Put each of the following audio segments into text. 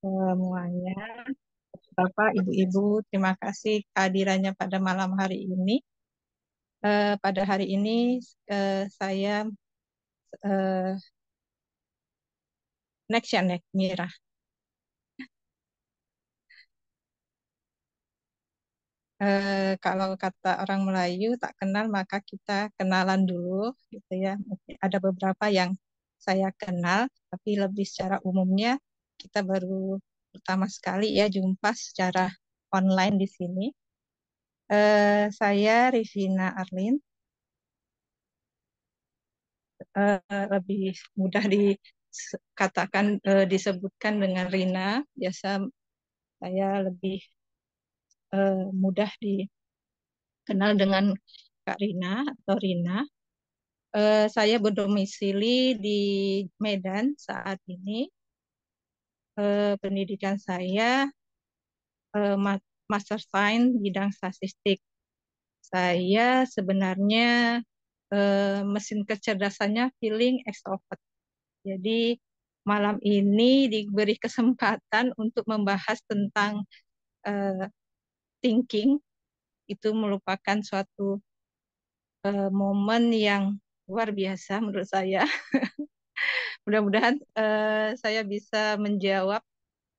semuanya. Bapak, Ibu-ibu, terima kasih kehadirannya pada malam hari ini. Eh, pada hari ini eh, saya eh, next ya, next, Mira. Uh, kalau kata orang Melayu tak kenal maka kita kenalan dulu gitu ya. Ada beberapa yang saya kenal tapi lebih secara umumnya kita baru pertama sekali ya jumpa secara online di sini. Uh, saya Rivina Arlin. Uh, lebih mudah dikatakan uh, disebutkan dengan Rina. Biasa saya lebih uh, mudah dikenal dengan Kak Rina atau Rina. Uh, saya berdomisili di Medan saat ini eh, pendidikan saya eh, master science bidang statistik. Saya sebenarnya eh, mesin kecerdasannya feeling extrovert. Jadi malam ini diberi kesempatan untuk membahas tentang eh, thinking. Itu merupakan suatu eh, momen yang luar biasa menurut saya. mudah-mudahan uh, saya bisa menjawab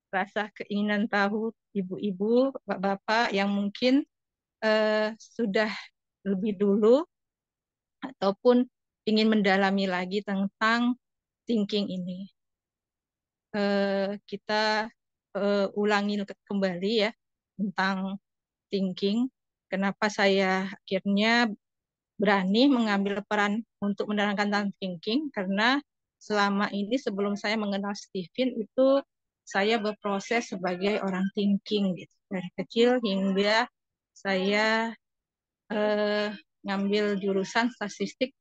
rasa keinginan tahu ibu-ibu, bapak-bapak yang mungkin uh, sudah lebih dulu ataupun ingin mendalami lagi tentang thinking ini. Uh, kita uh, ulangi kembali ya tentang thinking. Kenapa saya akhirnya berani mengambil peran untuk menerangkan tentang thinking karena selama ini sebelum saya mengenal Stephen itu saya berproses sebagai orang thinking gitu dari kecil hingga saya eh, ngambil jurusan statistik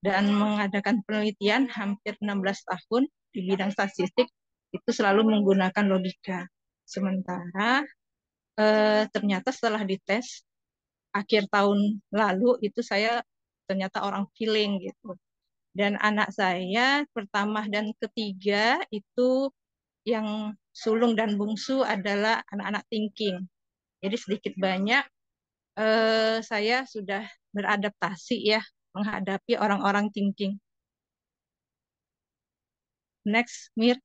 dan mengadakan penelitian hampir 16 tahun di bidang statistik itu selalu menggunakan logika. Sementara eh, ternyata setelah dites akhir tahun lalu itu saya ternyata orang feeling gitu. Dan anak saya pertama dan ketiga itu yang sulung dan bungsu adalah anak-anak thinking. Jadi sedikit banyak eh, saya sudah beradaptasi ya menghadapi orang-orang thinking. Next, Mir.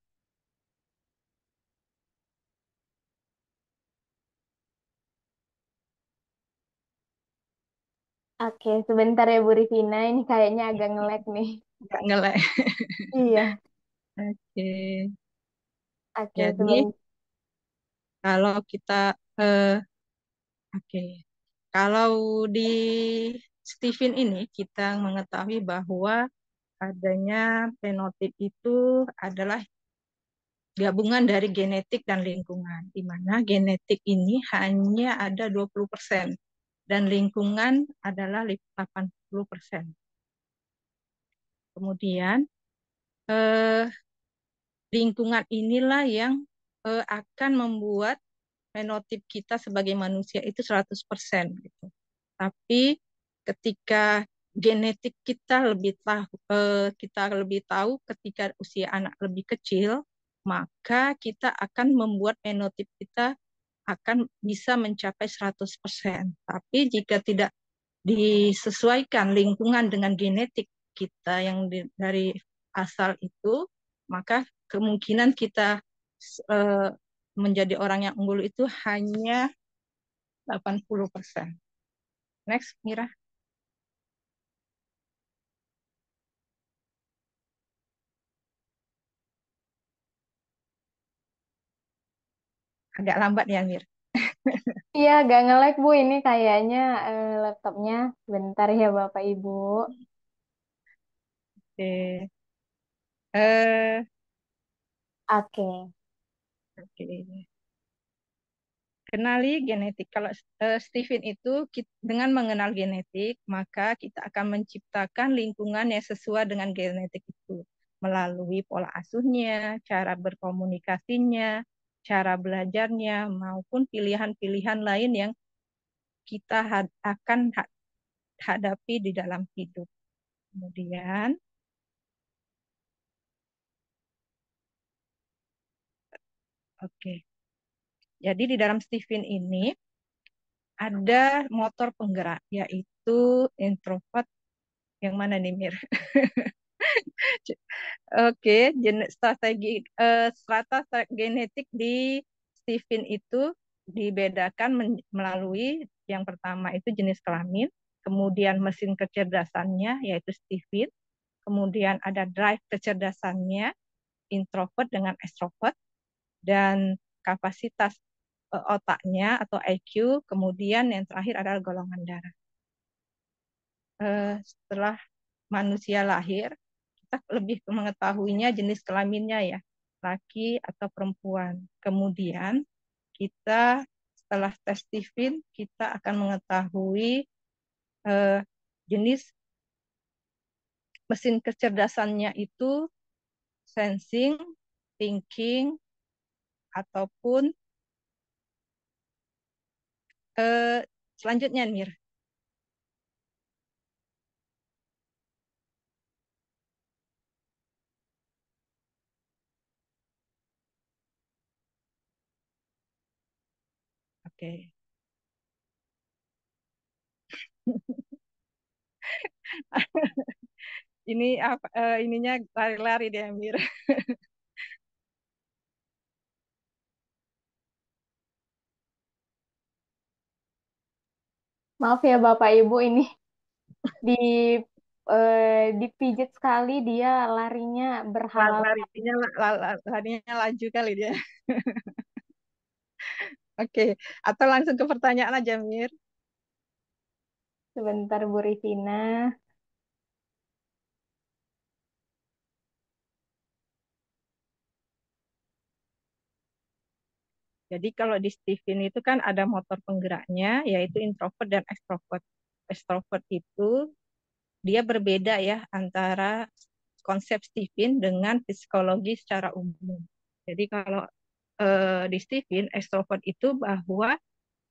Oke, sebentar ya Bu Rivina. Ini kayaknya agak nge nih. Agak nge Iya. Oke. Oke, Jadi, sebentar. kalau kita eh, oke. Kalau di Stephen ini kita mengetahui bahwa adanya fenotip itu adalah gabungan dari genetik dan lingkungan, di mana genetik ini hanya ada 20% dan lingkungan adalah 80 persen. Kemudian eh, lingkungan inilah yang eh, akan membuat fenotip kita sebagai manusia itu 100 persen. Gitu. Tapi ketika genetik kita lebih tahu eh, kita lebih tahu ketika usia anak lebih kecil, maka kita akan membuat fenotip kita akan bisa mencapai 100%. Tapi jika tidak disesuaikan lingkungan dengan genetik kita yang di, dari asal itu, maka kemungkinan kita e, menjadi orang yang unggul itu hanya 80%. Next, Mira. agak lambat ya Mir. Iya, gak ngelek Bu. Ini kayaknya eh, laptopnya bentar ya Bapak Ibu. Oke. Eh, Oke. oke. Kenali genetik. Kalau uh, eh, Stephen itu kita, dengan mengenal genetik, maka kita akan menciptakan lingkungan yang sesuai dengan genetik itu melalui pola asuhnya, cara berkomunikasinya, cara belajarnya maupun pilihan-pilihan lain yang kita had akan ha hadapi di dalam hidup. Kemudian Oke. Okay. Jadi di dalam Stephen ini ada motor penggerak yaitu introvert yang mana nih Mir? Oke, okay, strategi uh, strata genetik di Stephen itu dibedakan melalui yang pertama itu jenis kelamin, kemudian mesin kecerdasannya yaitu Stephen, kemudian ada drive kecerdasannya introvert dengan extrovert dan kapasitas eh, otaknya atau IQ, kemudian yang terakhir adalah golongan darah. Eh, setelah manusia lahir, kita lebih mengetahuinya jenis kelaminnya ya, laki atau perempuan. Kemudian kita setelah tes tifin kita akan mengetahui eh, jenis mesin kecerdasannya itu sensing, thinking, ataupun eh, selanjutnya Mir Oke. Ini apa uh, ininya lari-lari deh Amir. Maaf ya Bapak Ibu ini di eh, dipijit sekali dia larinya berhalangan. Larinya, larinya laju kali dia. Oke, atau langsung ke pertanyaan aja, Mir. Sebentar, Bu Rifina. Jadi kalau di Stephen itu kan ada motor penggeraknya, yaitu introvert dan extrovert. Extrovert itu dia berbeda ya antara konsep Stephen dengan psikologi secara umum. Jadi kalau uh, eh, di Stephen, extrovert itu bahwa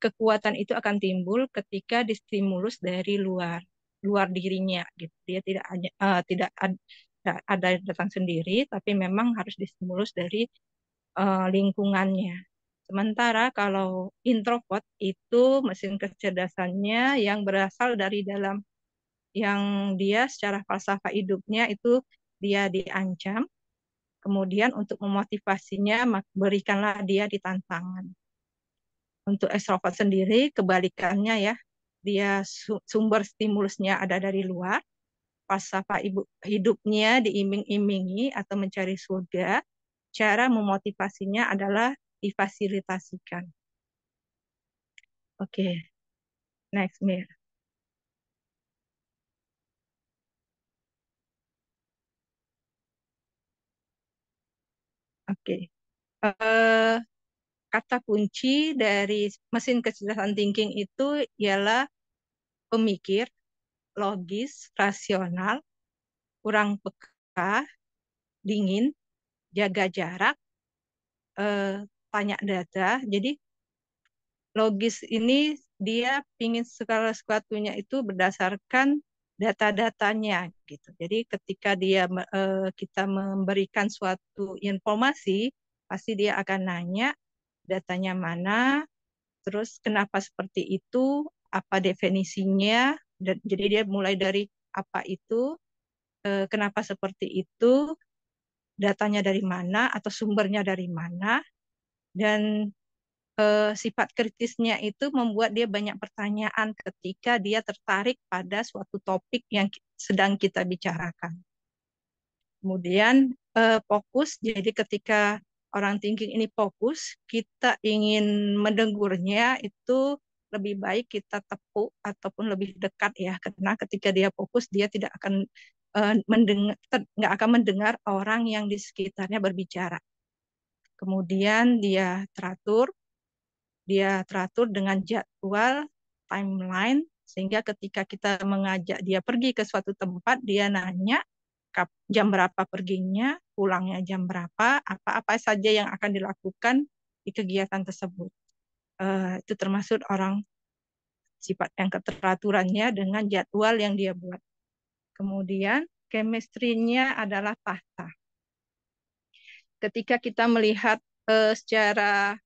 kekuatan itu akan timbul ketika distimulus dari luar, luar dirinya gitu. Dia tidak hanya uh, tidak ad, ada datang sendiri, tapi memang harus distimulus dari uh, lingkungannya. Sementara kalau introvert itu mesin kecerdasannya yang berasal dari dalam yang dia secara falsafah hidupnya itu dia diancam Kemudian untuk memotivasinya, berikanlah dia di tantangan. Untuk ekstrovert sendiri, kebalikannya ya, dia sumber stimulusnya ada dari luar, ibu hidupnya diiming-imingi atau mencari surga, cara memotivasinya adalah difasilitasikan. Oke, okay. next Mir. Oke. Okay. Uh, eh, kata kunci dari mesin kecerdasan thinking itu ialah pemikir, logis, rasional, kurang peka, dingin, jaga jarak, uh, tanya data. Jadi logis ini dia pingin segala sesuatunya itu berdasarkan data-datanya gitu. Jadi ketika dia eh, kita memberikan suatu informasi, pasti dia akan nanya datanya mana, terus kenapa seperti itu, apa definisinya, dan, jadi dia mulai dari apa itu, eh, kenapa seperti itu, datanya dari mana atau sumbernya dari mana, dan eh, sifat kritisnya itu membuat dia banyak pertanyaan ketika dia tertarik pada suatu topik yang sedang kita bicarakan. Kemudian eh, fokus, jadi ketika orang thinking ini fokus, kita ingin mendengurnya itu lebih baik kita tepuk ataupun lebih dekat ya karena ketika dia fokus dia tidak akan eh, mendengar nggak akan mendengar orang yang di sekitarnya berbicara kemudian dia teratur dia teratur dengan jadwal timeline sehingga ketika kita mengajak dia pergi ke suatu tempat dia nanya jam berapa perginya, pulangnya jam berapa, apa-apa saja yang akan dilakukan di kegiatan tersebut. Uh, itu termasuk orang sifat yang keteraturannya dengan jadwal yang dia buat. Kemudian chemistry adalah tahta. Ketika kita melihat uh, secara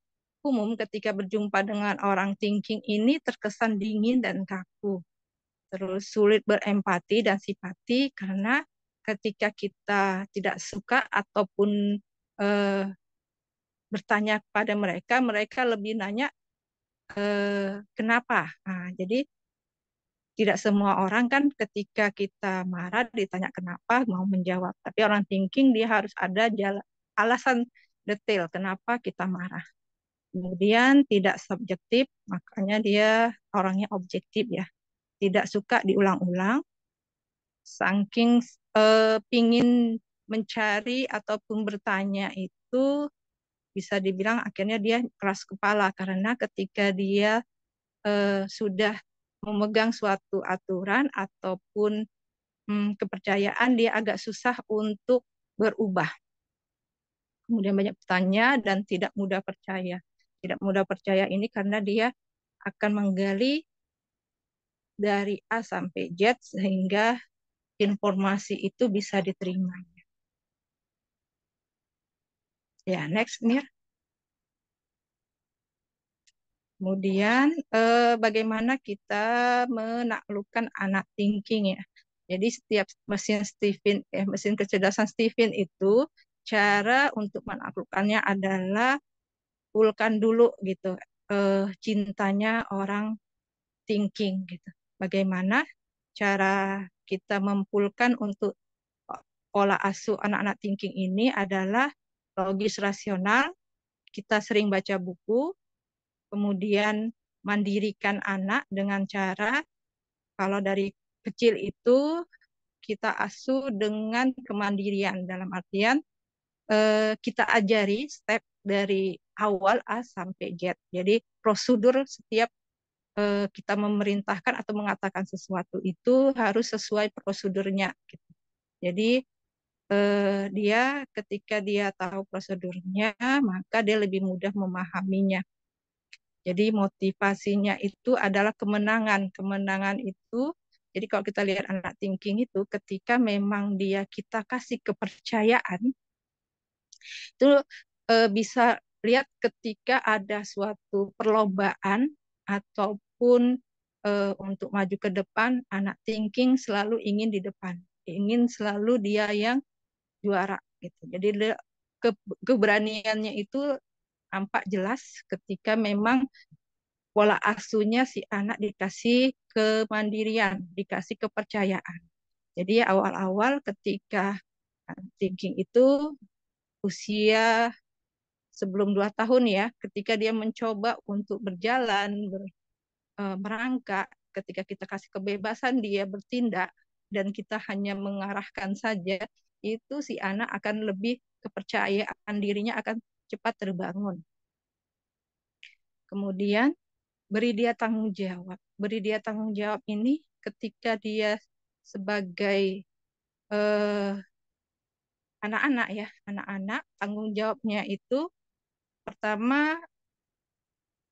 umum ketika berjumpa dengan orang thinking ini terkesan dingin dan kaku. Terus sulit berempati dan simpati karena ketika kita tidak suka ataupun eh, bertanya kepada mereka, mereka lebih nanya eh, kenapa. Nah, jadi tidak semua orang kan ketika kita marah ditanya kenapa mau menjawab. Tapi orang thinking dia harus ada jala, alasan detail kenapa kita marah kemudian tidak subjektif, makanya dia orangnya objektif ya, tidak suka diulang-ulang, saking eh, pingin mencari ataupun bertanya itu bisa dibilang akhirnya dia keras kepala karena ketika dia eh, sudah memegang suatu aturan ataupun hmm, kepercayaan dia agak susah untuk berubah. Kemudian banyak bertanya dan tidak mudah percaya tidak mudah percaya ini karena dia akan menggali dari A sampai Z sehingga informasi itu bisa diterima. Ya, next Mir. Kemudian eh, bagaimana kita menaklukkan anak thinking ya. Jadi setiap mesin Stephen, eh, mesin kecerdasan Stephen itu cara untuk menaklukkannya adalah pulkan dulu gitu eh, cintanya orang thinking gitu. Bagaimana cara kita mempulkan untuk pola asuh anak-anak thinking ini adalah logis rasional, kita sering baca buku, kemudian mandirikan anak dengan cara kalau dari kecil itu kita asuh dengan kemandirian dalam artian eh, kita ajari step dari awal A sampai Z. Jadi prosedur setiap eh, kita memerintahkan atau mengatakan sesuatu itu harus sesuai prosedurnya. Gitu. Jadi eh, dia ketika dia tahu prosedurnya maka dia lebih mudah memahaminya. Jadi motivasinya itu adalah kemenangan. Kemenangan itu jadi kalau kita lihat anak thinking itu ketika memang dia kita kasih kepercayaan itu eh, bisa lihat ketika ada suatu perlombaan ataupun e, untuk maju ke depan, anak thinking selalu ingin di depan, ingin selalu dia yang juara gitu. Jadi ke, keberaniannya itu tampak jelas ketika memang pola asuhnya si anak dikasih kemandirian, dikasih kepercayaan. Jadi awal-awal ketika thinking itu usia sebelum dua tahun ya, ketika dia mencoba untuk berjalan, ber, e, merangkak, ketika kita kasih kebebasan dia bertindak dan kita hanya mengarahkan saja, itu si anak akan lebih kepercayaan dirinya akan cepat terbangun. Kemudian beri dia tanggung jawab. Beri dia tanggung jawab ini ketika dia sebagai e, anak-anak eh, anak -anak ya, anak-anak tanggung jawabnya itu Pertama,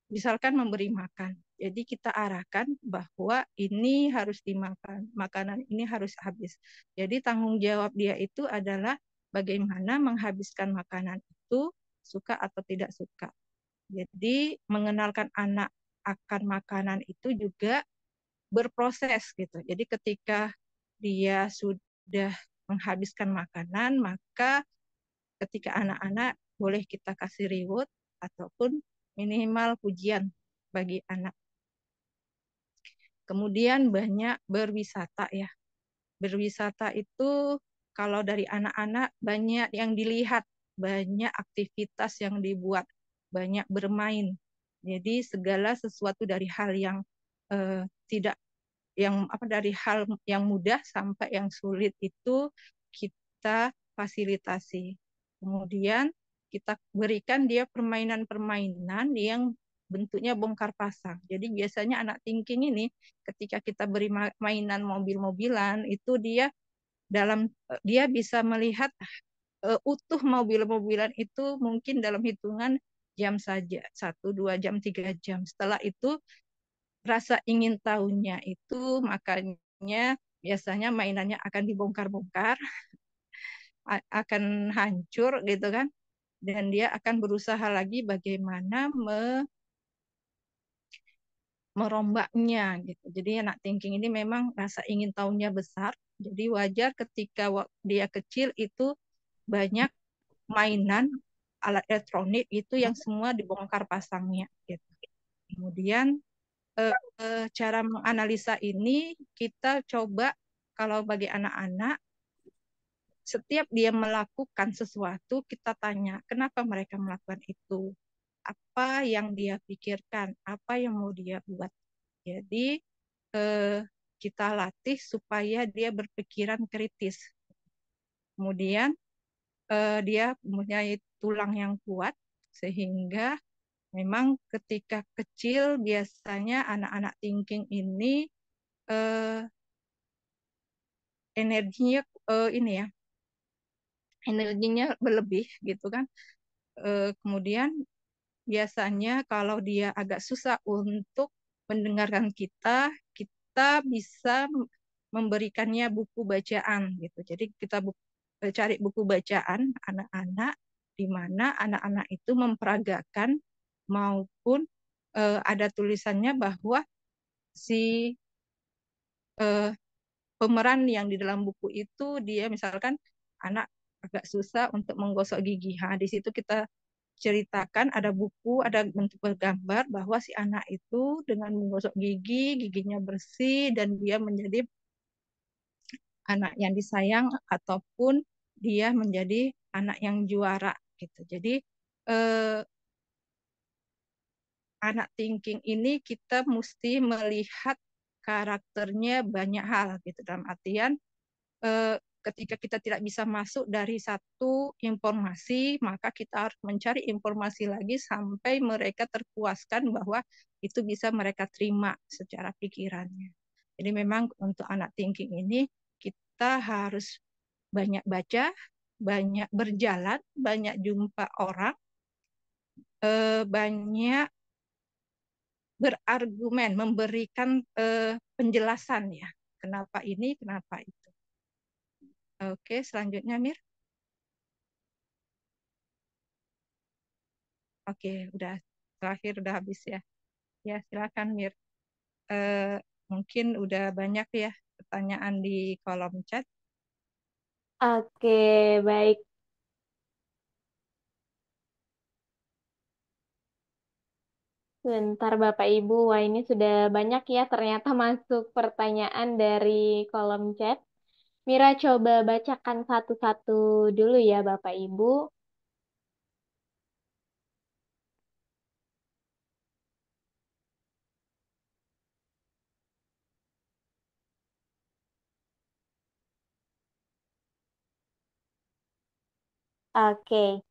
misalkan memberi makan. Jadi kita arahkan bahwa ini harus dimakan, makanan ini harus habis. Jadi tanggung jawab dia itu adalah bagaimana menghabiskan makanan itu suka atau tidak suka. Jadi mengenalkan anak akan makanan itu juga berproses gitu. Jadi ketika dia sudah menghabiskan makanan, maka ketika anak-anak boleh kita kasih reward ataupun minimal pujian bagi anak. Kemudian banyak berwisata ya. Berwisata itu kalau dari anak-anak banyak yang dilihat, banyak aktivitas yang dibuat, banyak bermain. Jadi segala sesuatu dari hal yang eh, tidak yang apa dari hal yang mudah sampai yang sulit itu kita fasilitasi. Kemudian kita berikan dia permainan-permainan yang bentuknya bongkar pasang. Jadi biasanya anak thinking ini ketika kita beri mainan mobil-mobilan itu dia dalam dia bisa melihat uh, utuh mobil-mobilan itu mungkin dalam hitungan jam saja satu dua jam tiga jam setelah itu rasa ingin tahunya itu makanya biasanya mainannya akan dibongkar-bongkar akan hancur gitu kan dan dia akan berusaha lagi bagaimana me merombaknya gitu. Jadi anak thinking ini memang rasa ingin tahunya besar. Jadi wajar ketika dia kecil itu banyak mainan alat elektronik itu yang hmm. semua dibongkar pasangnya gitu. Kemudian eh, eh, cara menganalisa ini kita coba kalau bagi anak-anak setiap dia melakukan sesuatu, kita tanya, kenapa mereka melakukan itu? Apa yang dia pikirkan? Apa yang mau dia buat? Jadi, eh, kita latih supaya dia berpikiran kritis. Kemudian, eh, dia mempunyai tulang yang kuat, sehingga memang ketika kecil biasanya anak-anak thinking ini eh, energinya eh, ini ya energinya berlebih gitu kan e, kemudian biasanya kalau dia agak susah untuk mendengarkan kita kita bisa memberikannya buku bacaan gitu jadi kita bu eh, cari buku bacaan anak-anak di mana anak-anak itu memperagakan maupun e, ada tulisannya bahwa si e, pemeran yang di dalam buku itu dia misalkan anak agak susah untuk menggosok gigi. Nah, di situ kita ceritakan ada buku, ada bentuk bergambar bahwa si anak itu dengan menggosok gigi, giginya bersih dan dia menjadi anak yang disayang ataupun dia menjadi anak yang juara gitu. Jadi eh, anak thinking ini kita mesti melihat karakternya banyak hal gitu dalam artian eh, ketika kita tidak bisa masuk dari satu informasi, maka kita harus mencari informasi lagi sampai mereka terpuaskan bahwa itu bisa mereka terima secara pikirannya. Jadi memang untuk anak thinking ini kita harus banyak baca, banyak berjalan, banyak jumpa orang, eh, banyak berargumen, memberikan eh, penjelasan ya, kenapa ini, kenapa itu. Oke, selanjutnya Mir. Oke, udah terakhir udah habis ya. Ya, silakan Mir. E, mungkin udah banyak ya pertanyaan di kolom chat. Oke, baik. Bentar Bapak Ibu, wah ini sudah banyak ya ternyata masuk pertanyaan dari kolom chat. Mira coba bacakan satu-satu dulu ya Bapak Ibu. Oke,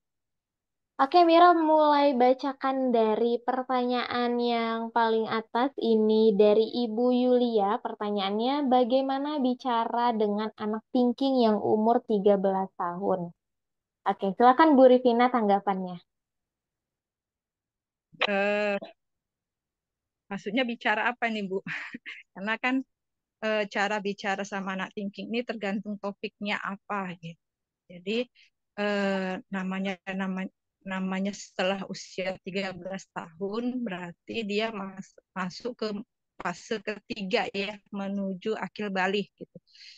Oke, Mira mulai bacakan dari pertanyaan yang paling atas ini dari Ibu Yulia. Pertanyaannya, bagaimana bicara dengan anak thinking yang umur 13 tahun? Oke, silakan Bu Rifina tanggapannya. Uh, maksudnya bicara apa nih, Bu? Karena kan uh, cara bicara sama anak thinking ini tergantung topiknya apa gitu. Jadi eh, namanya namanya namanya setelah usia 13 tahun berarti dia mas masuk ke fase ketiga ya menuju akil balik gitu.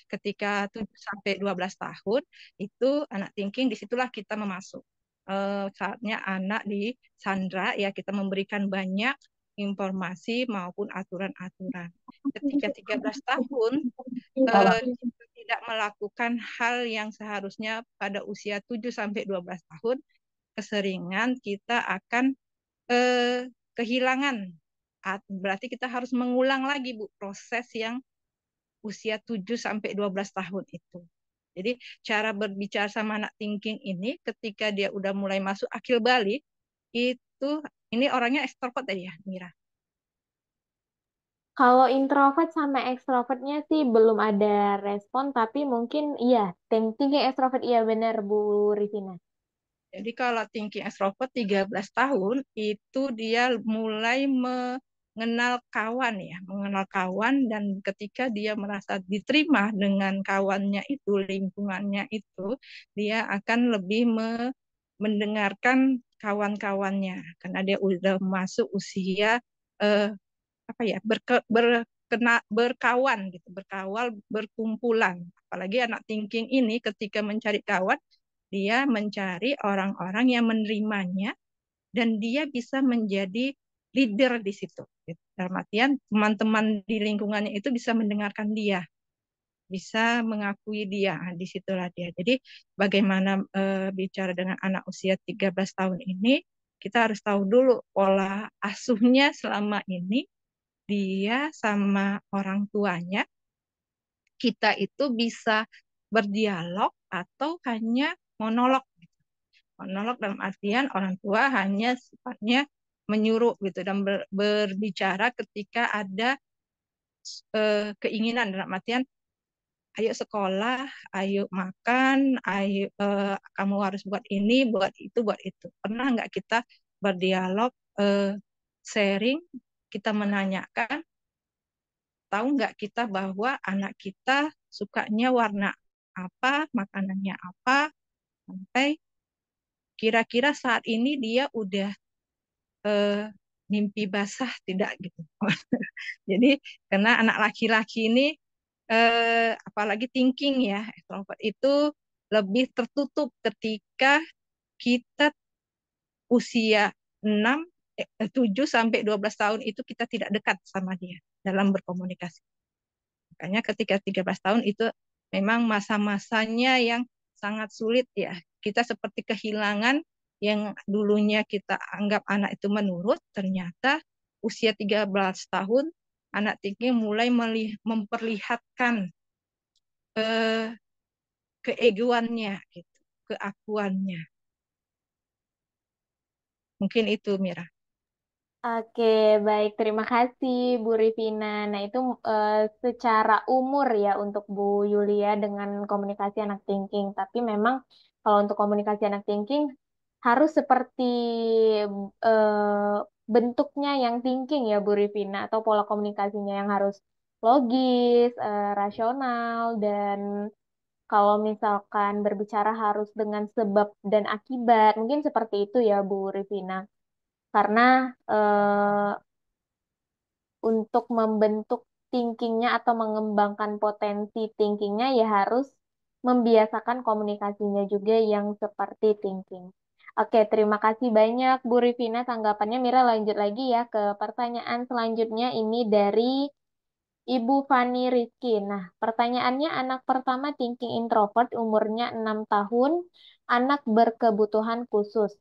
Ketika 7 sampai 12 tahun itu anak thinking disitulah kita memasuk E, saatnya anak di sandra ya kita memberikan banyak informasi maupun aturan-aturan. Ketika 13 tahun eh, tidak melakukan hal yang seharusnya pada usia 7 sampai 12 tahun keseringan kita akan eh, kehilangan. Berarti kita harus mengulang lagi Bu proses yang usia 7 sampai 12 tahun itu. Jadi cara berbicara sama anak thinking ini ketika dia udah mulai masuk akil balik itu ini orangnya ekstrovert tadi ya Mira. Kalau introvert sama ekstrovertnya sih belum ada respon tapi mungkin iya thinking ekstrovert iya benar Bu Rifina. Jadi kalau thinking extrovert 13 tahun itu dia mulai mengenal kawan ya, mengenal kawan dan ketika dia merasa diterima dengan kawannya itu, lingkungannya itu, dia akan lebih me mendengarkan kawan-kawannya karena dia sudah masuk usia eh, apa ya berke, berkena, berkawan gitu berkawal berkumpulan apalagi anak thinking ini ketika mencari kawan dia mencari orang-orang yang menerimanya dan dia bisa menjadi leader di situ. Gitu. Dalam artian teman-teman di lingkungannya itu bisa mendengarkan dia, bisa mengakui dia. Ah, di situlah dia. Jadi bagaimana e, bicara dengan anak usia 13 tahun ini, kita harus tahu dulu pola asuhnya selama ini dia sama orang tuanya kita itu bisa berdialog atau hanya monolog. Gitu. Monolog dalam artian orang tua hanya sifatnya menyuruh gitu dan ber, berbicara ketika ada eh, keinginan dalam artian ayo sekolah, ayo makan, ayo eh, kamu harus buat ini, buat itu, buat itu. Pernah nggak kita berdialog, eh, sharing, kita menanyakan, tahu nggak kita bahwa anak kita sukanya warna apa, makanannya apa, sampai kira-kira saat ini dia udah eh, mimpi basah tidak gitu. Jadi karena anak laki-laki ini eh, apalagi thinking ya extrovert itu lebih tertutup ketika kita usia 6 eh, 7 sampai 12 tahun itu kita tidak dekat sama dia dalam berkomunikasi. Makanya ketika 13 tahun itu memang masa-masanya yang sangat sulit ya. Kita seperti kehilangan yang dulunya kita anggap anak itu menurut, ternyata usia 13 tahun anak tinggi mulai memperlihatkan eh, keegoannya, gitu, keakuannya. Mungkin itu Mira. Oke, baik. Terima kasih, Bu Rivina. Nah, itu uh, secara umur ya untuk Bu Yulia dengan komunikasi anak thinking. Tapi memang kalau untuk komunikasi anak thinking harus seperti uh, bentuknya yang thinking ya, Bu Rivina, atau pola komunikasinya yang harus logis, uh, rasional, dan kalau misalkan berbicara harus dengan sebab dan akibat. Mungkin seperti itu ya, Bu Rivina karena eh, untuk membentuk thinkingnya atau mengembangkan potensi thinkingnya ya harus membiasakan komunikasinya juga yang seperti thinking. Oke, terima kasih banyak Bu Rivina tanggapannya. Mira lanjut lagi ya ke pertanyaan selanjutnya ini dari Ibu Fani Rizki. Nah, pertanyaannya anak pertama thinking introvert umurnya 6 tahun, anak berkebutuhan khusus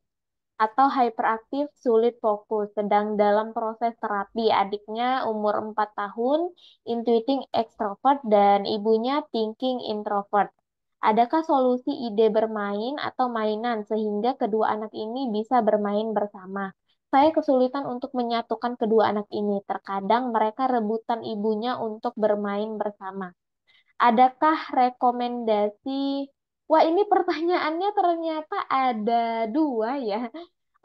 atau hyperaktif sulit fokus. Sedang dalam proses terapi, adiknya umur 4 tahun, intuiting extrovert dan ibunya thinking introvert. Adakah solusi ide bermain atau mainan sehingga kedua anak ini bisa bermain bersama? Saya kesulitan untuk menyatukan kedua anak ini. Terkadang mereka rebutan ibunya untuk bermain bersama. Adakah rekomendasi Wah, ini pertanyaannya ternyata ada dua ya.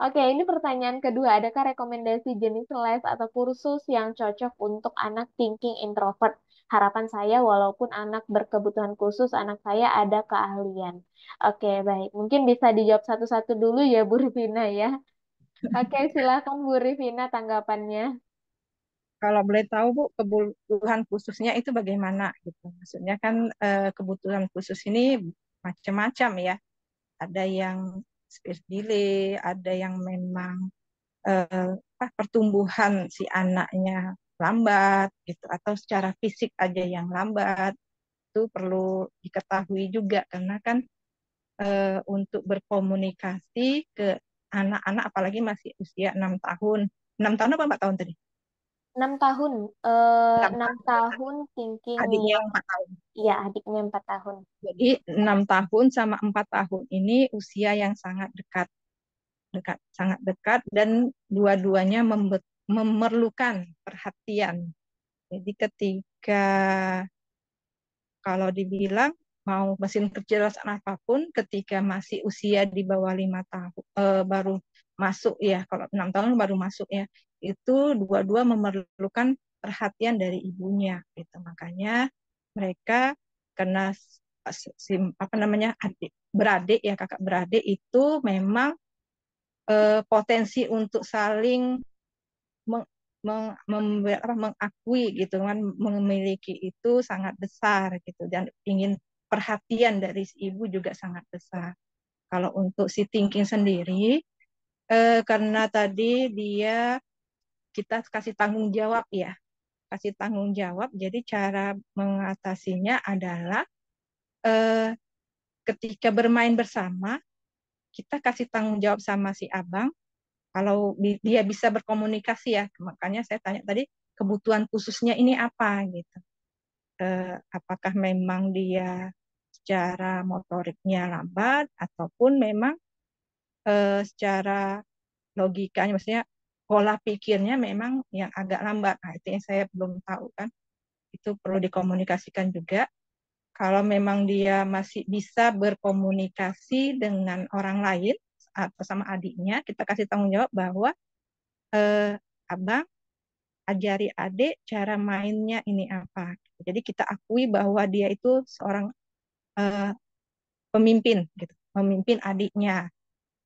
Oke, ini pertanyaan kedua. Adakah rekomendasi jenis les atau kursus yang cocok untuk anak thinking introvert? Harapan saya, walaupun anak berkebutuhan khusus, anak saya ada keahlian. Oke, baik. Mungkin bisa dijawab satu-satu dulu ya, Bu Rivina ya. Oke, silakan Bu Rivina tanggapannya. Kalau boleh tahu Bu, kebutuhan khususnya itu bagaimana gitu? Maksudnya kan eh, kebutuhan khusus ini macam-macam ya. Ada yang speech delay, ada yang memang eh, pertumbuhan si anaknya lambat gitu atau secara fisik aja yang lambat itu perlu diketahui juga karena kan eh, untuk berkomunikasi ke anak-anak apalagi masih usia enam tahun enam tahun apa empat tahun tadi enam tahun eh, enam uh, tahun thinking adiknya empat tahun iya adiknya empat tahun jadi enam tahun sama empat tahun ini usia yang sangat dekat dekat sangat dekat dan dua-duanya memerlukan perhatian jadi ketika kalau dibilang mau mesin kerja apapun ketika masih usia di bawah lima tahun eh, baru masuk ya kalau enam tahun baru masuk ya itu dua-dua memerlukan perhatian dari ibunya gitu makanya mereka karena apa namanya adik beradik ya kakak beradik itu memang eh, potensi untuk saling meng, meng, mem, apa, mengakui gitu kan memiliki itu sangat besar gitu dan ingin perhatian dari si ibu juga sangat besar kalau untuk si thinking sendiri eh, karena tadi dia kita kasih tanggung jawab ya kasih tanggung jawab jadi cara mengatasinya adalah eh, ketika bermain bersama kita kasih tanggung jawab sama si abang kalau dia bisa berkomunikasi ya makanya saya tanya tadi kebutuhan khususnya ini apa gitu eh, apakah memang dia secara motoriknya lambat ataupun memang eh, secara logikanya maksudnya pola pikirnya memang yang agak lambat nah itu yang saya belum tahu kan itu perlu dikomunikasikan juga kalau memang dia masih bisa berkomunikasi dengan orang lain atau sama adiknya kita kasih tanggung jawab bahwa eh, abang ajari adik cara mainnya ini apa jadi kita akui bahwa dia itu seorang eh, pemimpin gitu memimpin adiknya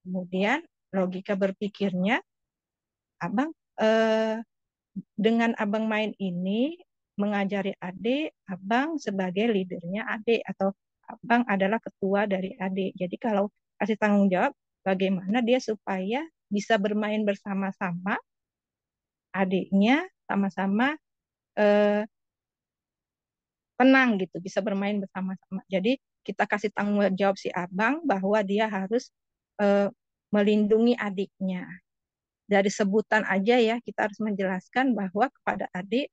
kemudian logika berpikirnya abang eh, dengan abang main ini mengajari adik abang sebagai leadernya adik atau abang adalah ketua dari adik jadi kalau kasih tanggung jawab bagaimana dia supaya bisa bermain bersama-sama adiknya sama-sama eh, tenang gitu bisa bermain bersama-sama jadi kita kasih tanggung jawab si abang bahwa dia harus eh, melindungi adiknya. Dari sebutan aja ya kita harus menjelaskan bahwa kepada adik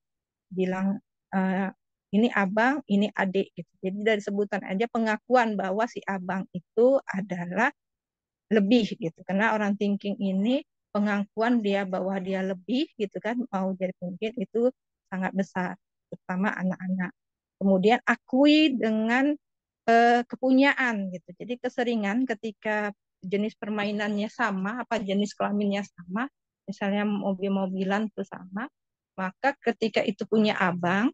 bilang e, ini abang, ini adik gitu. Jadi dari sebutan aja pengakuan bahwa si abang itu adalah lebih gitu. Karena orang thinking ini pengakuan dia bahwa dia lebih gitu kan mau jadi pemimpin itu sangat besar terutama anak-anak. Kemudian akui dengan eh, kepunyaan gitu. Jadi keseringan ketika jenis permainannya sama, apa jenis kelaminnya sama, misalnya mobil-mobilan itu sama, maka ketika itu punya abang,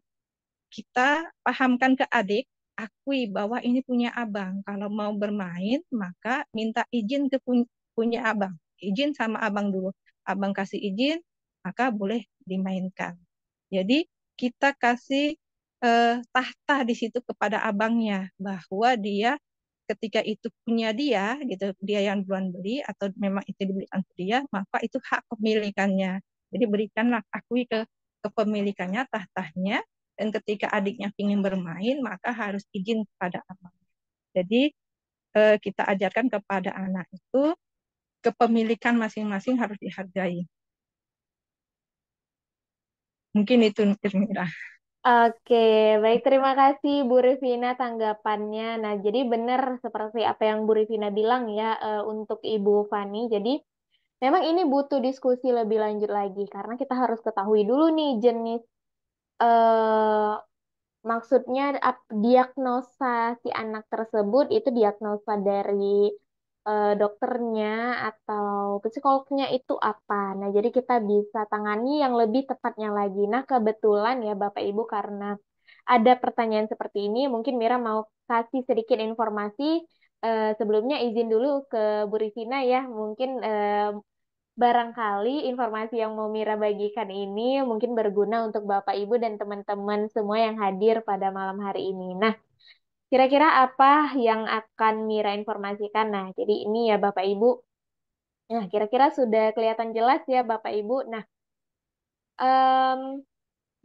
kita pahamkan ke adik, akui bahwa ini punya abang. Kalau mau bermain, maka minta izin ke punya abang. Izin sama abang dulu. Abang kasih izin, maka boleh dimainkan. Jadi kita kasih eh, tahta di situ kepada abangnya bahwa dia ketika itu punya dia gitu dia yang duluan beli atau memang itu untuk dia maka itu hak kepemilikannya jadi berikanlah akui ke kepemilikannya tahtahnya dan ketika adiknya ingin bermain maka harus izin kepada abangnya jadi eh, kita ajarkan kepada anak itu kepemilikan masing-masing harus dihargai mungkin itu Irmira. Oke, baik terima kasih Bu Rivina tanggapannya. Nah, jadi benar seperti apa yang Bu Rivina bilang ya eh, untuk Ibu Fani. Jadi memang ini butuh diskusi lebih lanjut lagi karena kita harus ketahui dulu nih jenis uh, maksudnya diagnosa si anak tersebut itu diagnosa dari uh, dokternya atau psikolognya itu apa. Nah, jadi kita bisa tangani yang lebih tepatnya lagi. Nah, kebetulan ya Bapak Ibu karena ada pertanyaan seperti ini, mungkin Mira mau kasih sedikit informasi. uh, sebelumnya izin dulu ke Bu Rifina ya, mungkin uh, barangkali informasi yang mau Mira bagikan ini mungkin berguna untuk Bapak Ibu dan teman-teman semua yang hadir pada malam hari ini. Nah, kira-kira apa yang akan Mira informasikan? Nah, jadi ini ya Bapak Ibu. Nah, kira-kira sudah kelihatan jelas ya Bapak Ibu. Nah, um,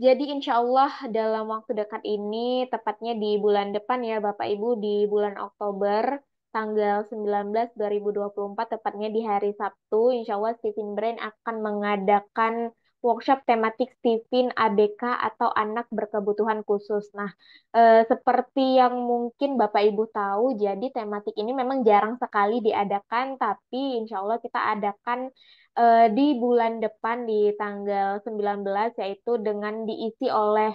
jadi insya Allah dalam waktu dekat ini, tepatnya di bulan depan ya Bapak Ibu, di bulan Oktober, tanggal 19 2024, tepatnya di hari Sabtu, insya Allah Stephen Brand akan mengadakan workshop tematik Stephen ABK atau anak berkebutuhan khusus. Nah, e, seperti yang mungkin Bapak Ibu tahu, jadi tematik ini memang jarang sekali diadakan, tapi insya Allah kita adakan e, di bulan depan di tanggal 19, yaitu dengan diisi oleh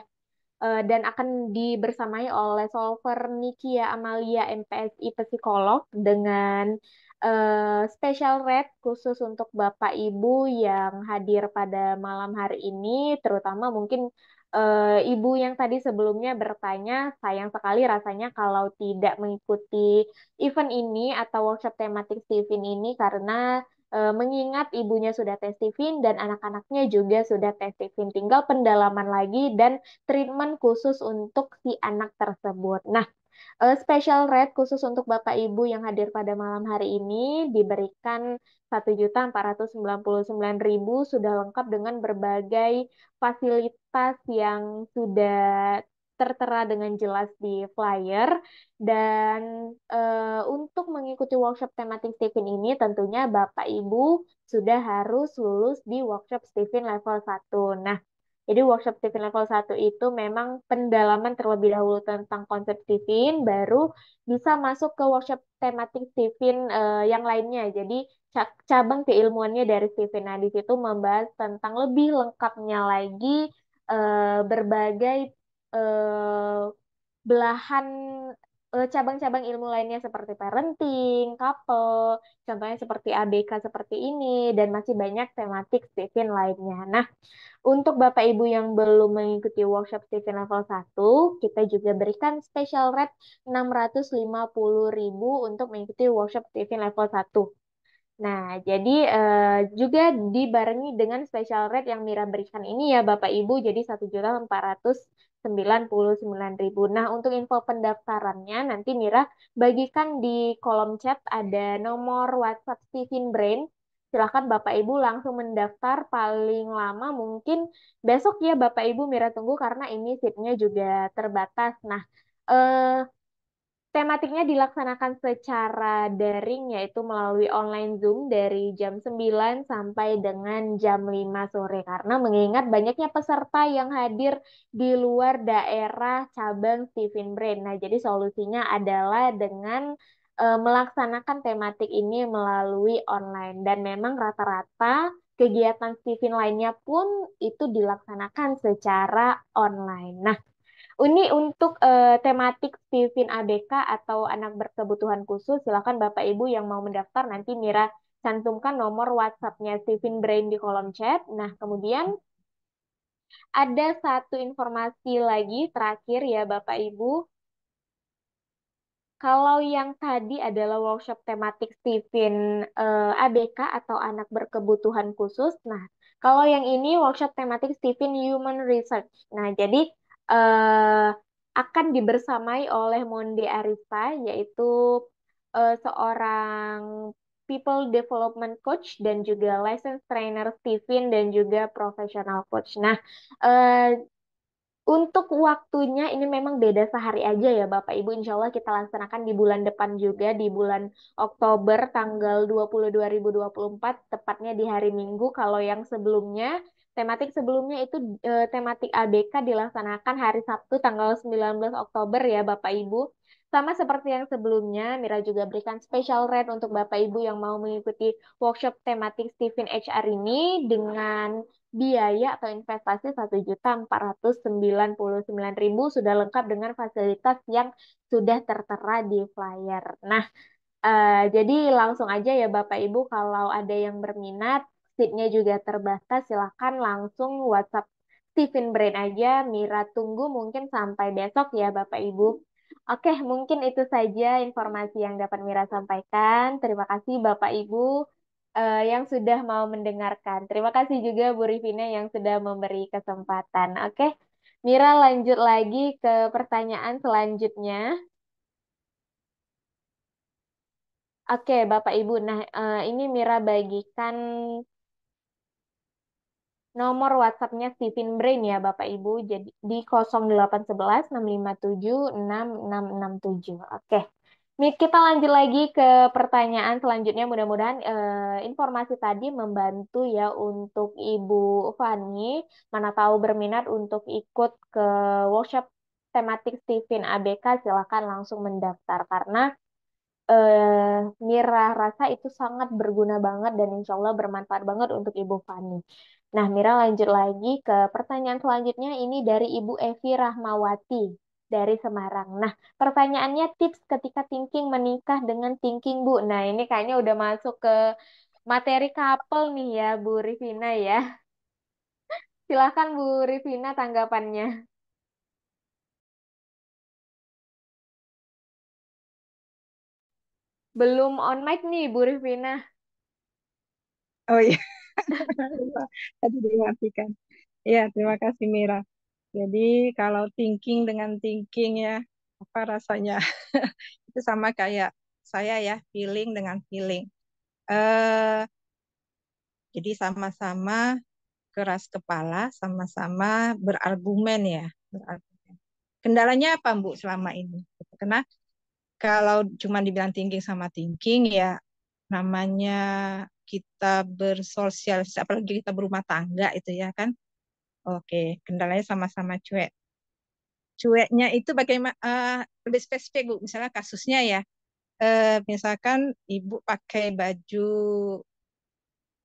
Eh, dan akan dibersamai oleh solver Nikia ya, Amalia MPSI psikolog dengan uh, special rate khusus untuk Bapak Ibu yang hadir pada malam hari ini terutama mungkin uh, Ibu yang tadi sebelumnya bertanya, sayang sekali rasanya kalau tidak mengikuti event ini atau workshop tematik Steven ini karena Eh, mengingat ibunya sudah testifin dan anak-anaknya juga sudah testifin. Tinggal pendalaman lagi dan treatment khusus untuk si anak tersebut. Nah, eh, special rate khusus untuk Bapak Ibu yang hadir pada malam hari ini diberikan satu juta 1.499.000 sudah lengkap dengan berbagai fasilitas yang sudah tertera dengan jelas di flyer. Dan uh, untuk mengikuti workshop tematik Stephen ini tentunya Bapak Ibu sudah harus lulus di workshop Stephen level 1. Nah, jadi workshop Stephen level 1 itu memang pendalaman terlebih dahulu tentang konsep Stephen, baru bisa masuk ke workshop tematik Stephen uh, yang lainnya. Jadi cabang keilmuannya dari Stephen Nah, itu membahas tentang lebih lengkapnya lagi eh, berbagai uh, belahan eh, cabang-cabang ilmu lainnya seperti parenting, couple, contohnya seperti ABK seperti ini, dan masih banyak tematik Stephen lainnya. Nah, untuk Bapak Ibu yang belum mengikuti workshop Stephen level 1, kita juga berikan special rate 650.000 untuk mengikuti workshop Stephen level 1. Nah, jadi uh, juga dibarengi dengan special rate yang Mira berikan ini ya Bapak Ibu, jadi 1.400 99.000. Nah, untuk info pendaftarannya nanti Mira bagikan di kolom chat ada nomor WhatsApp Steven Brain. Silakan Bapak Ibu langsung mendaftar paling lama mungkin besok ya Bapak Ibu Mira tunggu karena ini seatnya juga terbatas. Nah, eh, Tematiknya dilaksanakan secara daring yaitu melalui online Zoom dari jam 9 sampai dengan jam 5 sore karena mengingat banyaknya peserta yang hadir di luar daerah cabang Stephen Brain. Nah, jadi solusinya adalah dengan e, melaksanakan tematik ini melalui online dan memang rata-rata kegiatan Stephen lainnya pun itu dilaksanakan secara online. Nah, ini untuk uh, tematik Vivin ABK atau anak berkebutuhan khusus, silakan Bapak Ibu yang mau mendaftar nanti Mira cantumkan nomor WhatsApp-nya Vivin Brain di kolom chat. Nah, kemudian ada satu informasi lagi terakhir ya Bapak Ibu. Kalau yang tadi adalah workshop tematik Stephen uh, eh, ABK atau anak berkebutuhan khusus. Nah, kalau yang ini workshop tematik Stephen Human Research. Nah, jadi uh, akan dibersamai oleh Monde Arifa yaitu uh, seorang people development coach dan juga license trainer Steven dan juga professional coach. Nah, uh, untuk waktunya ini memang beda sehari aja ya Bapak Ibu. Insya Allah kita laksanakan di bulan depan juga di bulan Oktober tanggal 20 2024 tepatnya di hari Minggu. Kalau yang sebelumnya Tematik sebelumnya itu eh, tematik ABK dilaksanakan hari Sabtu tanggal 19 Oktober ya Bapak Ibu. Sama seperti yang sebelumnya, Mira juga berikan special rate untuk Bapak Ibu yang mau mengikuti workshop tematik Stephen HR ini dengan biaya atau investasi 1.499.000 sudah lengkap dengan fasilitas yang sudah tertera di flyer. Nah, Uh, jadi langsung aja ya Bapak Ibu kalau ada yang berminat seatnya juga terbatas, silahkan langsung WhatsApp Stephen Brain aja. Mira tunggu mungkin sampai besok ya Bapak Ibu. Oke, mungkin itu saja informasi yang dapat Mira sampaikan. Terima kasih Bapak Ibu uh, yang sudah mau mendengarkan. Terima kasih juga Bu Rivina yang sudah memberi kesempatan. Oke, Mira lanjut lagi ke pertanyaan selanjutnya. Oke, Bapak Ibu. Nah, uh, ini Mira bagikan nomor WhatsApp-nya Stephen Brain ya Bapak Ibu jadi di 0811 6667. Oke. Kita lanjut lagi ke pertanyaan selanjutnya. Mudah-mudahan eh, informasi tadi membantu ya untuk Ibu Fani mana tahu berminat untuk ikut ke workshop tematik Steven ABK silahkan langsung mendaftar karena eh, Mira rasa itu sangat berguna banget dan insyaallah bermanfaat banget untuk Ibu Fani. Nah, Mira lanjut lagi ke pertanyaan selanjutnya ini dari Ibu Evi Rahmawati dari Semarang. Nah, pertanyaannya tips ketika thinking menikah dengan thinking, Bu. Nah, ini kayaknya udah masuk ke materi couple nih ya, Bu Rivina ya. Silahkan Bu Rivina tanggapannya. Belum on mic nih Bu Rivina. Oh iya tadi diingatkan. Ya, terima kasih Mira. Jadi kalau thinking dengan thinking ya, apa rasanya? itu sama kayak saya ya, feeling dengan feeling. Uh, jadi sama-sama keras kepala, sama-sama berargumen ya. Berargumen. Kendalanya apa Bu selama ini? Karena kalau cuma dibilang thinking sama thinking ya namanya kita bersosialisasi apalagi kita berumah tangga itu ya kan oke kendalanya sama-sama cuek cueknya itu bagaimana uh, eh, lebih spesifik bu misalnya kasusnya ya uh, misalkan ibu pakai baju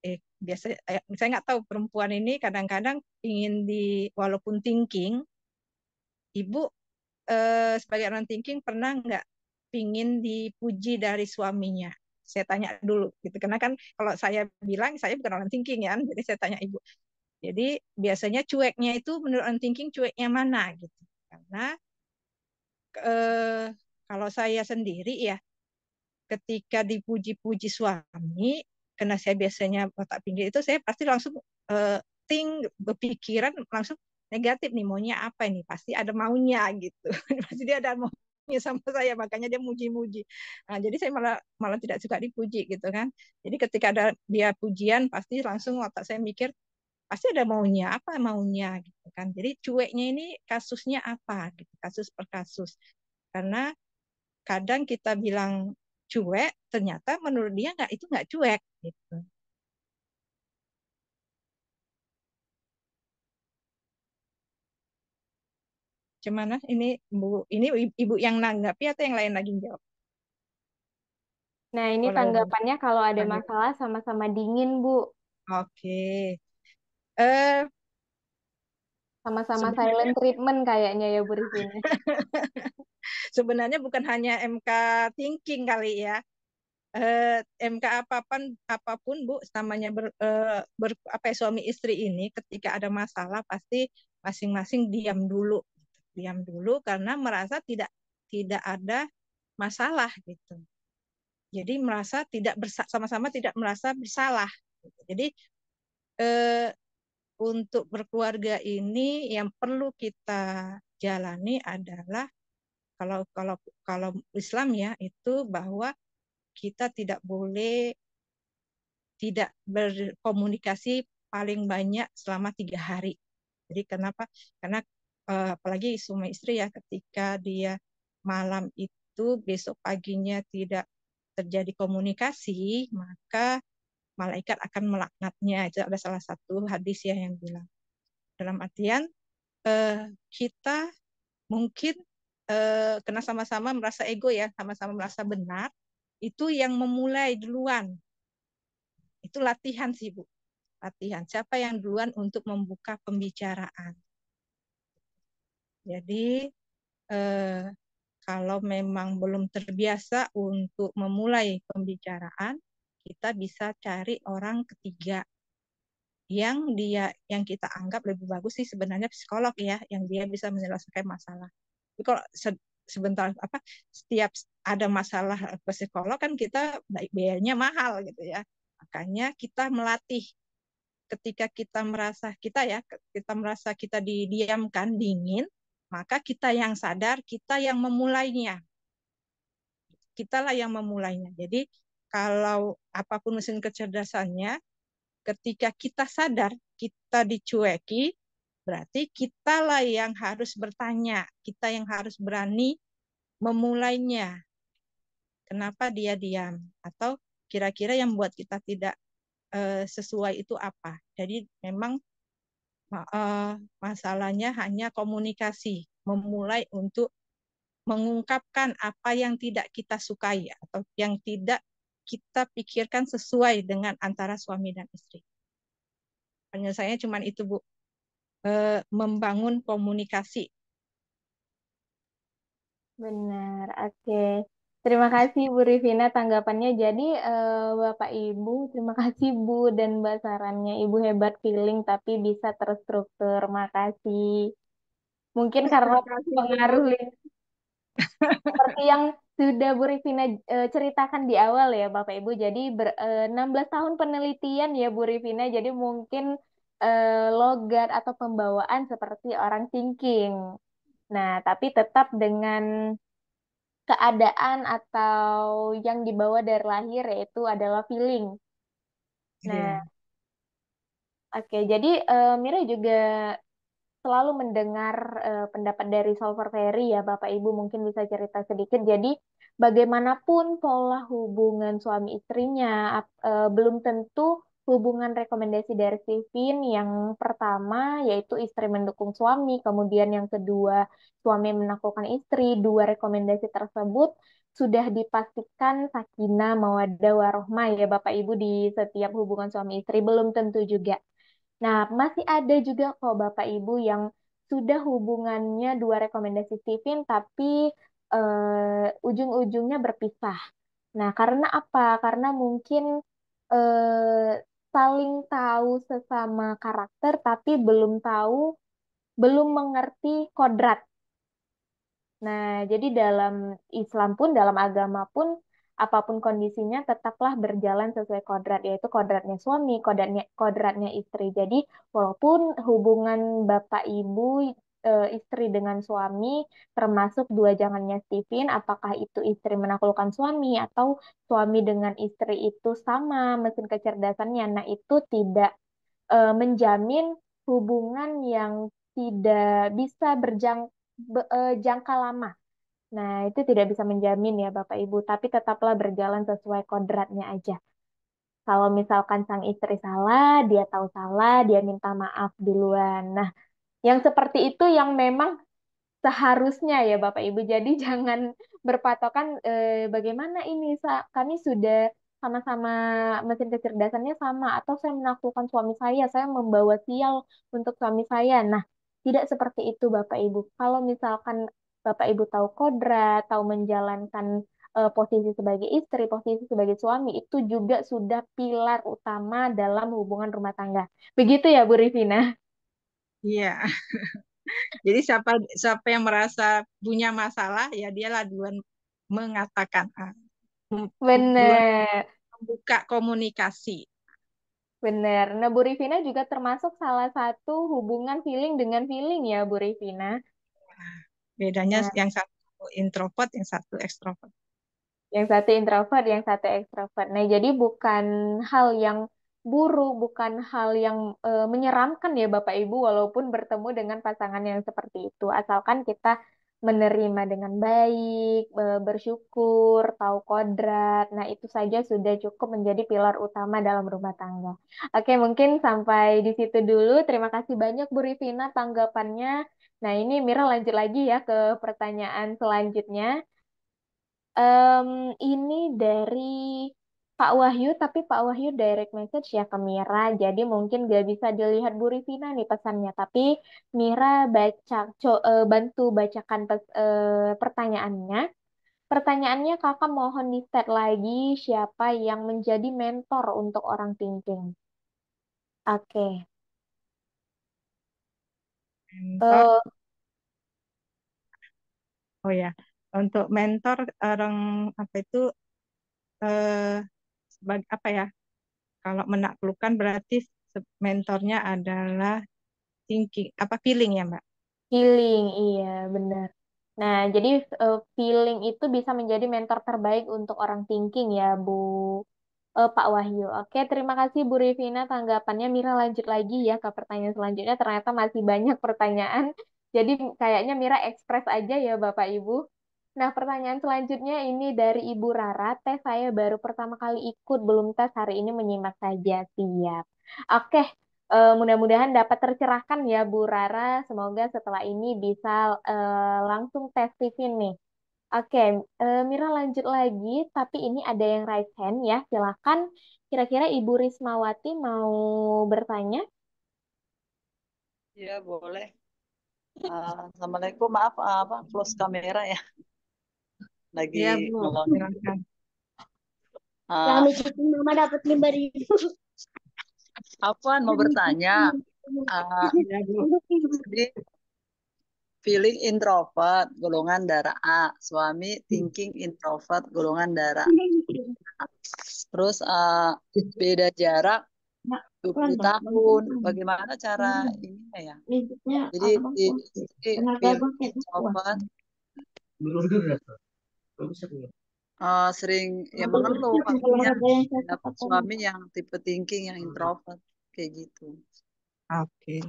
eh biasanya eh, saya nggak tahu perempuan ini kadang-kadang ingin di walaupun thinking ibu eh, sebagai orang thinking pernah nggak pingin dipuji dari suaminya saya tanya dulu gitu karena kan kalau saya bilang saya bukan orang thinking ya jadi saya tanya ibu jadi biasanya cueknya itu menurut orang thinking cueknya mana gitu karena eh, kalau saya sendiri ya ketika dipuji-puji suami karena saya biasanya otak pinggir itu saya pasti langsung eh, think berpikiran langsung negatif nih maunya apa ini pasti ada maunya gitu pasti dia ada mau ya sama saya makanya dia muji-muji nah, jadi saya malah malah tidak suka dipuji gitu kan jadi ketika ada dia pujian pasti langsung otak saya mikir pasti ada maunya apa maunya gitu kan jadi cueknya ini kasusnya apa gitu kasus per kasus karena kadang kita bilang cuek ternyata menurut dia nggak itu nggak cuek gitu Cuman ah, ini Bu, ini Ibu yang nanggapi atau yang lain lagi jawab? Nah, ini tanggapannya kalau ada masalah sama-sama dingin, Bu. Oke. Eh sama-sama silent treatment kayaknya ya Bu Rizina. sebenarnya bukan hanya MK thinking kali ya. Uh, eh, MK apapun apapun Bu, namanya ber, uh, ber apa ya, suami istri ini ketika ada masalah pasti masing-masing diam dulu diam dulu karena merasa tidak tidak ada masalah gitu. Jadi merasa tidak sama-sama tidak merasa bersalah. Gitu. Jadi eh, untuk berkeluarga ini yang perlu kita jalani adalah kalau kalau kalau Islam ya itu bahwa kita tidak boleh tidak berkomunikasi paling banyak selama tiga hari. Jadi kenapa? Karena Eh, apalagi suami istri ya ketika dia malam itu besok paginya tidak terjadi komunikasi maka malaikat akan melaknatnya itu ada salah satu hadis ya yang bilang dalam artian eh, kita mungkin eh, kena sama-sama merasa ego ya sama-sama merasa benar itu yang memulai duluan itu latihan sih bu latihan siapa yang duluan untuk membuka pembicaraan jadi eh, kalau memang belum terbiasa untuk memulai pembicaraan, kita bisa cari orang ketiga yang dia yang kita anggap lebih bagus sih sebenarnya psikolog ya yang dia bisa menyelesaikan masalah. Tapi kalau se sebentar apa setiap ada masalah ke psikolog kan kita biayanya mahal gitu ya. Makanya kita melatih ketika kita merasa kita ya kita merasa kita didiamkan dingin maka kita yang sadar, kita yang memulainya. Kitalah yang memulainya. Jadi kalau apapun mesin kecerdasannya, ketika kita sadar, kita dicueki, berarti kitalah yang harus bertanya, kita yang harus berani memulainya. Kenapa dia diam? Atau kira-kira yang membuat kita tidak eh, sesuai itu apa? Jadi memang masalahnya hanya komunikasi, memulai untuk mengungkapkan apa yang tidak kita sukai atau yang tidak kita pikirkan sesuai dengan antara suami dan istri. Penyelesaiannya cuma itu, Bu. Eh, membangun komunikasi. Benar, oke. Okay. Terima kasih Bu Rivina tanggapannya. Jadi uh, Bapak Ibu, terima kasih Bu dan Mbak sarannya. Ibu hebat feeling tapi bisa terstruktur. Makasih. Mungkin iya, karena pengaruh seperti yang sudah Bu Rivina uh, ceritakan di awal ya Bapak Ibu. Jadi ber, uh, eh, 16 tahun penelitian ya Bu Rivina. Jadi mungkin uh, logat atau pembawaan seperti orang thinking. Nah, tapi tetap dengan keadaan atau yang dibawa dari lahir yaitu adalah feeling. Iya. Nah, yeah. oke, okay, jadi uh, Mira juga selalu mendengar uh, pendapat dari Solver Ferry ya Bapak Ibu mungkin bisa cerita sedikit. Jadi bagaimanapun pola hubungan suami istrinya uh, belum tentu hubungan rekomendasi dari Vivin yang pertama yaitu istri mendukung suami, kemudian yang kedua suami menaklukkan istri. Dua rekomendasi tersebut sudah dipastikan sakina mawadah warohmah ya Bapak Ibu di setiap hubungan suami istri belum tentu juga. Nah, masih ada juga kok Bapak Ibu yang sudah hubungannya dua rekomendasi Vivin tapi eh, ujung-ujungnya berpisah. Nah, karena apa? Karena mungkin eh, saling tahu sesama karakter tapi belum tahu belum mengerti kodrat. Nah, jadi dalam Islam pun dalam agama pun apapun kondisinya tetaplah berjalan sesuai kodrat yaitu kodratnya suami, kodratnya kodratnya istri. Jadi walaupun hubungan bapak ibu uh, istri dengan suami, termasuk dua jangannya Stephen apakah itu istri menaklukkan suami atau suami dengan istri itu sama mesin kecerdasannya. Nah, itu tidak uh, menjamin hubungan yang tidak bisa berjang, be, uh, jangka lama. Nah, itu tidak bisa menjamin ya Bapak Ibu, tapi tetaplah berjalan sesuai kodratnya aja. Kalau misalkan sang istri salah, dia tahu salah, dia minta maaf duluan. Nah, yang seperti itu yang memang seharusnya ya Bapak Ibu. Jadi jangan berpatokan eh, bagaimana ini kami sudah sama-sama mesin kecerdasannya sama atau saya menaklukkan suami saya, saya membawa sial untuk suami saya. Nah, tidak seperti itu Bapak Ibu. Kalau misalkan Bapak Ibu tahu kodrat, tahu menjalankan eh, posisi sebagai istri, posisi sebagai suami itu juga sudah pilar utama dalam hubungan rumah tangga. Begitu ya Bu Rifina. Iya. Jadi siapa siapa yang merasa punya masalah ya dialah duluan mengatakan ah. Bener. Membuka komunikasi. Benar. Nah, Bu Rivina juga termasuk salah satu hubungan feeling dengan feeling ya, Bu Rivina. Bedanya nah. yang satu introvert, yang satu ekstrovert. Yang satu introvert, yang satu ekstrovert. Nah, jadi bukan hal yang buruk, bukan hal yang e, menyeramkan ya Bapak Ibu walaupun bertemu dengan pasangan yang seperti itu. Asalkan kita menerima dengan baik, e, bersyukur, tahu kodrat. Nah, itu saja sudah cukup menjadi pilar utama dalam rumah tangga. Oke, mungkin sampai di situ dulu. Terima kasih banyak Bu Rivina tanggapannya. Nah, ini Mira lanjut lagi ya ke pertanyaan selanjutnya. Um, ini dari Pak Wahyu, tapi Pak Wahyu direct message ya ke Mira, jadi mungkin gak bisa dilihat Bu Rifina nih pesannya. Tapi Mira baca, co, e, bantu bacakan pes, e, pertanyaannya. Pertanyaannya kakak mohon di set lagi siapa yang menjadi mentor untuk orang thinking. Oke. Okay. Uh, eh, oh ya, untuk mentor orang apa itu? Uh, sebagai apa ya kalau menaklukkan berarti mentornya adalah thinking apa feeling ya mbak feeling iya benar nah jadi eh, feeling itu bisa menjadi mentor terbaik untuk orang thinking ya bu uh, Pak Wahyu oke terima kasih Bu Rivina tanggapannya Mira lanjut lagi ya ke pertanyaan selanjutnya ternyata masih banyak pertanyaan jadi kayaknya Mira ekspres aja ya Bapak Ibu Nah, pertanyaan selanjutnya ini dari Ibu Rara. Tes saya baru pertama kali ikut, belum tes hari ini menyimak saja. Siap. Oke, uh, mudah-mudahan dapat tercerahkan ya Bu Rara. Semoga setelah ini bisa uh, langsung tes TV nih. Oke, uh, Mira lanjut lagi, tapi ini ada yang raise hand ya. silahkan kira-kira Ibu Rismawati mau bertanya? Iya, boleh. Uh, Assalamualaikum, maaf apa close kamera ya lagi ya, Bu. nolongin. Uh, yang ah. mama dapat lima ribu. Afwan mau bertanya. Uh, jadi feeling introvert golongan darah A, suami hmm. thinking introvert golongan darah A. Iya, Terus uh, beda jarak 20 ya, tahun. Bagaimana cara iya. ini ya? Jadi, jadi feeling introvert Uh, sering ya mengeluh maksudnya dapat gitu. suami yang tipe thinking yang hmm. introvert kayak gitu. Oke. Okay.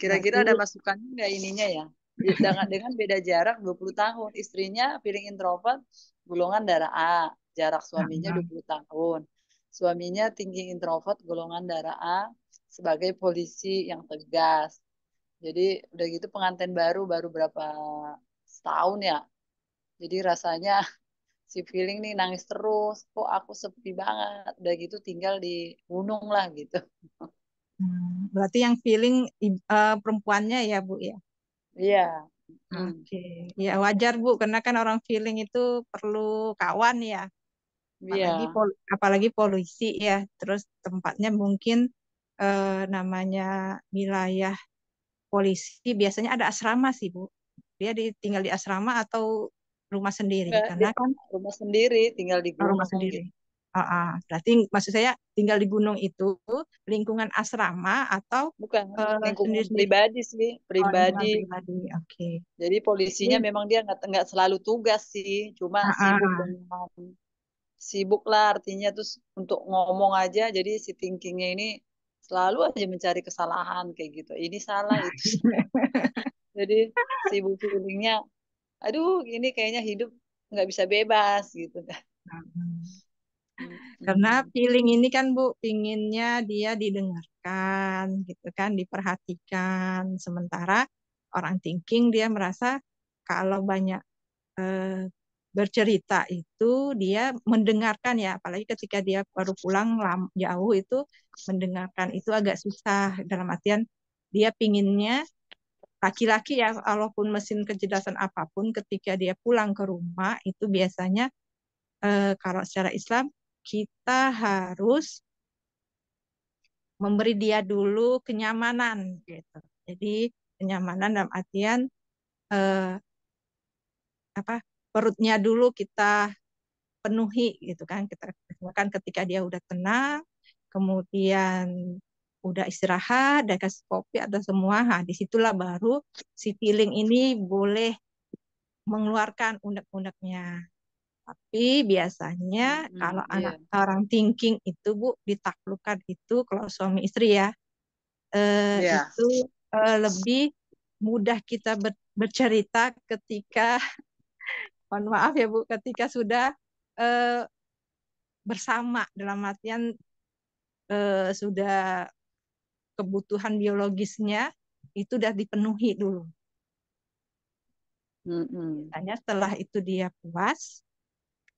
Kira-kira ada masukannya nggak ininya ya? Dengan dengan beda jarak 20 tahun, istrinya piring introvert golongan darah A, jarak suaminya 20 tahun. Suaminya thinking introvert golongan darah A sebagai polisi yang tegas. Jadi udah gitu pengantin baru baru berapa tahun ya jadi rasanya si feeling nih nangis terus kok aku sepi banget udah gitu tinggal di gunung lah gitu hmm, berarti yang feeling uh, perempuannya ya bu ya iya hmm. oke okay. ya wajar bu karena kan orang feeling itu perlu kawan ya iya. apalagi yeah. pol apalagi polisi ya terus tempatnya mungkin eh, namanya wilayah polisi biasanya ada asrama sih bu dia ditinggal tinggal di asrama atau rumah sendiri karena kan rumah sendiri tinggal di oh, gunung rumah sendiri ah uh, uh. berarti maksud saya tinggal di gunung itu lingkungan asrama atau bukan uh, lingkungan sendiri. pribadi sih oh, pribadi, oh, pribadi. oke okay. jadi polisinya jadi, memang dia nggak nggak selalu tugas sih cuma uh, uh. sibuk dengan sibuk lah artinya terus untuk ngomong aja jadi si thinkingnya ini selalu aja mencari kesalahan kayak gitu ini salah itu jadi sibuk feelingnya aduh ini kayaknya hidup nggak bisa bebas gitu kan karena feeling ini kan Bu pinginnya dia didengarkan gitu kan diperhatikan sementara orang thinking dia merasa kalau banyak eh, bercerita itu dia mendengarkan ya apalagi ketika dia baru pulang lam, jauh itu mendengarkan itu agak susah dalam artian dia pinginnya laki-laki ya walaupun mesin kejelasan apapun ketika dia pulang ke rumah itu biasanya eh, kalau secara Islam kita harus memberi dia dulu kenyamanan gitu. Jadi kenyamanan dalam artian eh, apa perutnya dulu kita penuhi gitu kan kita kan ketika dia udah tenang kemudian udah istirahat dan kasih kopi atau semua nah disitulah baru si feeling ini boleh mengeluarkan unek-uneknya tapi biasanya hmm, kalau iya. anak orang thinking itu bu ditaklukkan itu kalau suami istri ya eh, yeah. itu eh, lebih mudah kita ber, bercerita ketika mohon maaf ya bu ketika sudah eh, bersama dalam artian eh, sudah kebutuhan biologisnya itu sudah dipenuhi dulu. Mm-hmm. setelah itu dia puas,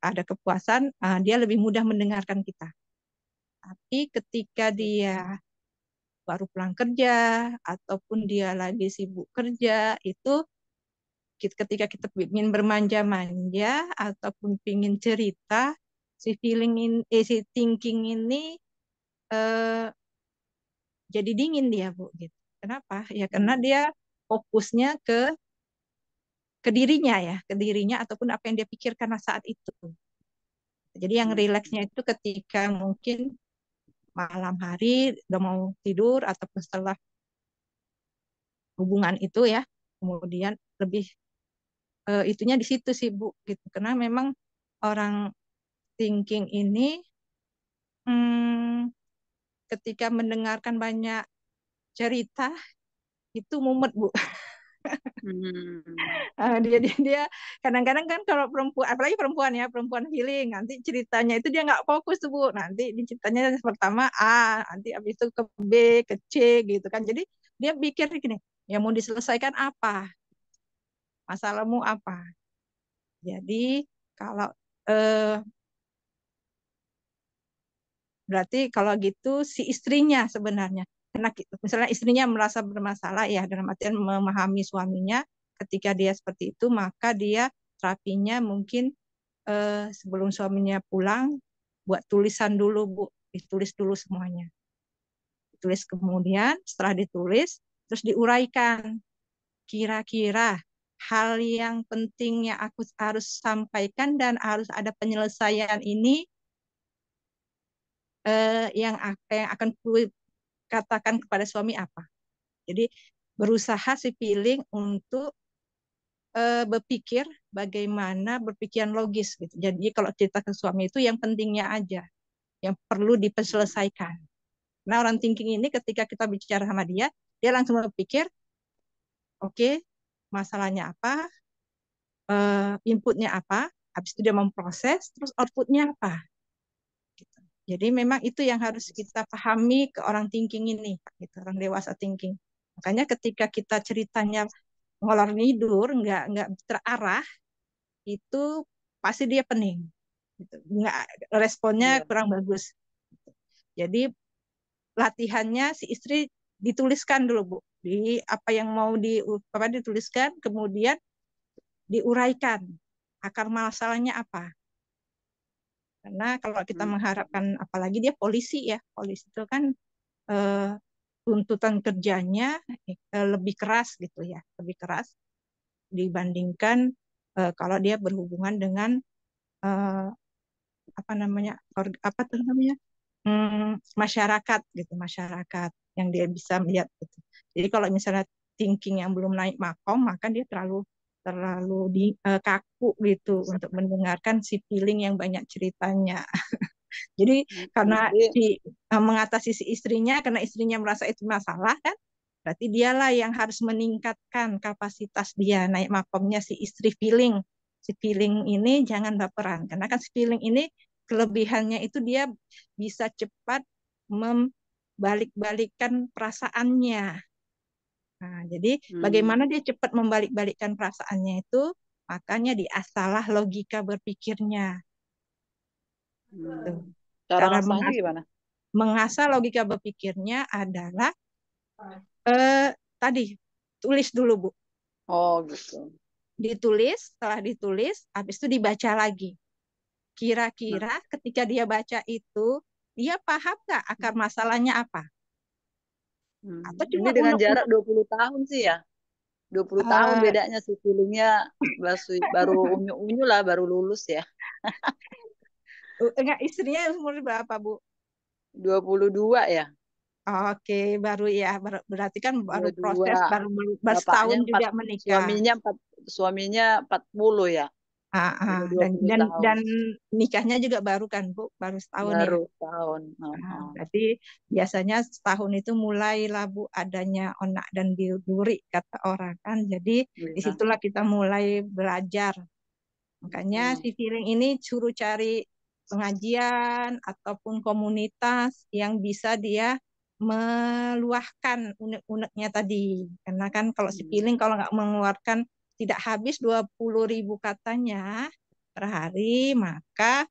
ada kepuasan, uh, dia lebih mudah mendengarkan kita. Tapi ketika dia baru pulang kerja ataupun dia lagi sibuk kerja itu ketika kita ingin bermanja-manja ataupun ingin cerita si feeling in, eh, si thinking ini eh, jadi dingin dia bu gitu kenapa ya karena dia fokusnya ke ke dirinya ya ke dirinya ataupun apa yang dia pikirkan saat itu jadi yang hmm. rileksnya itu ketika mungkin malam hari udah mau tidur atau setelah hubungan itu ya kemudian lebih e, itunya di situ sih bu gitu karena memang orang thinking ini hmm, ketika mendengarkan banyak cerita itu mumet bu. Hmm. Ah, dia dia dia kadang-kadang kan kalau perempuan apalagi perempuan ya perempuan healing nanti ceritanya itu dia nggak fokus tuh bu nanti ceritanya pertama A nanti abis itu ke B ke C gitu kan jadi dia pikir gini yang mau diselesaikan apa masalahmu apa jadi kalau eh, berarti kalau gitu si istrinya sebenarnya karena misalnya istrinya merasa bermasalah ya dalam artian memahami suaminya ketika dia seperti itu maka dia terapinya mungkin eh, sebelum suaminya pulang buat tulisan dulu bu ditulis dulu semuanya ditulis kemudian setelah ditulis terus diuraikan kira-kira hal yang penting yang aku harus sampaikan dan harus ada penyelesaian ini eh, yang, akan ku katakan kepada suami apa. Jadi berusaha si feeling untuk eh, berpikir bagaimana berpikiran logis gitu. Jadi kalau cerita ke suami itu yang pentingnya aja, yang perlu diselesaikan. Nah orang thinking ini ketika kita bicara sama dia, dia langsung berpikir, oke okay, masalahnya apa, eh, inputnya apa, habis itu dia memproses, terus outputnya apa. Jadi memang itu yang harus kita pahami ke orang thinking ini, gitu, orang dewasa thinking. Makanya ketika kita ceritanya ngolor nidur, nggak nggak terarah, itu pasti dia pening, gitu. nggak responnya ya. kurang bagus. Jadi latihannya si istri dituliskan dulu bu, di apa yang mau di apa dituliskan, kemudian diuraikan akar masalahnya apa karena kalau kita hmm. mengharapkan apalagi dia polisi ya, polisi itu kan eh, tuntutan kerjanya uh, lebih keras gitu ya, lebih keras dibandingkan uh, kalau dia berhubungan dengan uh, apa namanya apa tuh namanya hmm, masyarakat gitu masyarakat yang dia bisa melihat gitu. Jadi kalau misalnya thinking yang belum naik makom maka dia terlalu terlalu di, uh, kaku gitu untuk mendengarkan si feeling yang banyak ceritanya. Jadi hmm, karena di, uh, eh, mengatasi si istrinya karena istrinya merasa itu masalah kan, berarti dialah yang harus meningkatkan kapasitas dia naik makomnya si istri feeling, Si feeling ini jangan baperan karena kan si feeling ini kelebihannya itu dia bisa cepat membalik-balikan perasaannya Nah, jadi hmm. bagaimana dia cepat membalik-balikkan perasaannya itu, makanya diasalah logika berpikirnya. Gitu. Hmm. Cara, mengasah, gimana? Mengasah logika berpikirnya adalah eh, tadi tulis dulu bu. Oh gitu. Ditulis, setelah ditulis, habis itu dibaca lagi. Kira-kira hmm. ketika dia baca itu, dia paham nggak akar masalahnya apa? Hmm. Atau cuma Ini dengan unek jarak 20 tahun sih ya. 20 uh, ah. tahun bedanya sih feelingnya baru baru unyu-unyu lah baru lulus ya. Enggak istrinya umur berapa, Bu? 22 ya. Oh, Oke, okay. baru ya ber berarti kan baru 22. proses baru baru setahun juga menikah. Suaminya empat suaminya 40 ya. Ah, ah. Dan, dan dan nikahnya juga baru kan bu, baru setahun ya? baru ya. setahun. Oh, ah, berarti biasanya setahun itu mulailah bu adanya onak dan duri kata orang kan. Jadi ya. disitulah kita mulai belajar. Makanya ya. si Firing ini suruh cari pengajian ataupun komunitas yang bisa dia meluahkan unek-uneknya tadi. Karena kan kalau si iya. kalau nggak mengeluarkan tidak habis 20 ribu katanya per hari, maka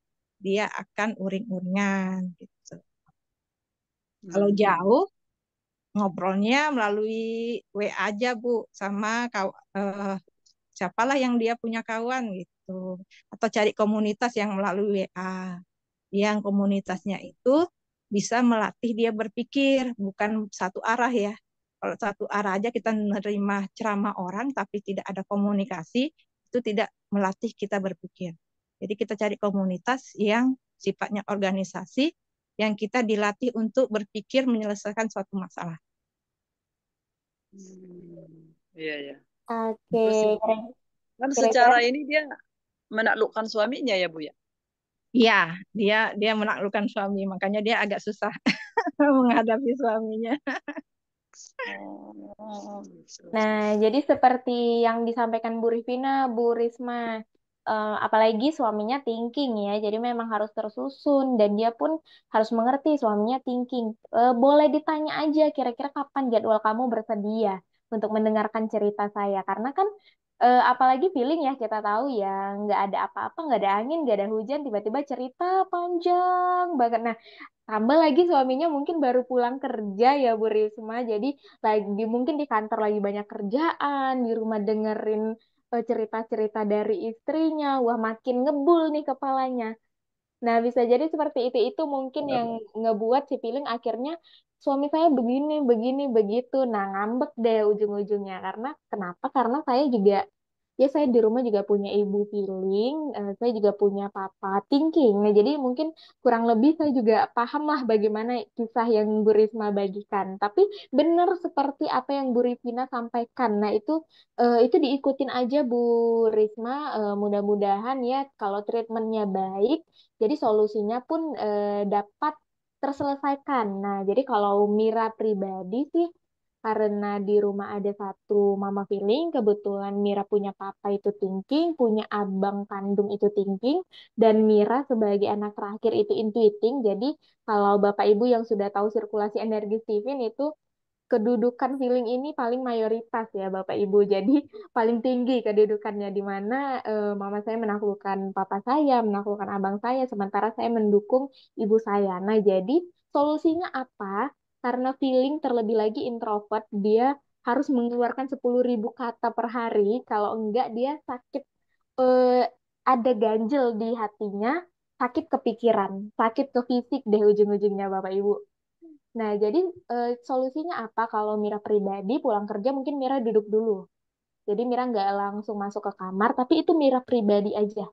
dia akan uring-uringan gitu. Hmm. Kalau jauh ngobrolnya melalui WA aja Bu sama kau eh, siapalah yang dia punya kawan gitu atau cari komunitas yang melalui WA yang komunitasnya itu bisa melatih dia berpikir bukan satu arah ya kalau satu arah aja kita menerima ceramah orang tapi tidak ada komunikasi itu tidak melatih kita berpikir. Jadi kita cari komunitas yang sifatnya organisasi yang kita dilatih untuk berpikir menyelesaikan suatu masalah. Hmm, iya ya. Oke. Okay. Kan secara ini dia menaklukkan suaminya ya bu ya. Iya, dia dia menaklukkan suami, makanya dia agak susah menghadapi suaminya. Oh, Nah, gitu. jadi seperti yang disampaikan Bu Rifina, Bu Risma, uh, apalagi suaminya thinking ya, jadi memang harus tersusun dan dia pun harus mengerti suaminya thinking. Uh, boleh ditanya aja kira-kira kapan jadwal kamu bersedia untuk mendengarkan cerita saya, karena kan uh, apalagi feeling ya kita tahu ya nggak ada apa-apa nggak ada angin nggak ada hujan tiba-tiba cerita panjang banget nah tambah lagi suaminya mungkin baru pulang kerja ya Bu Risma jadi lagi mungkin di kantor lagi banyak kerjaan di rumah dengerin eh, cerita-cerita dari istrinya wah makin ngebul nih kepalanya Nah, bisa jadi seperti itu itu mungkin yang ngebuat si Piling akhirnya suami saya begini, begini, begitu. Nah, ngambek deh ujung-ujungnya karena kenapa? Karena saya juga ya saya di rumah juga punya ibu feeling, uh, eh, saya juga punya papa thinking. Nah, jadi mungkin kurang lebih saya juga paham lah bagaimana kisah yang Bu Risma bagikan. Tapi benar seperti apa yang Bu Rifina sampaikan. Nah, itu uh, itu diikutin aja Bu Risma. Uh, mudah-mudahan ya kalau treatmentnya baik, jadi solusinya pun uh, dapat terselesaikan. Nah, jadi kalau Mira pribadi sih karena di rumah ada satu mama feeling, kebetulan Mira punya papa itu thinking, punya abang kandung itu thinking, dan Mira sebagai anak terakhir itu intuiting. Jadi kalau Bapak Ibu yang sudah tahu sirkulasi energi Steven itu kedudukan feeling ini paling mayoritas ya Bapak Ibu. Jadi paling tinggi kedudukannya di mana e, mama saya menaklukkan papa saya, menaklukkan abang saya, sementara saya mendukung ibu saya. Nah, jadi solusinya apa? karena feeling terlebih lagi introvert dia harus mengeluarkan 10.000 kata per hari kalau enggak dia sakit eh, ada ganjel di hatinya sakit kepikiran sakit ke fisik deh ujung-ujungnya bapak ibu nah jadi eh, solusinya apa kalau Mira pribadi pulang kerja mungkin Mira duduk dulu jadi Mira nggak langsung masuk ke kamar tapi itu Mira pribadi aja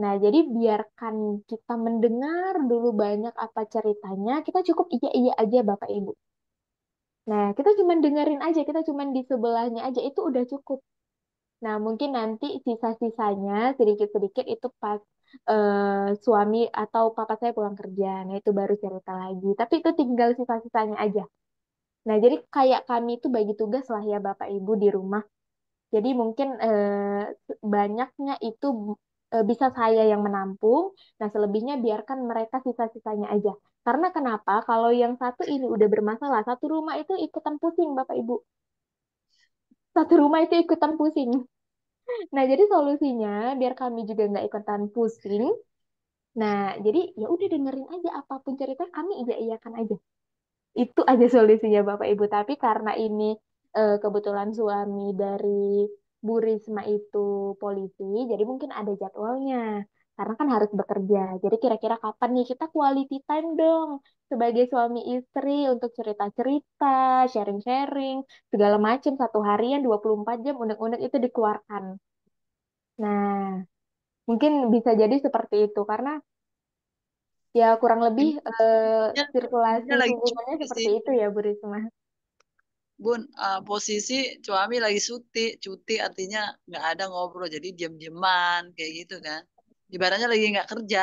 Nah, jadi biarkan kita mendengar dulu banyak apa ceritanya, kita cukup iya-iya aja Bapak Ibu. Nah, kita cuma dengerin aja, kita cuma di sebelahnya aja, itu udah cukup. Nah, mungkin nanti sisa-sisanya sedikit-sedikit itu pas uh, suami atau papa saya pulang kerja, nah itu baru cerita lagi. Tapi itu tinggal sisa-sisanya aja. Nah, jadi kayak kami itu bagi tugas lah ya Bapak Ibu di rumah. Jadi mungkin eh, banyaknya itu Eh, bisa saya yang menampung. Nah, selebihnya biarkan mereka sisa-sisanya aja. Karena kenapa? Kalau yang satu ini udah bermasalah, satu rumah itu ikutan pusing, Bapak Ibu. Satu rumah itu ikutan pusing. Nah, jadi solusinya biar kami juga nggak ikutan pusing. Nah, jadi ya udah dengerin aja apapun cerita kami iya iyakan aja. Itu aja solusinya Bapak Ibu. Tapi karena ini eh, kebetulan suami dari Bu Risma itu polisi, jadi mungkin ada jadwalnya. Karena kan harus bekerja. Jadi kira-kira kapan nih kita quality time dong sebagai suami istri untuk cerita-cerita, sharing-sharing, segala macam satu harian 24 jam undang-undang itu dikeluarkan. Nah, mungkin bisa jadi seperti itu karena ya kurang lebih iya. eh, iya, sirkulasi iya hubungannya seperti itu ya Bu Risma. Bun, uh, posisi suami lagi cuti cuti artinya nggak ada ngobrol jadi diam diaman kayak gitu kan ibaratnya lagi nggak kerja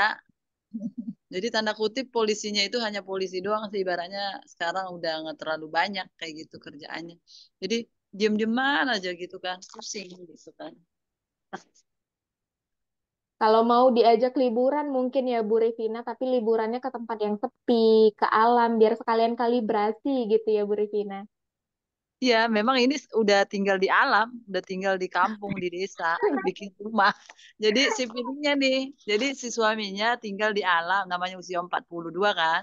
jadi tanda kutip polisinya itu hanya polisi doang sih ibaratnya sekarang udah nggak terlalu banyak kayak gitu kerjaannya jadi diem dieman aja gitu kan pusing gitu kan kalau mau diajak liburan mungkin ya Bu Rivina tapi liburannya ke tempat yang sepi ke alam biar sekalian kalibrasi gitu ya Bu Rivina Iya, memang ini udah tinggal di alam, udah tinggal di kampung, di desa, bikin rumah. Jadi si pilihnya nih, jadi si suaminya tinggal di alam, namanya usia 42 kan.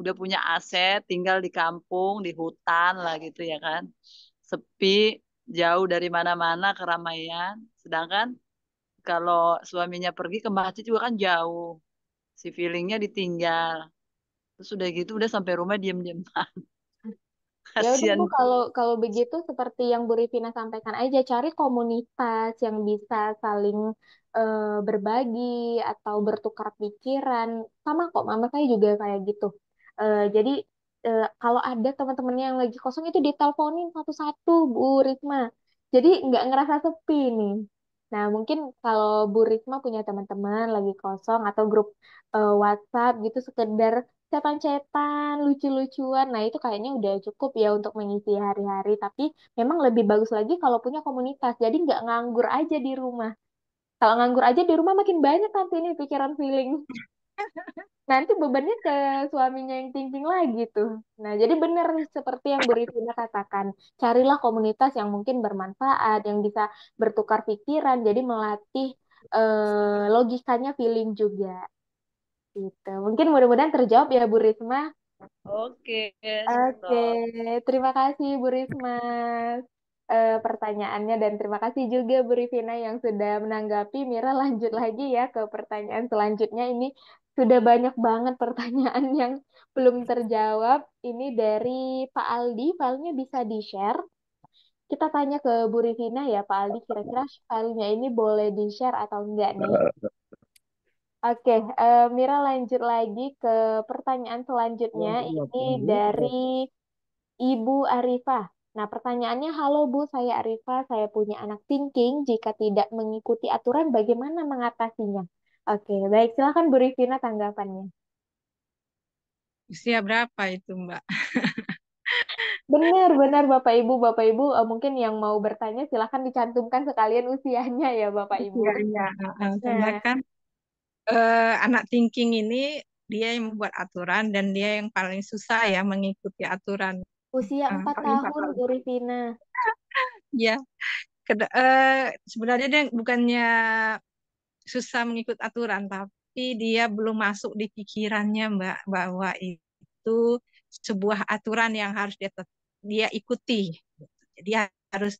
Udah punya aset, tinggal di kampung, di hutan lah gitu ya kan. Sepi, jauh dari mana-mana keramaian. Sedangkan kalau suaminya pergi ke masjid juga kan jauh. Si feelingnya ditinggal. Terus udah gitu udah sampai rumah diem-dieman. Ya udah kalau kalau begitu seperti yang Bu Rifina sampaikan aja cari komunitas yang bisa saling uh, berbagi atau bertukar pikiran. Sama kok mama saya juga kayak gitu. Uh, jadi uh, kalau ada teman-temannya yang lagi kosong itu diteleponin satu-satu Bu Risma. Jadi nggak ngerasa sepi nih. Nah, mungkin kalau Bu Risma punya teman-teman lagi kosong atau grup uh, WhatsApp gitu sekedar cetan-cetan, lucu-lucuan. Nah, itu kayaknya udah cukup ya untuk mengisi hari-hari. Tapi memang lebih bagus lagi kalau punya komunitas. Jadi nggak nganggur aja di rumah. Kalau nganggur aja di rumah makin banyak nanti nih pikiran feeling nanti bebannya ke suaminya yang thinking lagi tuh. Nah, jadi benar seperti yang Bu Rifina katakan, carilah komunitas yang mungkin bermanfaat, yang bisa bertukar pikiran, jadi melatih eh, logikanya feeling juga. Gitu. Mungkin mudah-mudahan terjawab ya Bu Risma. Oke. Oke, okay. terima kasih Bu Risma eh, pertanyaannya dan terima kasih juga Bu Rivina yang sudah menanggapi. Mira lanjut lagi ya ke pertanyaan selanjutnya ini sudah banyak banget pertanyaan yang belum terjawab. Ini dari Pak Aldi, filenya bisa di-share. Kita tanya ke Bu Rivina ya, Pak Aldi, kira-kira filenya ini boleh di-share atau enggak nih? Eh, eh. Oke, uh, Mira lanjut lagi ke pertanyaan selanjutnya. Ini dari Ibu Arifah. Nah, pertanyaannya, halo Bu, saya Arifah, saya punya anak thinking. Jika tidak mengikuti aturan, bagaimana mengatasinya? Oke, baik. Silahkan Bu Rifina tanggapannya. Usia berapa itu, Mbak? Benar, benar Bapak Ibu. Bapak Ibu eh, mungkin yang mau bertanya silahkan dicantumkan sekalian usianya ya Bapak Ibu. Iya, iya. Karena kan eh, anak thinking ini dia yang membuat aturan dan dia yang paling susah ya mengikuti aturan. Usia eh, empat uh, tahun, Bu Rifina. ya. Eh, sebenarnya dia bukannya susah mengikut aturan tapi dia belum masuk di pikirannya Mbak bahwa itu sebuah aturan yang harus dia dia ikuti. Jadi harus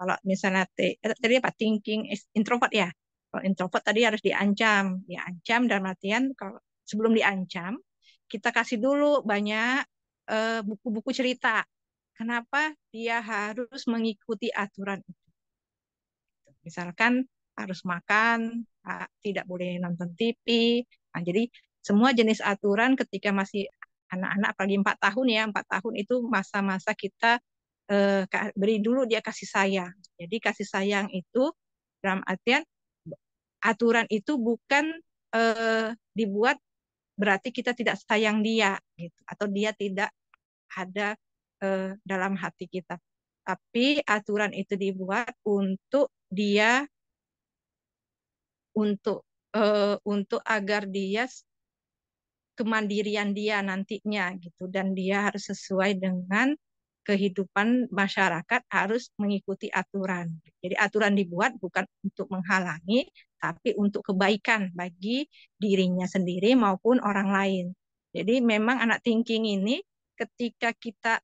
kalau misalnya eh, tadi apa thinking introvert ya. Kalau introvert tadi harus diancam, diancam dan artian kalau sebelum diancam kita kasih dulu banyak eh, buku-buku uh, cerita. Kenapa dia harus mengikuti aturan itu? Misalkan harus makan tidak boleh nonton TV. Nah, jadi semua jenis aturan ketika masih anak-anak apalagi empat tahun ya empat tahun itu masa-masa kita eh, beri dulu dia kasih sayang jadi kasih sayang itu dalam artian aturan itu bukan eh, dibuat berarti kita tidak sayang dia gitu atau dia tidak ada eh, dalam hati kita tapi aturan itu dibuat untuk dia untuk uh, untuk agar dia kemandirian dia nantinya gitu dan dia harus sesuai dengan kehidupan masyarakat harus mengikuti aturan. Jadi aturan dibuat bukan untuk menghalangi tapi untuk kebaikan bagi dirinya sendiri maupun orang lain. Jadi memang anak thinking ini ketika kita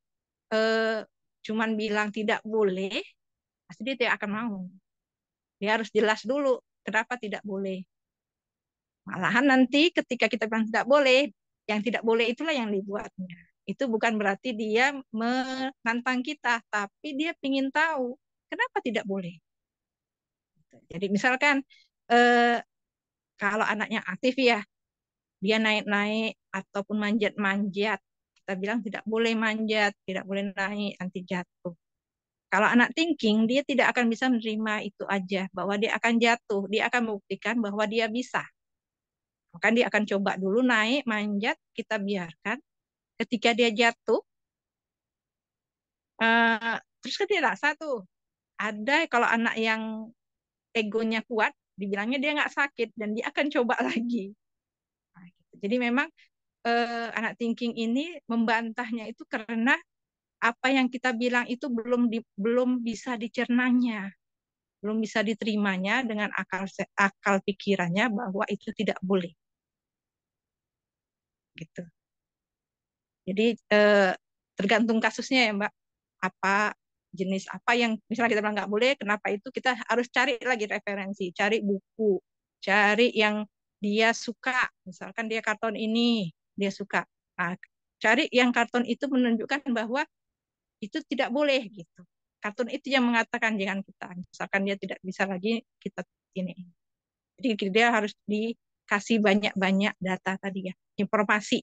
eh, cuman bilang tidak boleh pasti dia tidak akan mau. Dia harus jelas dulu Kenapa tidak boleh? Malahan nanti ketika kita bilang tidak boleh, yang tidak boleh itulah yang dibuatnya. Itu bukan berarti dia menantang kita, tapi dia ingin tahu kenapa tidak boleh. Jadi misalkan eh, kalau anaknya aktif ya, dia naik-naik ataupun manjat-manjat, kita bilang tidak boleh manjat, tidak boleh naik, nanti jatuh. Kalau anak thinking, dia tidak akan bisa menerima itu aja, bahwa dia akan jatuh, dia akan membuktikan bahwa dia bisa. Maka dia akan coba dulu naik, manjat, kita biarkan. Ketika dia jatuh, uh, terus ketika tidak satu. Ada kalau anak yang egonya kuat, dibilangnya dia nggak sakit, dan dia akan coba lagi. Nah, gitu. Jadi memang uh, anak thinking ini membantahnya itu karena apa yang kita bilang itu belum di, belum bisa dicernanya, belum bisa diterimanya dengan akal akal pikirannya bahwa itu tidak boleh. Gitu. Jadi eh, tergantung kasusnya ya Mbak, apa jenis apa yang misalnya kita bilang nggak boleh, kenapa itu kita harus cari lagi referensi, cari buku, cari yang dia suka, misalkan dia karton ini dia suka. Nah, cari yang karton itu menunjukkan bahwa itu tidak boleh gitu kartun itu yang mengatakan jangan kita misalkan dia tidak bisa lagi kita ini jadi dia harus dikasih banyak-banyak data tadi ya informasi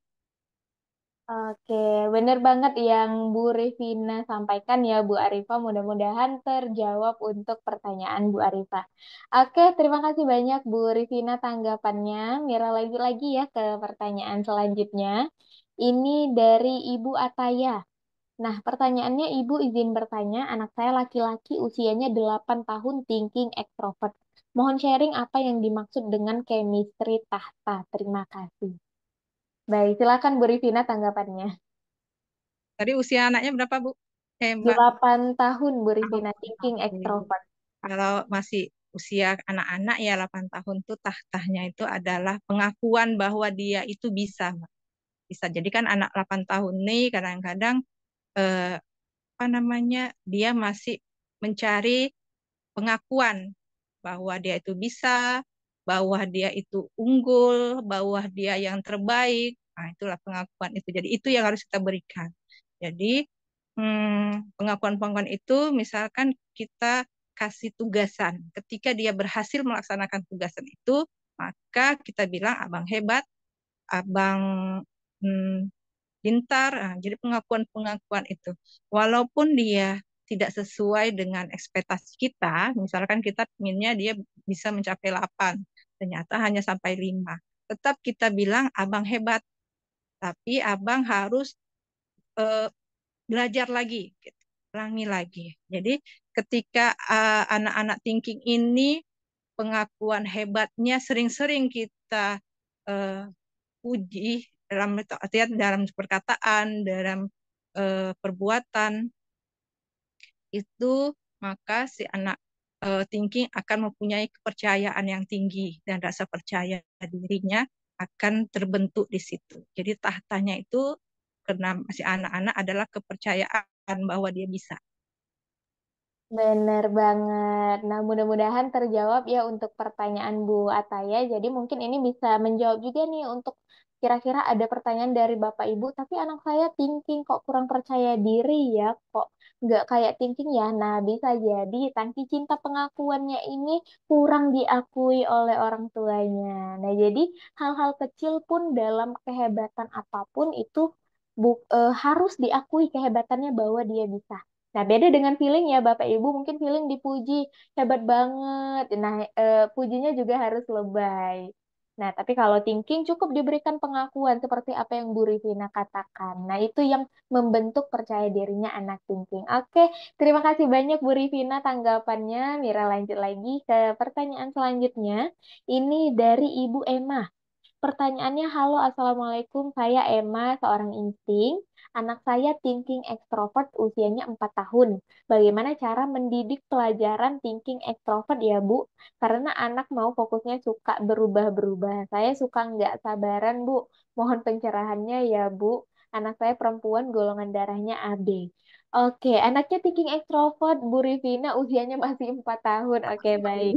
Oke, benar banget yang Bu Rifina sampaikan ya Bu Arifa. Mudah-mudahan terjawab untuk pertanyaan Bu Arifa. Oke, terima kasih banyak Bu Rifina tanggapannya. Mira lagi-lagi ya ke pertanyaan selanjutnya. Ini dari Ibu Ataya. Nah, pertanyaannya Ibu izin bertanya, anak saya laki-laki usianya 8 tahun thinking extrovert. Mohon sharing apa yang dimaksud dengan chemistry tahta. Terima kasih. Baik, silakan Bu Rivina tanggapannya. Tadi usia anaknya berapa, Bu? Eh, 8 tahun Bu Rivina thinking extrovert. Kalau masih usia anak-anak ya 8 tahun tuh tahtanya itu adalah pengakuan bahwa dia itu bisa, Bisa. Jadi kan anak 8 tahun nih kadang-kadang Eh, apa namanya dia masih mencari pengakuan bahwa dia itu bisa, bahwa dia itu unggul, bahwa dia yang terbaik. Nah, itulah pengakuan itu. Jadi itu yang harus kita berikan. Jadi hmm, pengakuan-pengakuan itu misalkan kita kasih tugasan. Ketika dia berhasil melaksanakan tugasan itu, maka kita bilang abang hebat, abang hmm, pintar. Nah, jadi pengakuan-pengakuan itu, walaupun dia tidak sesuai dengan ekspektasi kita, misalkan kita inginnya dia bisa mencapai 8, ternyata hanya sampai 5. Tetap kita bilang abang hebat, tapi abang harus eh, belajar lagi, gitu. ulangi lagi. Jadi ketika eh, anak-anak eh, thinking ini pengakuan hebatnya sering-sering kita eh, uji dalam artinya dalam perkataan, dalam e, perbuatan itu maka si anak e, thinking akan mempunyai kepercayaan yang tinggi dan rasa percaya dirinya akan terbentuk di situ. Jadi tahtanya itu karena masih anak-anak adalah kepercayaan bahwa dia bisa. Benar banget. Nah, mudah-mudahan terjawab ya untuk pertanyaan Bu Ataya. Jadi mungkin ini bisa menjawab juga nih untuk kira-kira ada pertanyaan dari Bapak Ibu, tapi anak saya thinking kok kurang percaya diri ya, kok nggak kayak thinking ya. Nah, bisa jadi tangki cinta pengakuannya ini kurang diakui oleh orang tuanya. Nah, jadi hal-hal kecil pun dalam kehebatan apapun itu bu, e, harus diakui kehebatannya bahwa dia bisa. Nah, beda dengan feeling ya Bapak Ibu, mungkin feeling dipuji, hebat banget. Nah, e, pujinya juga harus lebay. Nah, tapi kalau thinking cukup diberikan pengakuan seperti apa yang Bu Rivina katakan. Nah, itu yang membentuk percaya dirinya anak thinking. Oke, terima kasih banyak Bu Rivina tanggapannya. Mira lanjut lagi ke pertanyaan selanjutnya. Ini dari Ibu Emma. Pertanyaannya, halo Assalamualaikum, saya Emma, seorang insting. Anak saya thinking extrovert usianya 4 tahun. Bagaimana cara mendidik pelajaran thinking extrovert ya, Bu? Karena anak mau fokusnya suka berubah-berubah. Saya suka nggak sabaran, Bu. Mohon pencerahannya ya, Bu. Anak saya perempuan, golongan darahnya AB. Oke, anaknya thinking extrovert, Bu Rivina usianya masih 4 tahun. Oke, baik.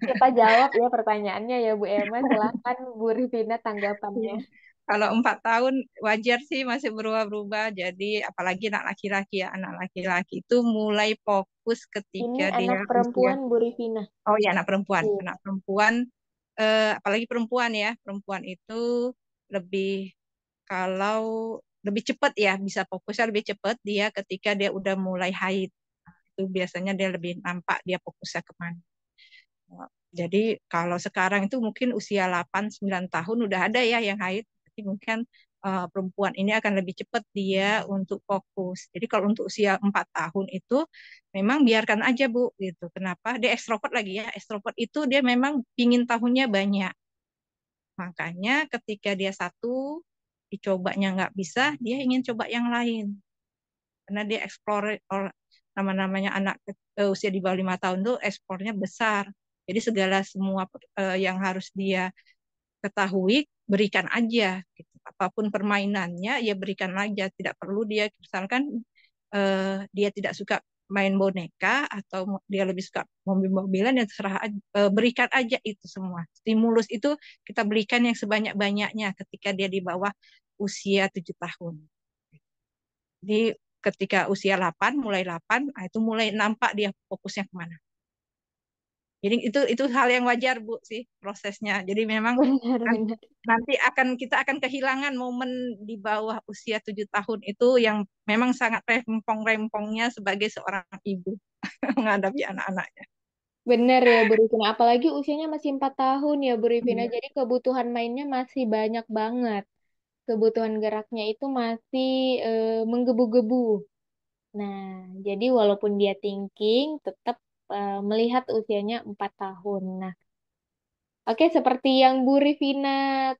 Kita jawab ya pertanyaannya ya Bu Emma. Silakan Bu Rivina tanggapannya. Iya kalau empat tahun wajar sih masih berubah-berubah. Jadi apalagi anak laki-laki ya anak laki-laki itu mulai fokus ketika Ini dia anak perempuan Bu Rifina. Oh iya, anak perempuan, iya. anak perempuan. Eh, apalagi perempuan ya perempuan itu lebih kalau lebih cepat ya bisa fokusnya lebih cepat dia ketika dia udah mulai haid itu biasanya dia lebih nampak dia fokusnya kemana. Jadi kalau sekarang itu mungkin usia 8-9 tahun udah ada ya yang haid berarti mungkin uh, perempuan ini akan lebih cepat dia untuk fokus. Jadi kalau untuk usia 4 tahun itu memang biarkan aja Bu gitu. Kenapa? Dia ekstrovert lagi ya. Ekstrovert itu dia memang pingin tahunnya banyak. Makanya ketika dia satu dicobanya nggak bisa, dia ingin coba yang lain. Karena dia explore nama-namanya anak uh, usia di bawah lima tahun tuh ekspornya besar. Jadi segala semua eh, yang harus dia ketahui berikan aja gitu. apapun permainannya ya berikan aja tidak perlu dia misalkan eh, dia tidak suka main boneka atau dia lebih suka mobil-mobilan ya terserah eh, berikan aja itu semua stimulus itu kita berikan yang sebanyak-banyaknya ketika dia di bawah usia tujuh tahun jadi ketika usia 8 mulai 8 ah, itu mulai nampak dia fokusnya kemana jadi itu itu hal yang wajar Bu sih prosesnya. Jadi memang benar, kan benar. nanti akan kita akan kehilangan momen di bawah usia tujuh tahun itu yang memang sangat rempong-rempongnya sebagai seorang ibu menghadapi iya. anak-anaknya. Benar ya Bu Rifina, apalagi usianya masih empat tahun ya Bu Rifina, benar. Iya. jadi kebutuhan mainnya masih banyak banget. Kebutuhan geraknya itu masih e, menggebu-gebu. Nah, jadi walaupun dia thinking, tetap uh, melihat usianya empat tahun. Nah, oke seperti yang Bu Rivina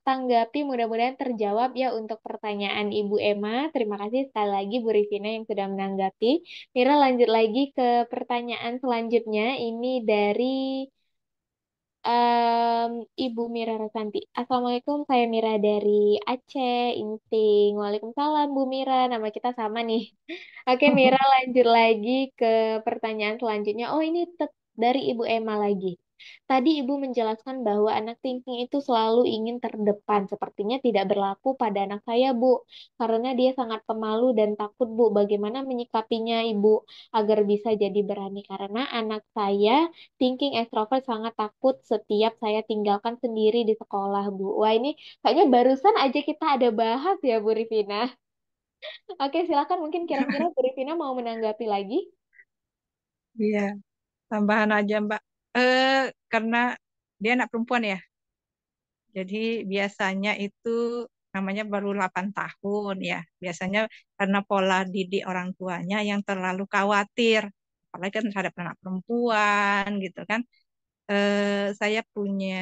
tanggapi, mudah-mudahan terjawab ya untuk pertanyaan Ibu Emma. Terima kasih sekali lagi Bu Rivina yang sudah menanggapi. Mira lanjut lagi ke pertanyaan selanjutnya, ini dari um, Ibu Mira Rasanti. Assalamualaikum, saya Mira dari Aceh, Inting. Waalaikumsalam, Bu Mira. Nama kita sama nih. Oke, Mira lanjut lagi ke pertanyaan selanjutnya. Oh, ini dari Ibu Emma lagi. Tadi Ibu menjelaskan bahwa anak thinking itu selalu ingin terdepan. Sepertinya tidak berlaku pada anak saya, Bu, karena dia sangat pemalu dan takut, Bu. Bagaimana menyikapinya, Ibu, agar bisa jadi berani? Karena anak saya thinking extrovert sangat takut setiap saya tinggalkan sendiri di sekolah, Bu. Wah, ini kayaknya barusan aja kita ada bahas ya, Bu rifina Oke, silakan mungkin kira-kira Bu rifina mau menanggapi lagi. Iya, tambahan aja Mbak eh, karena dia anak perempuan ya. Jadi biasanya itu namanya baru 8 tahun ya. Biasanya karena pola didik orang tuanya yang terlalu khawatir, apalagi kan terhadap anak perempuan gitu kan. Eh, saya punya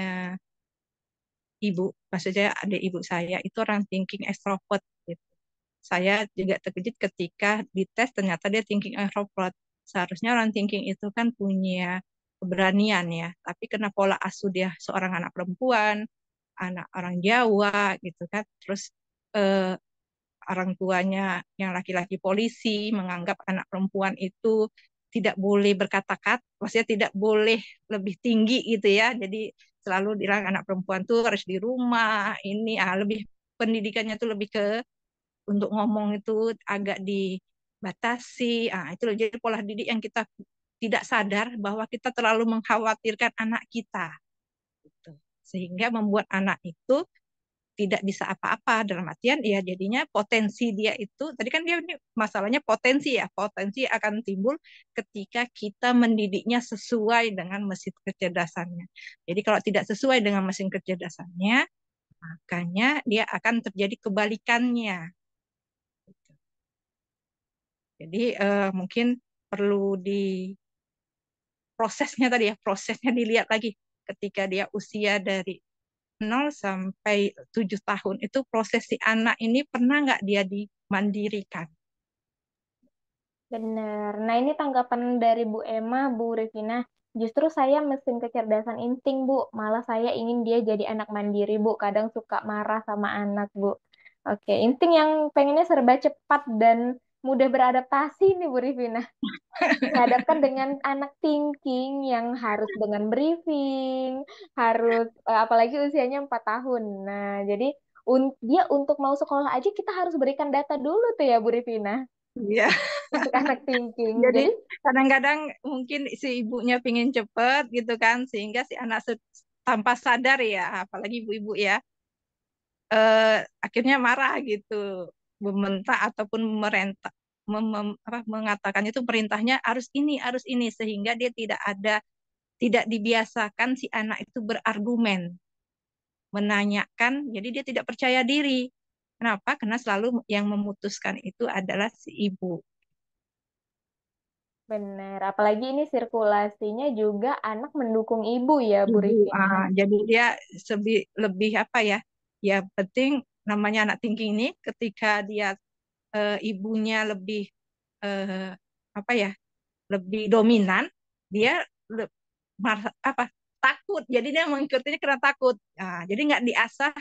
ibu, maksudnya ada ibu saya itu orang thinking extrovert gitu. Saya juga terkejut ketika dites ternyata dia thinking extrovert. Seharusnya orang thinking itu kan punya keberanian ya, tapi kena pola asuh dia seorang anak perempuan, anak orang Jawa gitu kan, terus eh, orang tuanya yang laki-laki polisi menganggap anak perempuan itu tidak boleh berkata-kata, maksudnya tidak boleh lebih tinggi gitu ya, jadi selalu bilang anak perempuan tuh harus di rumah, ini ah lebih pendidikannya tuh lebih ke untuk ngomong itu agak dibatasi. Ah, itu loh, jadi pola didik yang kita tidak sadar bahwa kita terlalu mengkhawatirkan anak kita. Gitu. Sehingga membuat anak itu tidak bisa apa-apa dalam artian ya jadinya potensi dia itu tadi kan dia ini masalahnya potensi ya potensi akan timbul ketika kita mendidiknya sesuai dengan mesin kecerdasannya jadi kalau tidak sesuai dengan mesin kecerdasannya makanya dia akan terjadi kebalikannya gitu. jadi eh, mungkin perlu di prosesnya tadi ya, prosesnya dilihat lagi ketika dia usia dari 0 sampai 7 tahun itu proses si anak ini pernah nggak dia dimandirikan? Benar. Nah ini tanggapan dari Bu Emma, Bu Revina. Justru saya mesin kecerdasan insting, Bu. Malah saya ingin dia jadi anak mandiri, Bu. Kadang suka marah sama anak, Bu. Oke, insting yang pengennya serba cepat dan mudah beradaptasi nih Bu Rivina. Dihadapkan dengan anak thinking yang harus dengan briefing, harus eh, apalagi usianya 4 tahun. Nah, jadi un dia untuk mau sekolah aja kita harus berikan data dulu tuh ya Bu Rivina. Iya. Untuk anak thinking. Jadi kadang-kadang mungkin si ibunya pingin cepet gitu kan, sehingga si anak tanpa sadar ya, apalagi ibu-ibu ya, eh, akhirnya marah gitu meminta ataupun merentah mem, apa, mengatakan itu perintahnya harus ini harus ini sehingga dia tidak ada tidak dibiasakan si anak itu berargumen menanyakan jadi dia tidak percaya diri kenapa karena selalu yang memutuskan itu adalah si ibu Benar, apalagi ini sirkulasinya juga anak mendukung ibu ya, Bu Rifi. Uh, ah, jadi dia lebih lebih apa ya? Ya penting namanya anak tinggi ini ketika dia e, ibunya lebih e, apa ya lebih dominan dia le, mar, apa takut jadi dia mengikutinya karena takut nah, jadi nggak diasah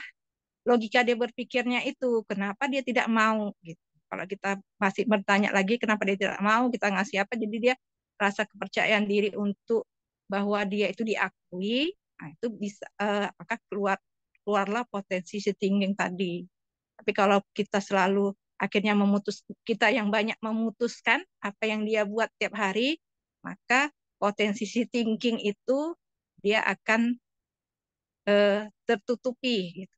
logika dia berpikirnya itu kenapa dia tidak mau gitu kalau kita masih bertanya lagi kenapa dia tidak mau kita ngasih apa jadi dia rasa kepercayaan diri untuk bahwa dia itu diakui nah itu bisa eh, apakah keluar keluarlah potensi si thinking tadi. Tapi kalau kita selalu akhirnya memutus kita yang banyak memutuskan apa yang dia buat tiap hari, maka potensi si thinking itu dia akan eh, tertutupi. Gitu.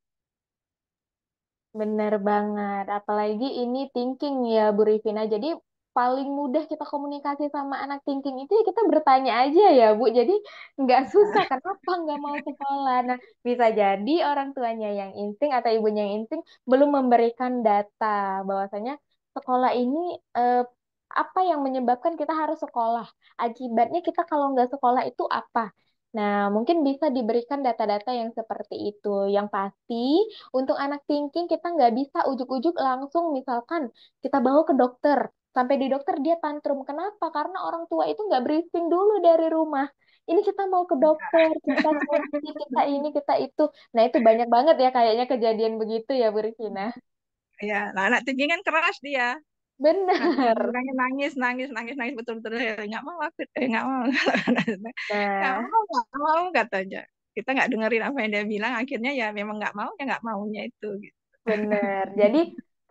Benar banget, apalagi ini thinking ya Bu Rivina. Jadi paling mudah kita komunikasi sama anak thinking itu ya kita bertanya aja ya Bu. Jadi nggak iya. susah kenapa nggak mau sekolah. Nah bisa jadi orang tuanya yang insting atau ibunya yang insting belum memberikan data bahwasanya sekolah ini eh, apa yang menyebabkan kita harus sekolah. Akibatnya kita kalau nggak sekolah itu apa. Nah, mungkin bisa diberikan data-data yang seperti itu. Yang pasti, untuk anak thinking kita nggak bisa ujuk-ujuk langsung misalkan kita bawa ke dokter sampai di dokter dia tantrum kenapa karena orang tua itu nggak briefing dulu dari rumah ini kita mau ke dokter kita ini kita ini kita itu nah itu banyak banget ya kayaknya kejadian begitu ya Bu Rizina ya nah, anak tinggi kan keras dia benar nangis nangis nangis nangis nangis betul betul ya nggak mau aku eh, nggak mau nggak nah. mau nggak mau katanya kita nggak dengerin apa yang dia bilang akhirnya ya memang nggak mau ya nggak maunya itu gitu. benar jadi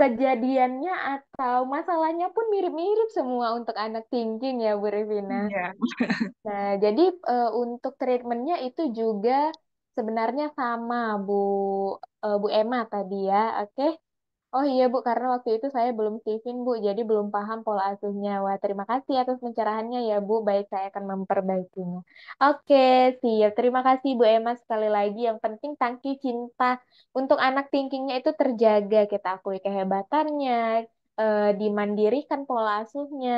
kejadiannya atau masalahnya pun mirip-mirip semua untuk anak thinking ya Bu Revina. Yeah. nah, jadi e, untuk treatmentnya itu juga sebenarnya sama Bu e, Bu Emma tadi ya, oke? Okay? Oh iya Bu, karena waktu itu saya belum Steven Bu, jadi belum paham pola asuhnya. Wah terima kasih atas pencerahannya ya Bu, baik saya akan memperbaikinya. Oke, siap. Terima kasih Bu Emma sekali lagi. Yang penting tangki cinta untuk anak thinkingnya itu terjaga, kita akui kehebatannya, eh, dimandirikan pola asuhnya.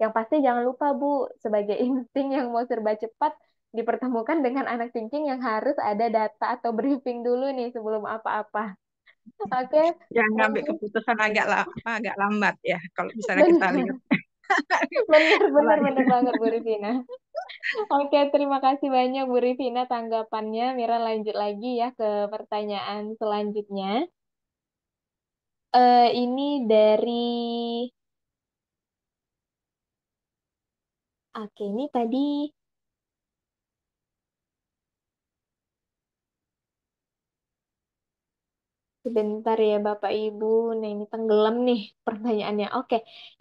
Yang pasti jangan lupa Bu, sebagai insting yang mau serba cepat, dipertemukan dengan anak thinking yang harus ada data atau briefing dulu nih sebelum apa-apa. Oke. Okay. Yang ngambil keputusan agak lama, agak lambat ya kalau misalnya kita lihat. benar benar benar banget Bu Rivina. Oke, okay, terima kasih banyak Bu Rivina tanggapannya. Mira lanjut lagi ya ke pertanyaan selanjutnya. Uh, ini dari Oke, ini tadi Sebentar ya Bapak Ibu. Nah ini tenggelam nih pertanyaannya. Oke,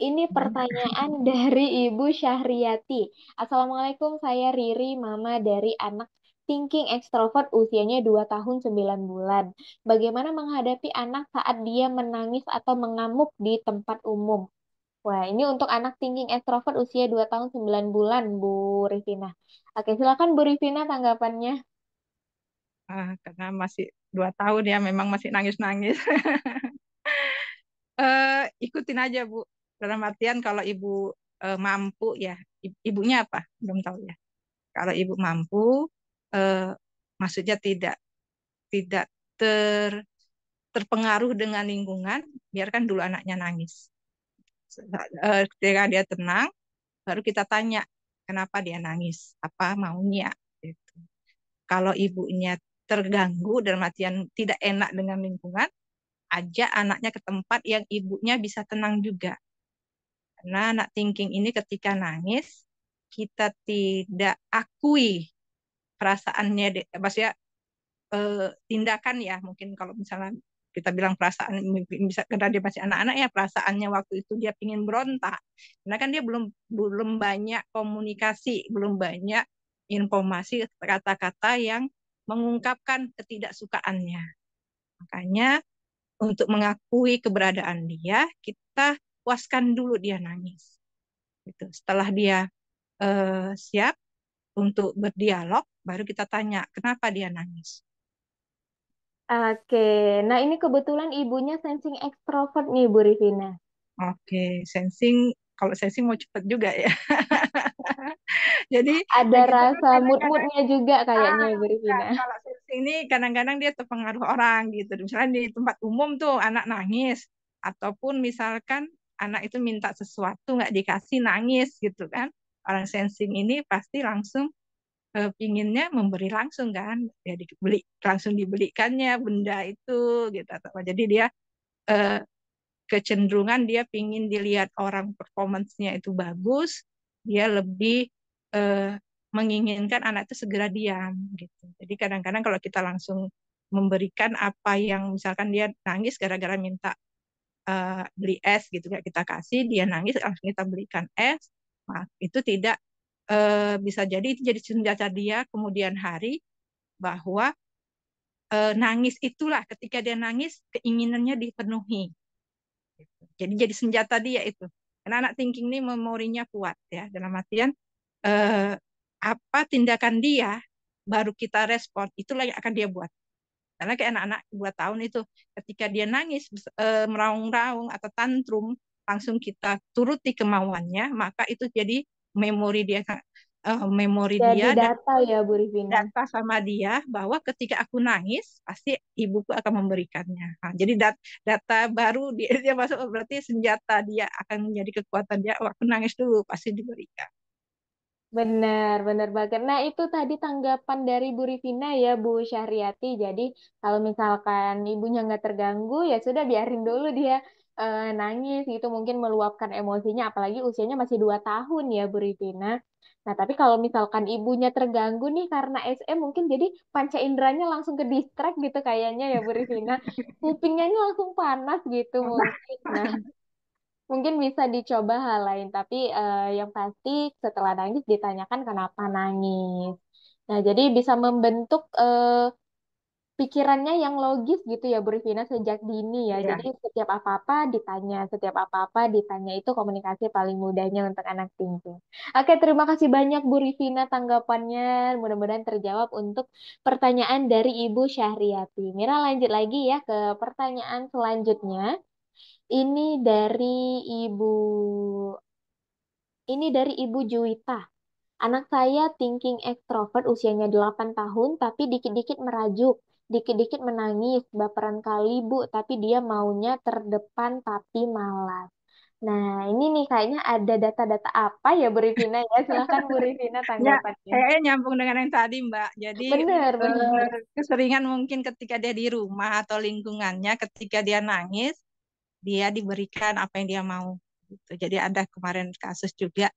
ini pertanyaan dari Ibu Syahriati. Assalamualaikum, saya Riri, mama dari anak thinking extrovert usianya 2 tahun 9 bulan. Bagaimana menghadapi anak saat dia menangis atau mengamuk di tempat umum? Wah, ini untuk anak thinking extrovert usia 2 tahun 9 bulan, Bu Rifina. Oke, silakan Bu Rifina tanggapannya uh, karena masih dua tahun ya memang masih nangis-nangis uh, ikutin aja bu dalam artian kalau ibu uh, mampu ya ibunya apa belum tahu ya kalau ibu mampu uh, maksudnya tidak tidak ter terpengaruh dengan lingkungan biarkan dulu anaknya nangis uh, dia tenang baru kita tanya kenapa dia nangis apa maunya gitu. kalau ibunya terganggu dan artian tidak enak dengan lingkungan, ajak anaknya ke tempat yang ibunya bisa tenang juga. Karena anak thinking ini ketika nangis, kita tidak akui perasaannya, maksudnya eh, tindakan ya, mungkin kalau misalnya kita bilang perasaan bisa karena dia masih anak-anak ya perasaannya waktu itu dia ingin berontak karena kan dia belum belum banyak komunikasi belum banyak informasi kata-kata yang mengungkapkan ketidaksukaannya. Makanya untuk mengakui keberadaan dia, kita puaskan dulu dia nangis. Gitu. Setelah dia uh, siap untuk berdialog, baru kita tanya kenapa dia nangis. Oke, nah ini kebetulan ibunya sensing ekstrovert nih Bu Rivina. Oke, sensing kalau saya sih mau cepet juga ya jadi ada rasa mood moodnya juga kayaknya ah, Bu Rifina kalau ini kadang-kadang dia terpengaruh orang gitu misalnya di tempat umum tuh anak nangis ataupun misalkan anak itu minta sesuatu nggak dikasih nangis gitu kan orang sensing ini pasti langsung eh, pinginnya memberi langsung kan ya dibeli langsung dibelikannya benda itu gitu jadi dia eh, kecenderungan dia ingin dilihat orang performance-nya itu bagus, dia lebih eh, menginginkan anak itu segera diam gitu. Jadi kadang-kadang kalau kita langsung memberikan apa yang misalkan dia nangis gara-gara minta uh, beli es gitu kayak kita kasih dia nangis langsung kita belikan es, nah, itu tidak uh, bisa jadi itu jadi senjata dia kemudian hari bahwa eh, nangis itulah ketika dia nangis keinginannya dipenuhi jadi jadi senjata dia itu. Karena anak thinking ini memorinya kuat ya dalam artian eh, apa tindakan dia baru kita respon itulah yang akan dia buat. Karena kayak anak-anak dua tahun itu ketika dia nangis eh, meraung-raung atau tantrum langsung kita turuti kemauannya maka itu jadi memori dia uh, memori dia data dan, ya Bu Rivina. Data sama dia bahwa ketika aku nangis pasti ibuku akan memberikannya. Nah, jadi dat data baru dia, dia masuk berarti senjata dia akan menjadi kekuatan dia. Waktu oh, nangis dulu pasti diberikan. Benar, benar banget. Nah, itu tadi tanggapan dari Bu Rivina ya, Bu Syahriati. Jadi, kalau misalkan ibunya nggak terganggu, ya sudah biarin dulu dia e, nangis gitu, mungkin meluapkan emosinya. Apalagi usianya masih dua tahun ya, Bu Rivina. Nah, tapi kalau misalkan ibunya terganggu nih karena SM mungkin jadi panca inderanya langsung ke distract gitu kayaknya ya Bu Rifina. Kupingnya ini langsung panas gitu mungkin. Nah, mungkin bisa dicoba hal lain, tapi uh, yang pasti setelah nangis ditanyakan kenapa nangis. Nah, jadi bisa membentuk uh, pikirannya yang logis gitu ya Bu Rivina sejak dini ya. Yeah. Jadi setiap apa-apa ditanya, setiap apa-apa ditanya itu komunikasi paling mudahnya untuk anak tinggi. Oke, terima kasih banyak Bu Rivina tanggapannya. Mudah-mudahan terjawab untuk pertanyaan dari Ibu Syahriati. Mira lanjut lagi ya ke pertanyaan selanjutnya. Ini dari Ibu ini dari Ibu Juwita. Anak saya thinking extrovert usianya 8 tahun tapi dikit-dikit merajuk dikit-dikit menangis, baperan kali Bu, tapi dia maunya terdepan tapi malas. Nah, ini nih kayaknya ada data-data apa ya Bu Rivina ya? Silahkan Bu Rivina ya, tanggapannya. Ya, saya nyambung dengan yang tadi Mbak. Jadi bener, eh, bener. keseringan mungkin ketika dia di rumah atau lingkungannya, ketika dia nangis, dia diberikan apa yang dia mau. Gitu. Jadi ada kemarin kasus juga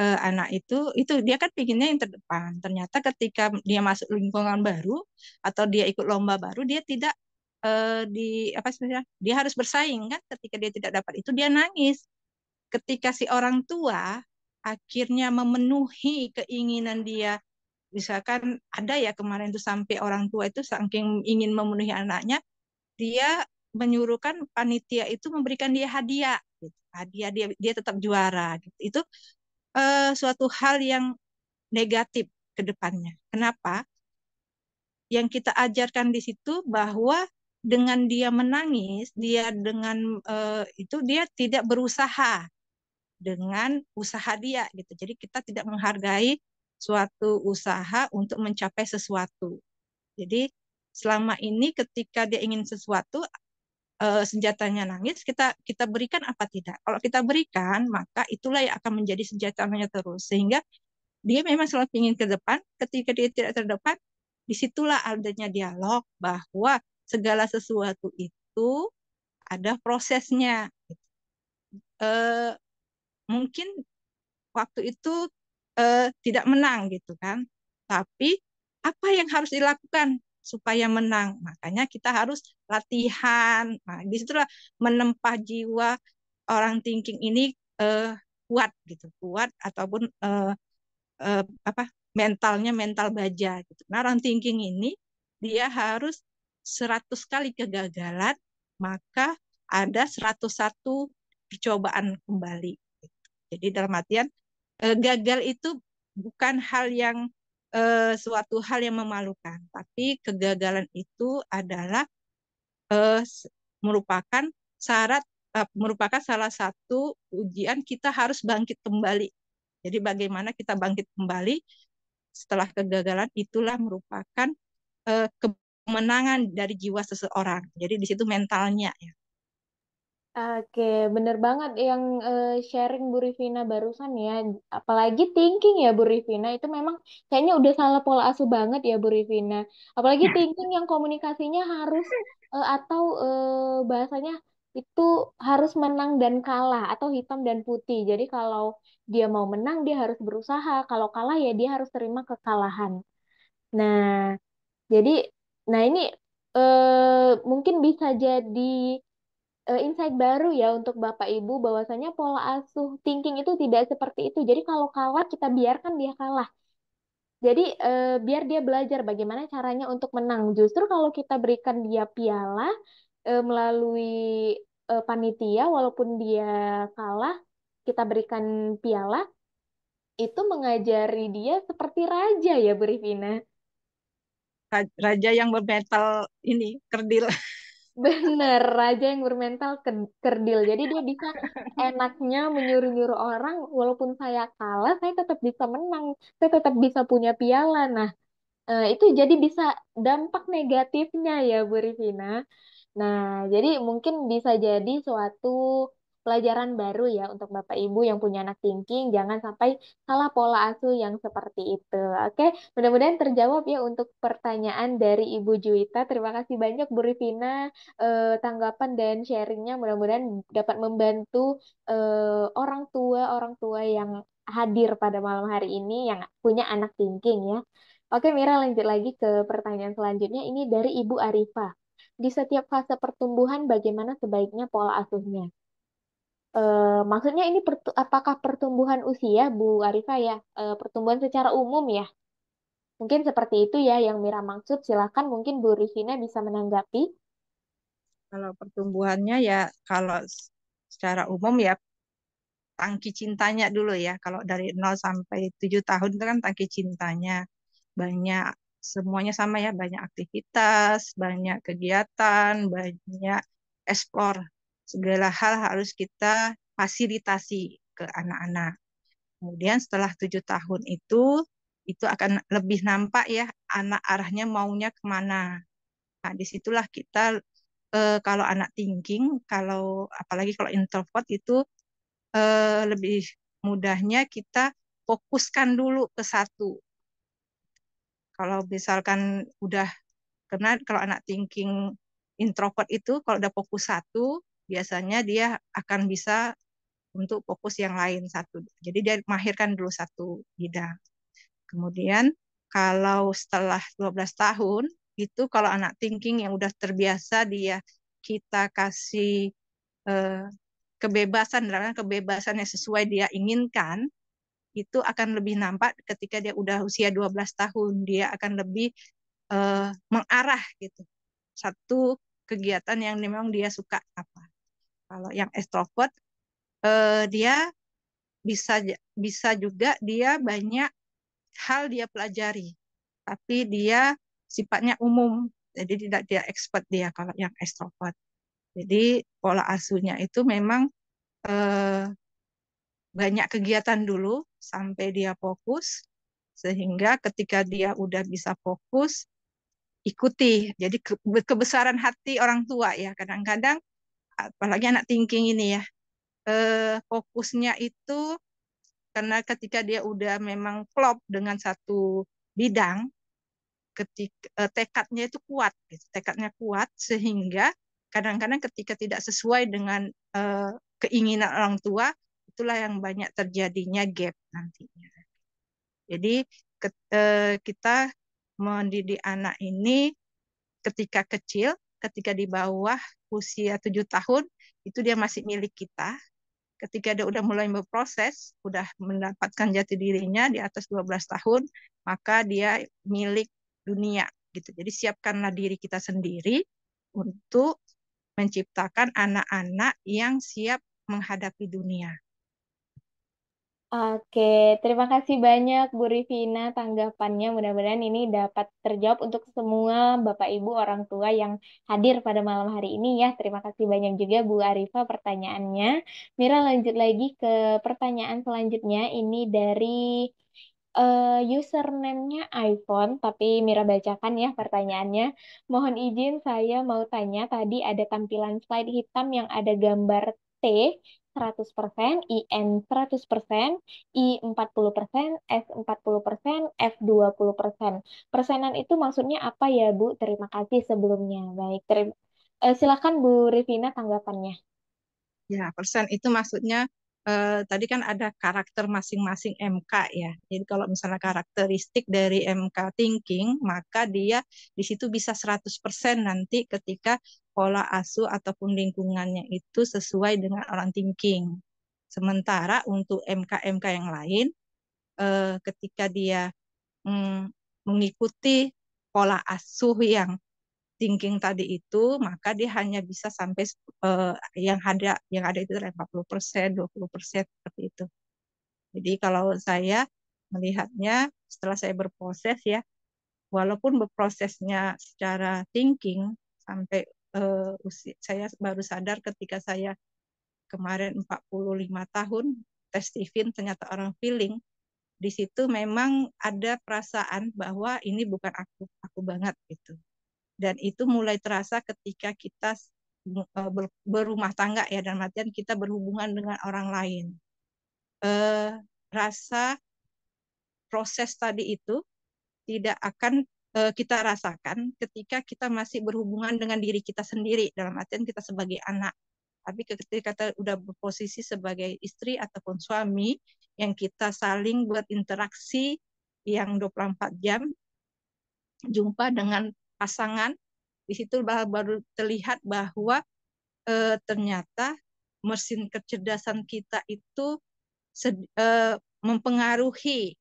uh, anak itu itu dia kan pinginnya yang terdepan ternyata ketika dia masuk lingkungan baru atau dia ikut lomba baru dia tidak uh, di apa sebenarnya dia harus bersaing kan ketika dia tidak dapat itu dia nangis ketika si orang tua akhirnya memenuhi keinginan dia misalkan ada ya kemarin itu sampai orang tua itu saking ingin memenuhi anaknya dia menyuruhkan panitia itu memberikan dia hadiah gitu. hadiah dia dia tetap juara gitu. itu uh, suatu hal yang negatif ke depannya. Kenapa? Yang kita ajarkan di situ bahwa dengan dia menangis, dia dengan uh, itu dia tidak berusaha dengan usaha dia gitu. Jadi kita tidak menghargai suatu usaha untuk mencapai sesuatu. Jadi selama ini ketika dia ingin sesuatu Eh, senjatanya nangis, kita kita berikan apa tidak? Kalau kita berikan, maka itulah yang akan menjadi senjatanya terus. Sehingga dia memang selalu ingin ke depan. Ketika dia tidak terdepan, disitulah adanya dialog bahwa segala sesuatu itu ada prosesnya. E, mungkin waktu itu e, tidak menang gitu kan, tapi apa yang harus dilakukan supaya menang. Makanya kita harus latihan. Nah, di lah menempa jiwa orang thinking ini eh, kuat gitu, kuat ataupun eh, eh, apa mentalnya mental baja. Gitu. Nah, orang thinking ini dia harus 100 kali kegagalan, maka ada 101 percobaan kembali. Gitu. Jadi dalam artian eh, gagal itu bukan hal yang uh, suatu hal yang memalukan, tapi kegagalan itu adalah uh, merupakan syarat uh, merupakan salah satu ujian kita harus bangkit kembali. Jadi bagaimana kita bangkit kembali setelah kegagalan itulah merupakan uh, kemenangan dari jiwa seseorang. Jadi di situ mentalnya ya. Oke, bener banget yang uh, sharing Bu Rivina barusan ya. Apalagi thinking ya Bu Rivina, itu memang kayaknya udah salah pola asuh banget ya Bu Rivina. Apalagi ya. thinking yang komunikasinya harus uh, atau uh, bahasanya itu harus menang dan kalah atau hitam dan putih. Jadi kalau dia mau menang dia harus berusaha, kalau kalah ya dia harus terima kekalahan. Nah, jadi nah ini mungkin bisa jadi Eh, insight baru ya untuk Bapak Ibu bahwasanya pola asuh thinking itu tidak seperti itu. Jadi kalau kalah kita biarkan dia kalah. Jadi uh, biar dia belajar bagaimana caranya untuk menang. Justru kalau kita berikan dia piala uh, melalui uh, panitia walaupun dia kalah, kita berikan piala itu mengajari dia seperti raja ya Bu Rifina. Raja yang bermetal ini kerdil. Bener, raja yang bermental kerdil. Jadi dia bisa enaknya menyuruh-nyuruh orang, walaupun saya kalah, saya tetap bisa menang, saya tetap bisa punya piala. Nah, eh, itu jadi bisa dampak negatifnya ya, Bu Rifina. Nah, jadi mungkin bisa jadi suatu pelajaran baru ya untuk Bapak Ibu yang punya anak thinking, jangan sampai salah pola asuh yang seperti itu. Oke, mudah-mudahan terjawab ya untuk pertanyaan dari Ibu Juwita. Terima kasih banyak Bu Rivina eh, tanggapan dan sharingnya mudah-mudahan dapat membantu eh, orang tua-orang tua yang hadir pada malam hari ini yang punya anak thinking ya. Oke, Mira lanjut lagi ke pertanyaan selanjutnya. Ini dari Ibu Arifa. Di setiap fase pertumbuhan, bagaimana sebaiknya pola asuhnya? Uh, maksudnya ini pertu apakah pertumbuhan usia, Bu Arifa ya? Uh, pertumbuhan secara umum ya? Mungkin seperti itu ya yang Mira maksud. Silakan mungkin Bu Rifina bisa menanggapi. Kalau pertumbuhannya ya kalau secara umum ya tangki cintanya dulu ya. Kalau dari 0 sampai 7 tahun itu kan tangki cintanya banyak semuanya sama ya, banyak aktivitas, banyak kegiatan, banyak eksplor segala hal harus kita fasilitasi ke anak-anak. Kemudian setelah tujuh tahun itu, itu akan lebih nampak ya anak arahnya maunya kemana. Nah, disitulah kita eh, kalau anak thinking, kalau apalagi kalau introvert itu eh, lebih mudahnya kita fokuskan dulu ke satu. Kalau misalkan udah kena kalau anak thinking introvert itu kalau udah fokus satu biasanya dia akan bisa untuk fokus yang lain satu. Jadi dia mahirkan dulu satu bidang. Kemudian kalau setelah 12 tahun itu kalau anak thinking yang udah terbiasa dia kita kasih eh, kebebasan dalam kebebasan yang sesuai dia inginkan itu akan lebih nampak ketika dia udah usia 12 tahun dia akan lebih eh, mengarah gitu satu kegiatan yang memang dia suka apa kalau yang ekstrovert uh, eh, dia bisa bisa juga dia banyak hal dia pelajari, tapi dia sifatnya umum. Jadi tidak dia expert dia kalau yang ekstrovert. Jadi pola asuhnya itu memang uh, banyak kegiatan dulu sampai dia fokus, sehingga ketika dia udah bisa fokus ikuti. Jadi kebesaran hati orang tua ya kadang-kadang apalagi anak thinking ini ya eh, fokusnya itu karena ketika dia udah memang klop dengan satu bidang ketika eh, tekadnya itu kuat gitu. tekadnya kuat sehingga kadang-kadang ketika tidak sesuai dengan eh, keinginan orang tua itulah yang banyak terjadinya gap nantinya jadi ke, eh, kita mendidik anak ini ketika kecil ketika di bawah usia tujuh tahun itu dia masih milik kita. Ketika dia udah mulai berproses, sudah mendapatkan jati dirinya di atas 12 tahun, maka dia milik dunia gitu. Jadi siapkanlah diri kita sendiri untuk menciptakan anak-anak yang siap menghadapi dunia. Oke, terima kasih banyak Bu Rivina tanggapannya. Mudah-mudahan ini dapat terjawab untuk semua Bapak Ibu orang tua yang hadir pada malam hari ini ya. Terima kasih banyak juga Bu Arifa pertanyaannya. Mira lanjut lagi ke pertanyaan selanjutnya ini dari uh, username-nya iPhone, tapi Mira bacakan ya pertanyaannya. Mohon izin saya mau tanya, tadi ada tampilan slide hitam yang ada gambar T 100%, IN 100%, I 40%, S 40%, F 20%. Persenan itu maksudnya apa ya, Bu? Terima kasih sebelumnya. Baik, terima, eh, silakan Bu Rivina tanggapannya. Ya, persen itu maksudnya eh, tadi kan ada karakter masing-masing MK ya. Jadi kalau misalnya karakteristik dari MK thinking, maka dia di situ bisa 100% nanti ketika pola asuh ataupun lingkungannya itu sesuai dengan orang thinking. Sementara untuk MK-MK yang lain, eh, ketika dia mm, mengikuti pola asuh yang thinking tadi itu, maka dia hanya bisa sampai uh, yang ada yang ada itu 40 persen, 20 persen seperti itu. Jadi kalau saya melihatnya setelah saya berproses ya, walaupun berprosesnya secara thinking sampai uh, eh, usia, saya baru sadar ketika saya kemarin 45 tahun tes event ternyata orang feeling di situ memang ada perasaan bahwa ini bukan aku aku banget gitu dan itu mulai terasa ketika kita e, berumah tangga ya dan matian kita berhubungan dengan orang lain eh, rasa proses tadi itu tidak akan eh, kita rasakan ketika kita masih berhubungan dengan diri kita sendiri dalam artian kita sebagai anak tapi ketika kita udah berposisi sebagai istri ataupun suami yang kita saling buat interaksi yang 24 jam jumpa dengan pasangan di situ baru terlihat bahwa e, ternyata mesin kecerdasan kita itu sed, e, mempengaruhi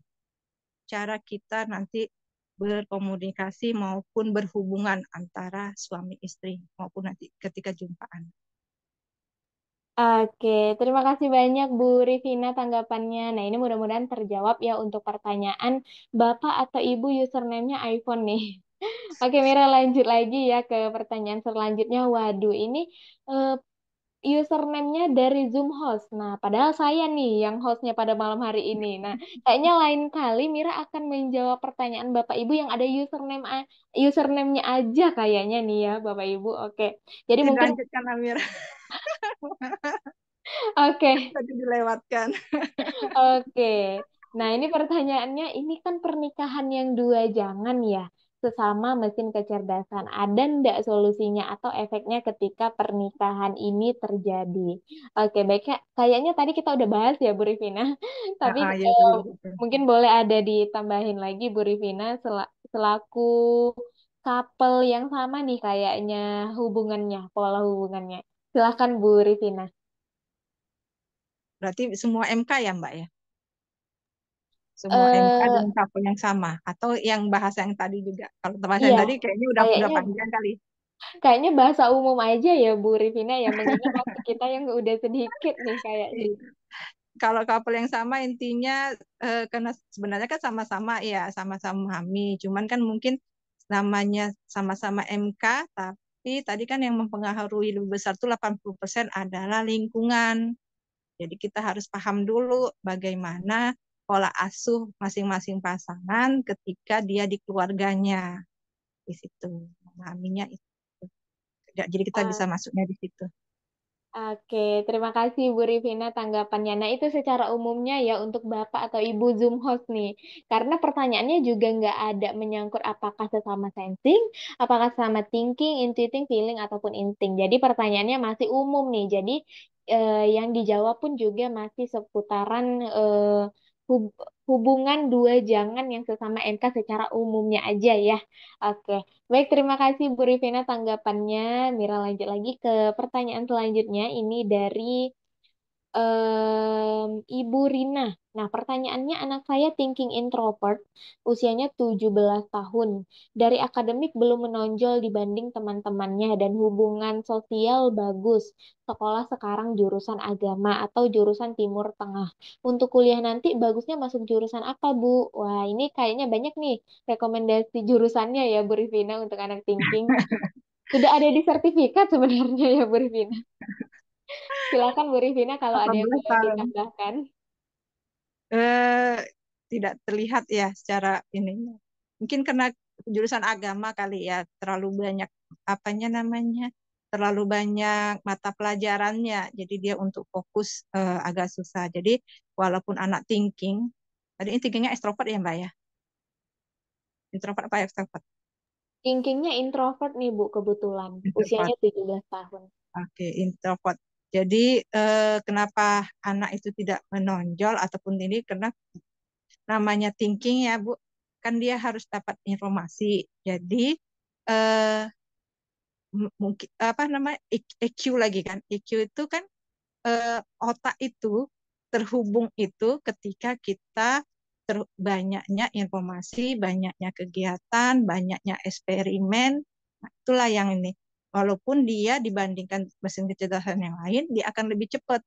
cara kita nanti berkomunikasi maupun berhubungan antara suami istri maupun nanti ketika jumpaan. Oke, terima kasih banyak Bu Rivina tanggapannya. Nah ini mudah-mudahan terjawab ya untuk pertanyaan Bapak atau Ibu username-nya iPhone nih. Oke, Mira lanjut lagi ya ke pertanyaan selanjutnya. Waduh, ini uh, username-nya dari Zoom host. Nah, padahal saya nih yang hostnya pada malam hari ini. Nah, kayaknya lain kali Mira akan menjawab pertanyaan Bapak Ibu yang ada username username-nya aja kayaknya nih ya, Bapak Ibu. Oke. Jadi Dilanjutkan, mungkin lanjutkan Mira. Oke. Okay. Tadi dilewatkan. Oke. Nah, ini pertanyaannya, ini kan pernikahan yang dua jangan ya sesama mesin kecerdasan. Ada ndak solusinya atau efeknya ketika pernikahan ini terjadi? Oke, baiknya kayaknya tadi kita udah bahas ya Bu Rivina. Tapi ah, ya, mungkin boleh ada ditambahin lagi Bu Rivina sel selaku couple yang sama nih kayaknya hubungannya, pola hubungannya. Silahkan Bu Rivina. Berarti semua MK ya Mbak ya? semua uh, MK dengan yang sama atau yang bahasa yang tadi juga kalau bahasa yang iya, tadi kayaknya udah kayaknya, udah panjang kali kayaknya bahasa umum aja ya Bu Rivina ya mengingat kita yang udah sedikit nih kayaknya kalau couple yang sama intinya eh, karena sebenarnya kan sama-sama ya sama-sama hamil cuman kan mungkin namanya sama-sama MK tapi tadi kan yang mempengaruhi lebih besar tuh 80% adalah lingkungan jadi kita harus paham dulu bagaimana pola asuh masing-masing pasangan ketika dia di keluarganya di situ memahaminya itu jadi kita bisa ah. masuknya di situ Oke, terima kasih Bu Rivina tanggapannya. Nah, itu secara umumnya ya untuk Bapak atau Ibu Zoom host nih. Karena pertanyaannya juga nggak ada menyangkut apakah sesama sensing, apakah sama thinking, intuiting, feeling, ataupun inting. Jadi pertanyaannya masih umum nih. Jadi eh, yang dijawab pun juga masih seputaran eh, hub hubungan dua jangan yang sesama NK secara umumnya aja ya. Oke, baik terima kasih Bu Rivina tanggapannya. Mira lanjut lagi ke pertanyaan selanjutnya ini dari um, Ibu Rina. Nah, pertanyaannya anak saya thinking introvert, usianya 17 tahun. Dari akademik belum menonjol dibanding teman-temannya dan hubungan sosial bagus. Sekolah sekarang jurusan agama atau jurusan timur tengah. Untuk kuliah nanti bagusnya masuk jurusan apa, Bu? Wah, ini kayaknya banyak nih rekomendasi jurusannya ya, Bu Rivina untuk anak thinking. Sudah ada di sertifikat sebenarnya ya, Bu Rivina. Silakan Bu Rivina kalau ada yang mau ditambahkan. Eh, tidak terlihat ya secara ini. Mungkin karena jurusan agama kali ya, terlalu banyak apanya namanya? terlalu banyak mata pelajarannya, jadi dia untuk fokus uh, agak susah. Jadi walaupun anak thinking, tadi ini thinkingnya ekstrovert ya mbak ya? Introvert apa extrovert? Thinkingnya introvert nih bu kebetulan, introvert. usianya 17 tahun. Oke, okay, introvert. Jadi eh, kenapa anak itu tidak menonjol ataupun ini karena namanya thinking ya Bu, kan dia harus dapat informasi. Jadi eh, mungkin apa namanya EQ lagi kan, EQ itu kan eh, otak itu terhubung itu ketika kita ter, banyaknya informasi, banyaknya kegiatan, banyaknya eksperimen. Nah, itulah yang ini walaupun dia dibandingkan mesin kecerdasan yang lain dia akan lebih cepat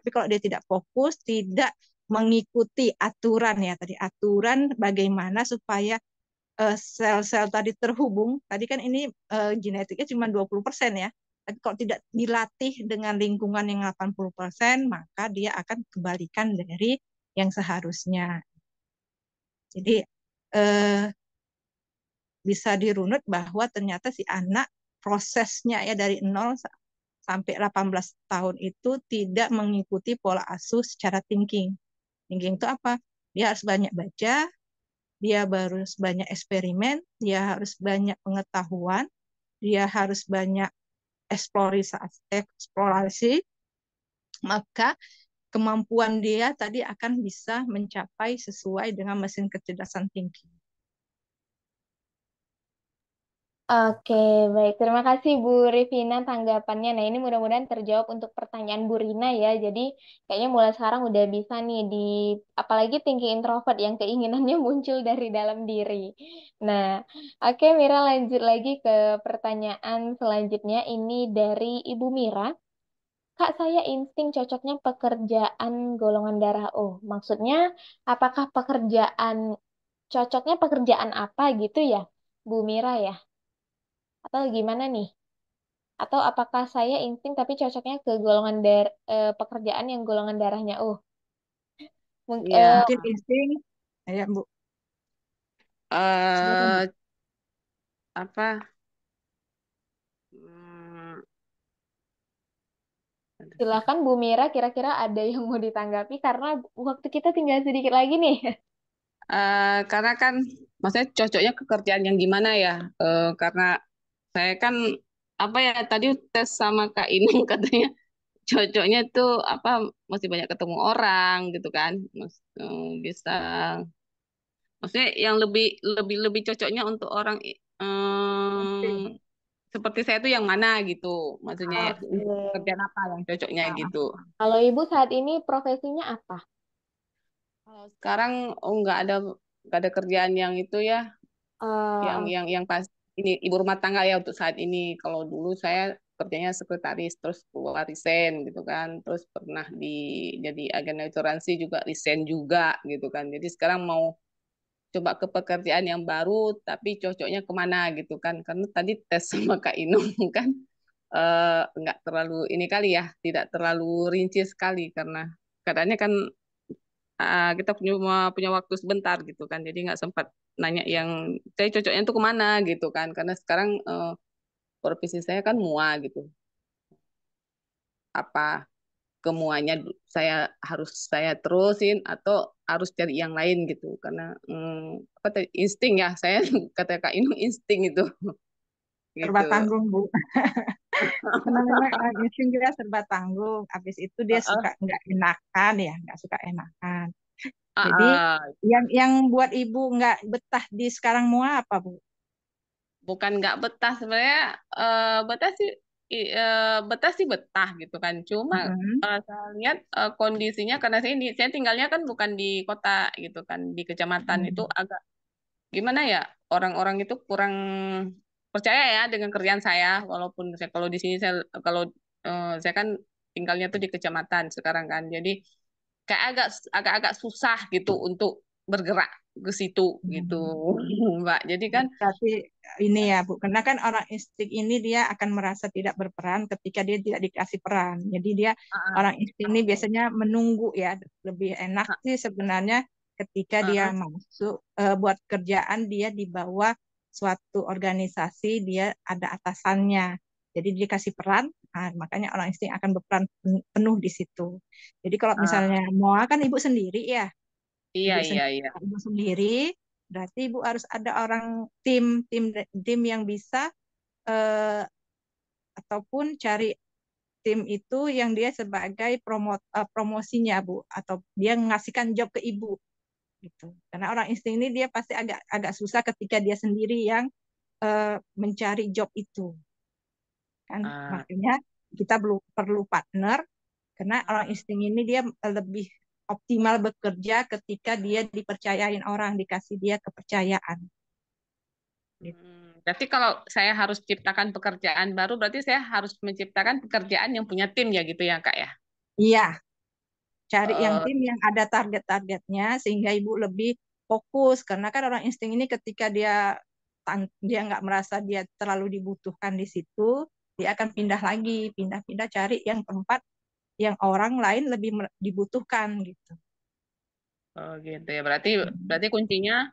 tapi kalau dia tidak fokus tidak mengikuti aturan ya tadi aturan bagaimana supaya eh, sel-sel uh, tadi terhubung tadi kan ini uh, genetiknya cuma 20% ya tapi kalau tidak dilatih dengan lingkungan yang 80% maka dia akan kebalikan dari yang seharusnya jadi eh, bisa dirunut bahwa ternyata si anak prosesnya ya dari 0 sampai 18 tahun itu tidak mengikuti pola asuh secara thinking. Thinking itu apa? Dia harus banyak baca, dia harus banyak eksperimen, dia harus banyak pengetahuan, dia harus banyak eksplorasi, eksplorasi maka kemampuan dia tadi akan bisa mencapai sesuai dengan mesin kecerdasan thinking. Oke, baik. Terima kasih Bu Rivina tanggapannya. Nah, ini mudah-mudahan terjawab untuk pertanyaan Bu Rina ya. Jadi, kayaknya mulai sekarang udah bisa nih di apalagi tinggi introvert yang keinginannya muncul dari dalam diri. Nah, oke Mira lanjut lagi ke pertanyaan selanjutnya ini dari Ibu Mira. Kak, saya insting cocoknya pekerjaan golongan darah O. Maksudnya, apakah pekerjaan cocoknya pekerjaan apa gitu ya, Bu Mira ya? atau gimana nih? Atau apakah saya insting tapi cocoknya ke golongan dar eh, pekerjaan yang golongan darahnya Oh, Mung Ya, eh, mungkin insting. Ya, Bu. silakan. Eh, apa? Silahkan hmm. Silakan Bu Mira kira-kira ada yang mau ditanggapi karena waktu kita tinggal sedikit lagi nih. Uh, karena kan maksudnya cocoknya kekerjaan yang gimana ya? Uh, karena saya kan apa ya tadi tes sama Kak Inung katanya cocoknya tuh apa masih banyak ketemu orang gitu kan eh, bisa maksudnya yang lebih lebih lebih cocoknya untuk orang um, seperti saya tuh yang mana gitu maksudnya ya, kerjaan apa yang cocoknya nah. gitu kalau ibu saat ini profesinya apa kalau sekarang oh nggak ada nggak ada kerjaan yang itu ya uh, yang yang yang pasti ini ibu rumah tangga ya untuk saat ini. Kalau dulu saya kerjanya sekretaris terus keluar resign gitu kan terus pernah di jadi agen asuransi juga resign juga gitu kan jadi sekarang mau coba ke pekerjaan yang baru tapi cocoknya kemana gitu kan karena tadi tes sama kak Inung kan nggak eh, nggak terlalu ini kali ya tidak terlalu rinci sekali karena katanya kan Ah, kita punya punya waktu sebentar gitu kan jadi nggak sempat nanya yang saya cocoknya tuh kemana gitu kan karena sekarang uh, eh, profesi saya kan mua gitu apa kemuanya saya harus saya terusin atau harus cari yang lain gitu karena hmm, apa insting ya saya kata kak Inu insting itu gitu. serba tanggung bu senang dia eh, serba tanggung habis itu dia uh -uh. suka nggak enakan ya nggak suka enakan uh -uh. jadi yang yang buat ibu nggak betah di sekarang mua apa bu bukan nggak betah sebenarnya uh, betah sih eh, betah sih betah gitu kan cuma hmm. uh, saya lihat uh, kondisinya karena saya di, saya tinggalnya kan bukan di kota gitu kan di kecamatan hmm. itu agak gimana ya orang-orang itu kurang percaya ya dengan kerjaan saya walaupun saya kalau di sini saya kalau uh, saya kan tinggalnya tuh di kecamatan sekarang kan jadi kayak agak agak agak susah gitu untuk bergerak ke situ gitu hmm. mbak jadi kan tapi ini ya bu karena kan orang istik ini dia akan merasa tidak berperan ketika dia tidak dikasih peran jadi dia uh, orang istik ini biasanya menunggu ya lebih enak uh, sih sebenarnya ketika uh, dia masuk uh, buat kerjaan dia di bawah suatu organisasi dia ada atasannya. Jadi dia kasih peran, nah, makanya orang istri akan berperan penuh di situ. Jadi kalau ah. misalnya uh. mau kan ibu sendiri ya. Iya ibu iya iya. Ibu sendiri berarti ibu harus ada orang tim tim tim yang bisa eh, ataupun cari tim itu yang dia sebagai promo, uh, eh, promosinya bu atau dia ngasihkan job ke ibu gitu. Karena orang insting ini dia pasti agak agak susah ketika dia sendiri yang uh, mencari job itu. Kan uh. makanya kita perlu perlu partner karena orang ah. insting ini dia lebih optimal bekerja ketika dia dipercayain orang, dikasih dia kepercayaan. Gitu. Hmm, berarti kalau saya harus ciptakan pekerjaan baru, berarti saya harus menciptakan pekerjaan yang punya tim ya gitu ya kak ya? Iya, cari yang eh. tim yang ada target-targetnya sehingga ibu lebih fokus karena kan orang insting ini ketika dia dia nggak merasa dia terlalu dibutuhkan di situ dia akan pindah lagi pindah-pindah cari yang tempat yang orang lain lebih dibutuhkan gitu oh gitu ya berarti mm-hmm. berarti kuncinya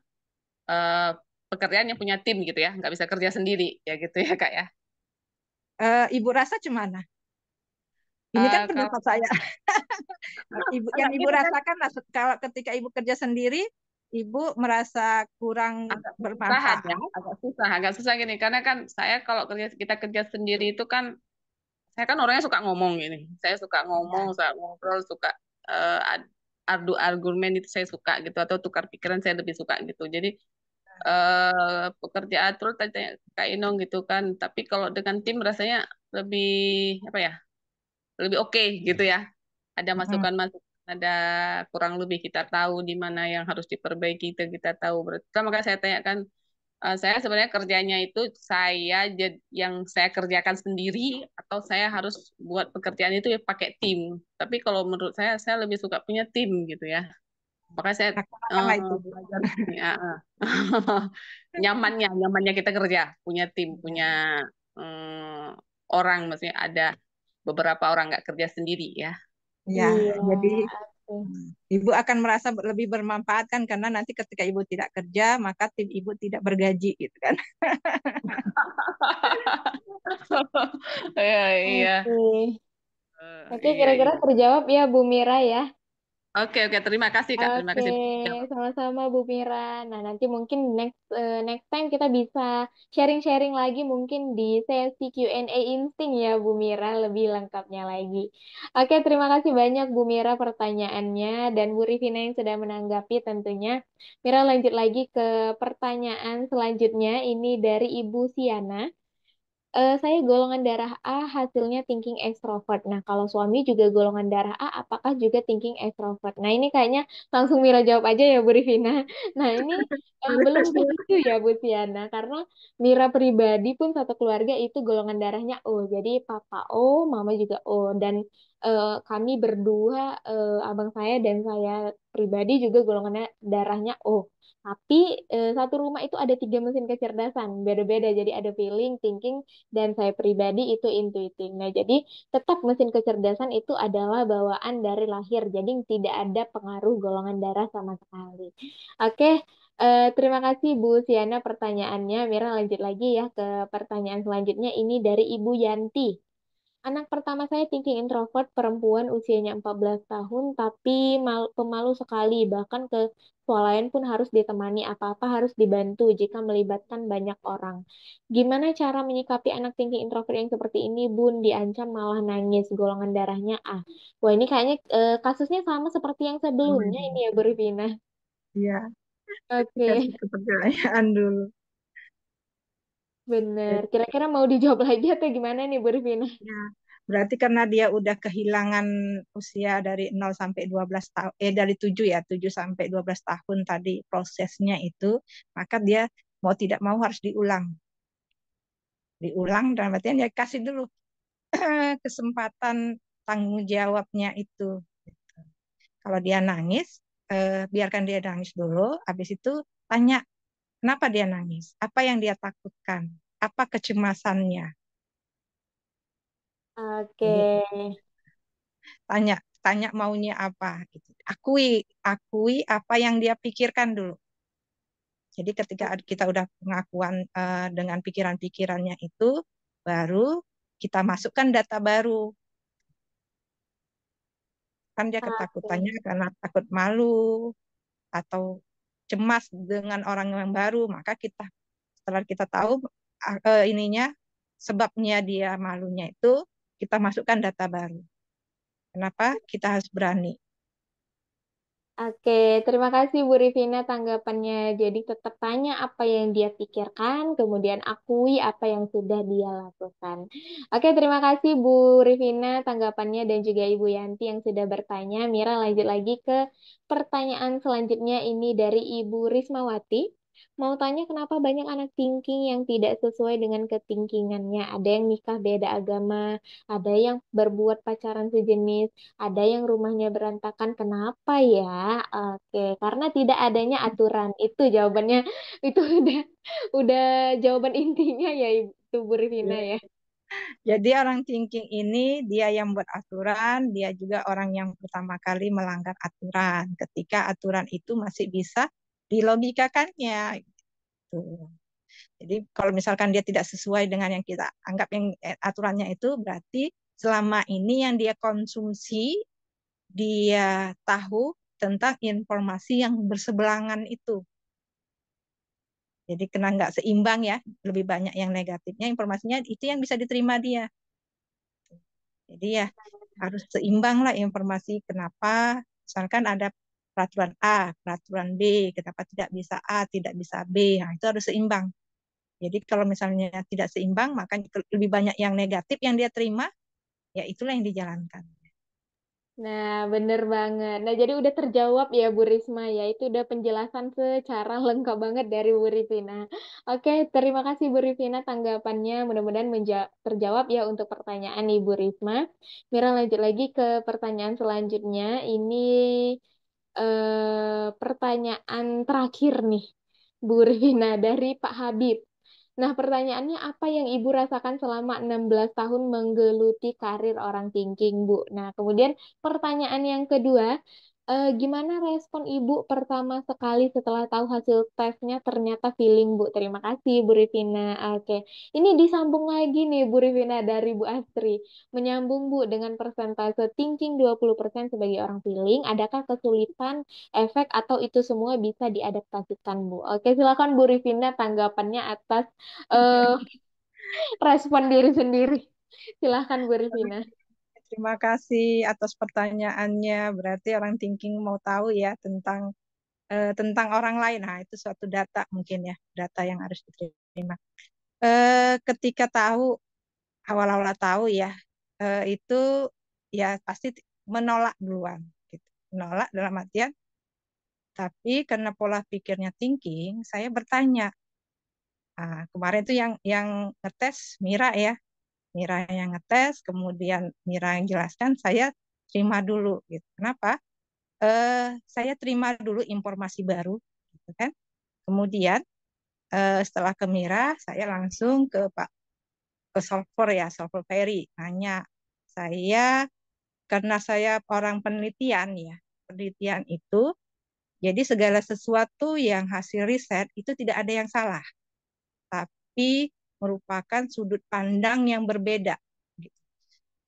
uh, pekerjaan yang punya tim gitu ya nggak bisa kerja sendiri ya gitu ya kak ya uh, ibu rasa cuman ini uh, kan pendapat kalau... saya. ibu yang ibu kan rasakan kalau ketika ibu kerja sendiri, ibu merasa kurang agak bermanfaat. ya? Agak susah, agak susah gini karena kan saya kalau kerja kita kerja sendiri itu kan saya kan orangnya suka ngomong ini. Saya suka iya. ngomong, ya. suka ngobrol, suka uh, ardu argumen itu saya suka gitu atau tukar pikiran saya lebih suka gitu. Jadi uh, eh, pekerjaan terus tanya Kak Inong gitu kan, tapi kalau dengan tim rasanya lebih apa ya? lebih oke okay, gitu ya. Ada masukan-masukan, ada kurang lebih kita tahu di mana yang harus diperbaiki itu kita tahu. Pertama maka saya tanyakan eh, saya sebenarnya kerjanya itu saya yang saya kerjakan sendiri atau saya harus buat pekerjaan itu ya pakai tim. Tapi kalau menurut saya saya lebih suka punya tim gitu ya. Makanya saya uh, itu. Eh, ya, eh. nyamannya nyamannya kita kerja punya tim punya um, orang maksudnya ada beberapa orang nggak kerja sendiri ya. Ya, iya. jadi hmm, ibu akan merasa lebih bermanfaat kan karena nanti ketika ibu tidak kerja maka tim ibu tidak bergaji gitu kan. ya, iya. Oke, eh, okay. Iya, kira-kira iya. terjawab ya Bu Mira ya. Oke, oke, terima kasih Kak, terima Oke, kasih. sama-sama Bu Mira. Nah, nanti mungkin next eh, next time kita bisa sharing-sharing lagi mungkin di sesi Q&A insting ya Bu Mira lebih lengkapnya lagi. Oke, terima kasih banyak Bu Mira pertanyaannya dan Bu Rivina yang sudah menanggapi tentunya. Mira lanjut lagi ke pertanyaan selanjutnya ini dari Ibu Siana. Uh, saya golongan darah A, hasilnya thinking extrovert. Nah, kalau suami juga golongan darah A, apakah juga thinking extrovert? Nah, ini kayaknya langsung Mira jawab aja ya, Bu Rivina. Nah, ini uh, belum begitu ya, Bu Tiana, karena Mira pribadi pun satu keluarga itu golongan darahnya O. Jadi, Papa O, Mama juga O. Dan uh, kami berdua, uh, abang saya dan saya pribadi juga golongan darahnya O. Tapi eh, satu rumah itu ada tiga mesin kecerdasan, beda-beda. Jadi ada feeling, thinking, dan saya pribadi itu intuiting. Nah, jadi tetap mesin kecerdasan itu adalah bawaan dari lahir. Jadi tidak ada pengaruh golongan darah sama sekali. Oke, eh, terima kasih Bu Siana pertanyaannya. Mira lanjut lagi ya ke pertanyaan selanjutnya. Ini dari Ibu Yanti. Anak pertama saya thinking introvert, perempuan usianya 14 tahun, tapi mal, pemalu sekali. Bahkan ke swalayan pun harus ditemani, apa-apa harus dibantu jika melibatkan banyak orang. Gimana cara menyikapi anak thinking introvert yang seperti ini, Bun? Diancam malah nangis, golongan darahnya A. Wah, ini kayaknya eh, kasusnya sama seperti yang sebelumnya hmm. ini ya, Bu Rivina. Iya. Oke. Okay. Pertanyaan dulu. Bener. Kira-kira mau dijawab lagi atau gimana nih Bu Rifina? Ya. Berarti karena dia udah kehilangan usia dari 0 sampai 12 tahun eh dari 7 ya, 7 sampai 12 tahun tadi prosesnya itu, maka dia mau tidak mau harus diulang. Diulang dan berarti dia kasih dulu kesempatan tanggung jawabnya itu. Kalau dia nangis, eh, biarkan dia nangis dulu, habis itu tanya Kenapa dia nangis? Apa yang dia takutkan? Apa kecemasannya? Oke. Okay. Tanya, tanya maunya apa gitu. Akui, akui apa yang dia pikirkan dulu. Jadi ketika kita udah pengakuan uh, dengan pikiran-pikirannya itu, baru kita masukkan data baru. Kan dia ketakutannya okay. karena takut malu atau cemas dengan orang yang baru, maka kita setelah kita tahu uh, ininya sebabnya dia malunya itu, kita masukkan data baru. Kenapa? Kita harus berani. Oke, terima kasih Bu Rivina tanggapannya. Jadi tetap tanya apa yang dia pikirkan, kemudian akui apa yang sudah dia lakukan. Oke, terima kasih Bu Rivina tanggapannya dan juga Ibu Yanti yang sudah bertanya. Mira lanjut lagi ke pertanyaan selanjutnya ini dari Ibu Rismawati. Mau tanya kenapa banyak anak thinking yang tidak sesuai dengan ketinkingannya. Ada yang nikah beda agama, ada yang berbuat pacaran sejenis, ada yang rumahnya berantakan. Kenapa ya? Oke, karena tidak adanya hmm. aturan. Itu jawabannya. Itu udah udah jawaban intinya ya itu Bu ya. ya. Jadi orang thinking ini dia yang buat aturan, dia juga orang yang pertama kali melanggar aturan. Ketika aturan itu masih bisa dilogikakannya. Gitu. Jadi kalau misalkan dia tidak sesuai dengan yang kita anggap yang eh, aturannya itu berarti selama ini yang dia konsumsi dia tahu tentang informasi yang berseberangan itu. Jadi kena nggak seimbang ya, lebih banyak yang negatifnya informasinya itu yang bisa diterima dia. Jadi ya harus seimbang lah informasi kenapa misalkan ada peraturan A, peraturan B, kenapa tidak bisa A, tidak bisa B. Nah, itu harus seimbang. Jadi kalau misalnya tidak seimbang, maka lebih banyak yang negatif yang dia terima, ya itulah yang dijalankan. Nah, benar banget. Nah, jadi udah terjawab ya Bu Risma ya. Itu udah penjelasan secara lengkap banget dari Bu Rivina. Oke, terima kasih Bu Rivina tanggapannya. Mudah-mudahan terjawab ya untuk pertanyaan Ibu Risma. Mira lanjut lagi ke pertanyaan selanjutnya. Ini eh, pertanyaan terakhir nih, Bu Rina dari Pak Habib. Nah, pertanyaannya apa yang Ibu rasakan selama 16 tahun menggeluti karir orang thinking, Bu? Nah, kemudian pertanyaan yang kedua, Uh, gimana respon Ibu pertama sekali setelah tahu hasil tesnya ternyata feeling Bu? Terima kasih Bu Rivina. Oke, ini disambung lagi nih Bu Rivina dari Bu Astri. Menyambung Bu dengan persentase thinking 20% sebagai orang feeling, adakah kesulitan efek atau itu semua bisa diadaptasikan Bu? Oke, silakan Bu Rivina tanggapannya atas uh, respon diri sendiri. Silahkan Bu Rivina terima kasih atas pertanyaannya. Berarti orang thinking mau tahu ya tentang eh, tentang orang lain. Nah, itu suatu data mungkin ya, data yang harus diterima. Eh, ketika tahu awal-awal tahu ya, eh, itu ya pasti menolak duluan gitu. Menolak dalam artian tapi karena pola pikirnya thinking, saya bertanya. Nah, kemarin itu yang yang ngetes Mira ya, Mira yang ngetes, kemudian Mira yang jelaskan, saya terima dulu. Gitu. Kenapa? Eh, saya terima dulu informasi baru, gitu kan? Kemudian eh, setelah ke Mira, saya langsung ke Pak ke Solver ya, Solver Ferry, nanya saya karena saya orang penelitian ya, penelitian itu jadi segala sesuatu yang hasil riset itu tidak ada yang salah. Tapi merupakan sudut pandang yang berbeda.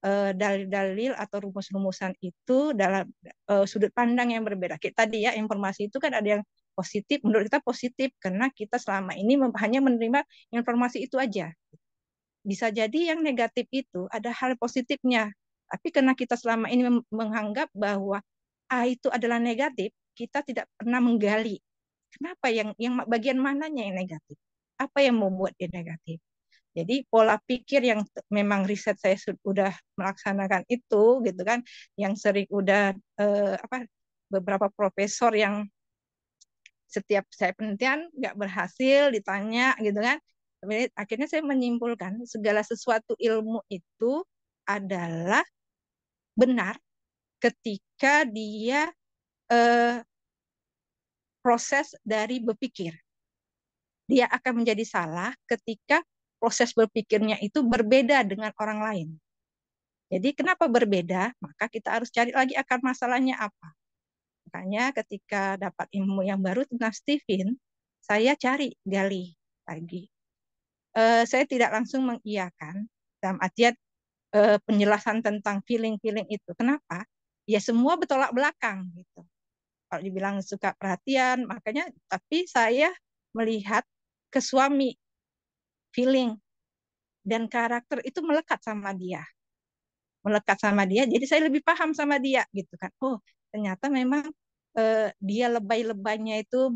Eh, dalil-dalil atau rumus-rumusan itu dalam eh, sudut pandang yang berbeda. Kita tadi ya informasi itu kan ada yang positif, menurut kita positif karena kita selama ini hanya menerima informasi itu aja. Bisa jadi yang negatif itu ada hal positifnya, tapi karena kita selama ini menganggap bahwa A itu adalah negatif, kita tidak pernah menggali kenapa yang yang bagian mananya yang negatif apa yang membuat dia negatif. Jadi pola pikir yang memang riset saya sudah melaksanakan itu gitu kan, yang sering udah eh, apa beberapa profesor yang setiap saya penelitian nggak berhasil ditanya gitu kan, akhirnya saya menyimpulkan segala sesuatu ilmu itu adalah benar ketika dia eh, proses dari berpikir dia akan menjadi salah ketika proses berpikirnya itu berbeda dengan orang lain. Jadi kenapa berbeda? Maka kita harus cari lagi akar masalahnya apa. Makanya ketika dapat ilmu yang baru tentang Stephen, saya cari gali lagi. Uh, saya tidak langsung mengiyakan dalam artian uh, penjelasan tentang feeling-feeling itu. Kenapa? Ya semua bertolak belakang gitu. Kalau dibilang suka perhatian, makanya tapi saya melihat ke suami feeling dan karakter itu melekat sama dia melekat sama dia jadi saya lebih paham sama dia gitu kan oh ternyata memang eh, dia lebay-lebaynya itu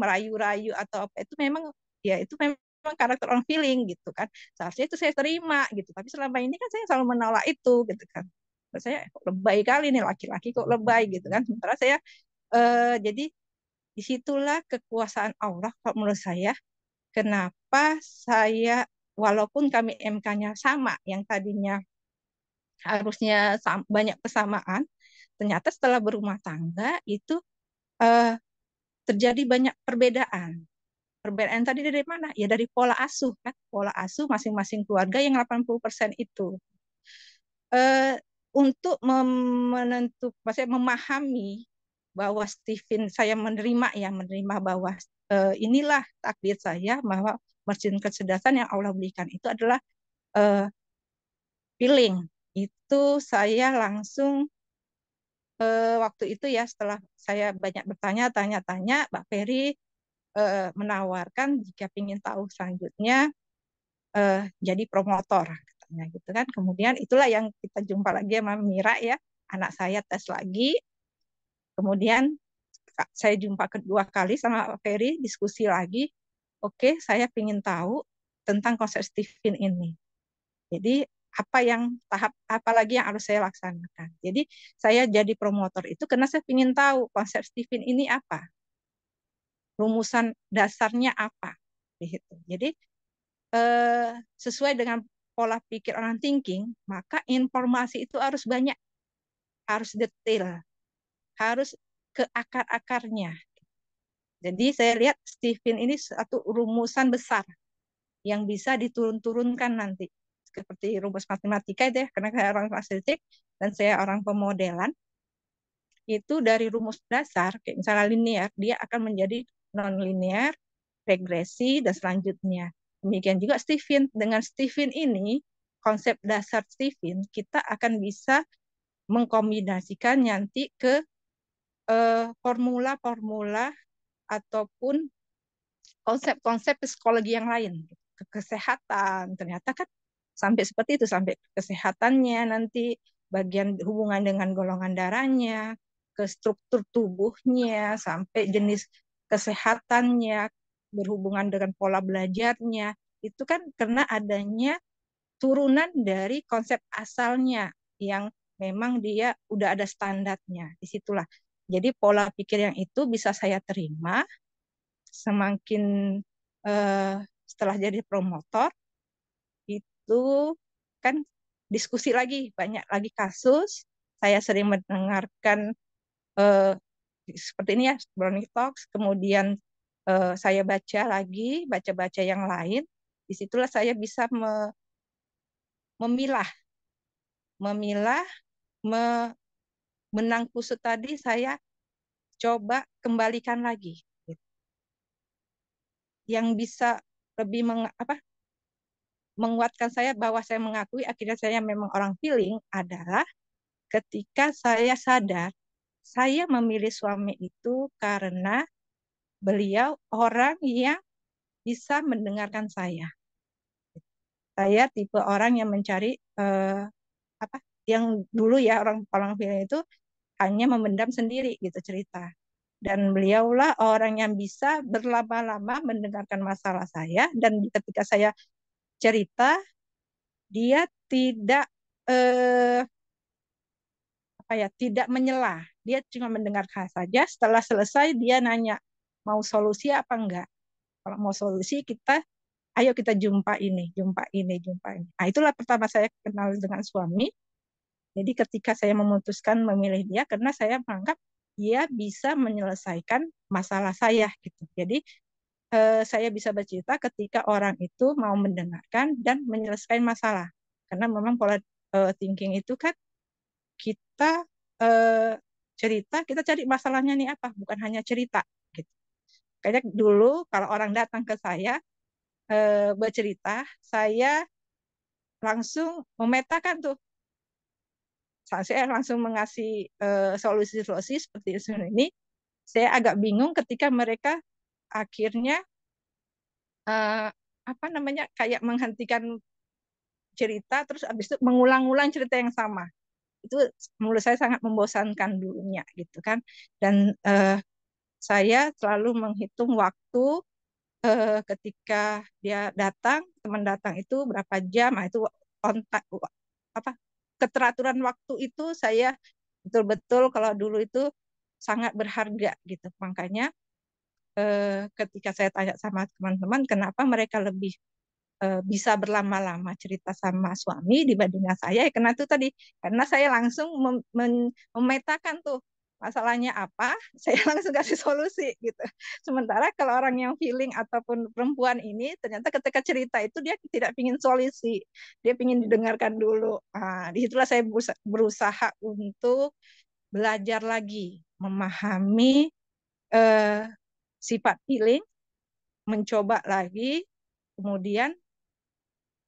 merayu-rayu atau apa itu memang ya itu memang karakter on feeling gitu kan seharusnya itu saya terima gitu tapi selama ini kan saya selalu menolak itu gitu kan saya lebay kali nih laki-laki kok lebay gitu kan sementara saya eh, jadi Disitulah kekuasaan Allah Pak menurut saya. Kenapa saya walaupun kami MK-nya sama yang tadinya harusnya banyak kesamaan, ternyata setelah berumah tangga itu eh, terjadi banyak perbedaan. Perbedaan tadi dari mana? Ya dari pola asuh kan, pola asuh masing-masing keluarga yang 80% itu. Eh, untuk menentu, maksudnya memahami bahwa Steven saya menerima ya menerima bahwa e, eh, inilah takdir saya bahwa mesin kecerdasan yang Allah berikan itu adalah e, eh, feeling itu saya langsung e, waktu itu ya setelah saya banyak bertanya tanya-tanya Mbak Ferry e, menawarkan jika ingin tahu selanjutnya e, jadi promotor katanya gitu kan kemudian itulah yang kita jumpa lagi sama Mira ya anak saya tes lagi Kemudian saya jumpa kedua kali sama Ferry, diskusi lagi. Oke, okay, saya ingin tahu tentang konsep Stephen ini. Jadi apa yang tahap apalagi yang harus saya laksanakan. Jadi saya jadi promotor itu karena saya ingin tahu konsep Stephen ini apa, rumusan dasarnya apa, gitu. Jadi eh, sesuai dengan pola pikir orang thinking, maka informasi itu harus banyak, harus detail, harus ke akar-akarnya. Jadi saya lihat Stephen ini satu rumusan besar yang bisa diturun-turunkan nanti seperti rumus matematika itu ya karena saya orang matematik dan saya orang pemodelan itu dari rumus dasar kayak misalnya linear dia akan menjadi non linear, regresi dan selanjutnya. Demikian juga Stephen dengan Stephen ini konsep dasar Stephen kita akan bisa mengkombinasikan nanti ke Eh, formula-formula ataupun konsep-konsep psikologi yang lain kesehatan ternyata kan sampai seperti itu sampai kesehatannya nanti bagian hubungan dengan golongan darahnya ke struktur tubuhnya sampai jenis kesehatannya berhubungan dengan pola belajarnya itu kan karena adanya turunan dari konsep asalnya yang memang dia udah ada standarnya disitulah jadi pola pikir yang itu bisa saya terima semakin eh, setelah jadi promotor itu kan diskusi lagi banyak lagi kasus. Saya sering mendengarkan eh, seperti ini ya Brownie Talks, kemudian eh, saya baca lagi baca-baca yang lain. Disitulah saya bisa me memilah, memilah, me menang kusut tadi saya coba kembalikan lagi. Yang bisa lebih meng, apa, menguatkan saya bahwa saya mengakui akhirnya saya memang orang feeling adalah ketika saya sadar saya memilih suami itu karena beliau orang yang bisa mendengarkan saya. Saya tipe orang yang mencari eh, apa yang dulu ya orang Palang film itu hanya memendam sendiri gitu cerita dan beliaulah orang yang bisa berlama-lama mendengarkan masalah saya dan ketika saya cerita dia tidak eh, apa ya tidak menyela dia cuma mendengarkan saja setelah selesai dia nanya mau solusi apa enggak kalau mau solusi kita ayo kita jumpa ini jumpa ini jumpa ini nah itulah pertama saya kenal dengan suami jadi ketika saya memutuskan memilih dia karena saya menganggap dia bisa menyelesaikan masalah saya gitu. Jadi eh, saya bisa bercerita ketika orang itu mau mendengarkan dan menyelesaikan masalah. Karena memang pola eh, thinking itu kan kita eh, cerita, kita cari masalahnya nih apa, bukan hanya cerita gitu. Kayak dulu kalau orang datang ke saya eh, bercerita, saya langsung memetakan tuh saya langsung mengasih eh, solusi-solusi uh, seperti ini. Saya agak bingung ketika mereka akhirnya uh, apa namanya kayak menghentikan cerita terus habis itu mengulang-ulang cerita yang sama. Itu menurut saya sangat membosankan dulunya gitu kan. Dan uh, saya selalu menghitung waktu uh, ketika dia datang teman datang itu berapa jam ah, itu on time, apa keteraturan waktu itu saya betul-betul kalau dulu itu sangat berharga gitu. Makanya eh, ketika saya tanya sama teman-teman kenapa mereka lebih eh, bisa berlama-lama cerita sama suami dibandingkan saya, ya karena itu tadi karena saya langsung mem memetakan tuh masalahnya apa, saya langsung kasih solusi gitu. Sementara kalau orang yang feeling ataupun perempuan ini ternyata ketika cerita itu dia tidak ingin solusi, dia ingin didengarkan dulu. Nah, disitulah saya berusaha untuk belajar lagi memahami eh, sifat feeling, mencoba lagi, kemudian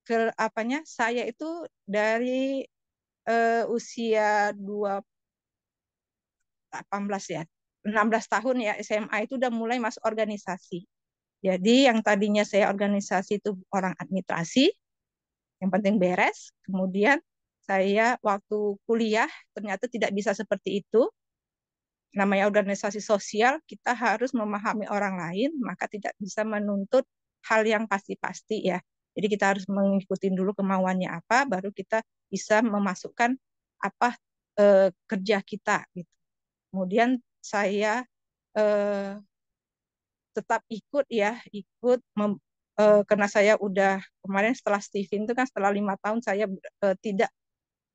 ke apanya saya itu dari eh, usia 20 18 ya 16 tahun ya SMA itu udah mulai masuk organisasi jadi yang tadinya saya organisasi itu orang administrasi yang penting beres kemudian saya waktu kuliah ternyata tidak bisa seperti itu namanya organisasi sosial, kita harus memahami orang lain, maka tidak bisa menuntut hal yang pasti-pasti ya. Jadi kita harus mengikuti dulu kemauannya apa, baru kita bisa memasukkan apa e, kerja kita gitu kemudian saya eh, tetap ikut ya ikut mem, eh, karena saya udah kemarin setelah Steven itu kan setelah lima tahun saya eh, tidak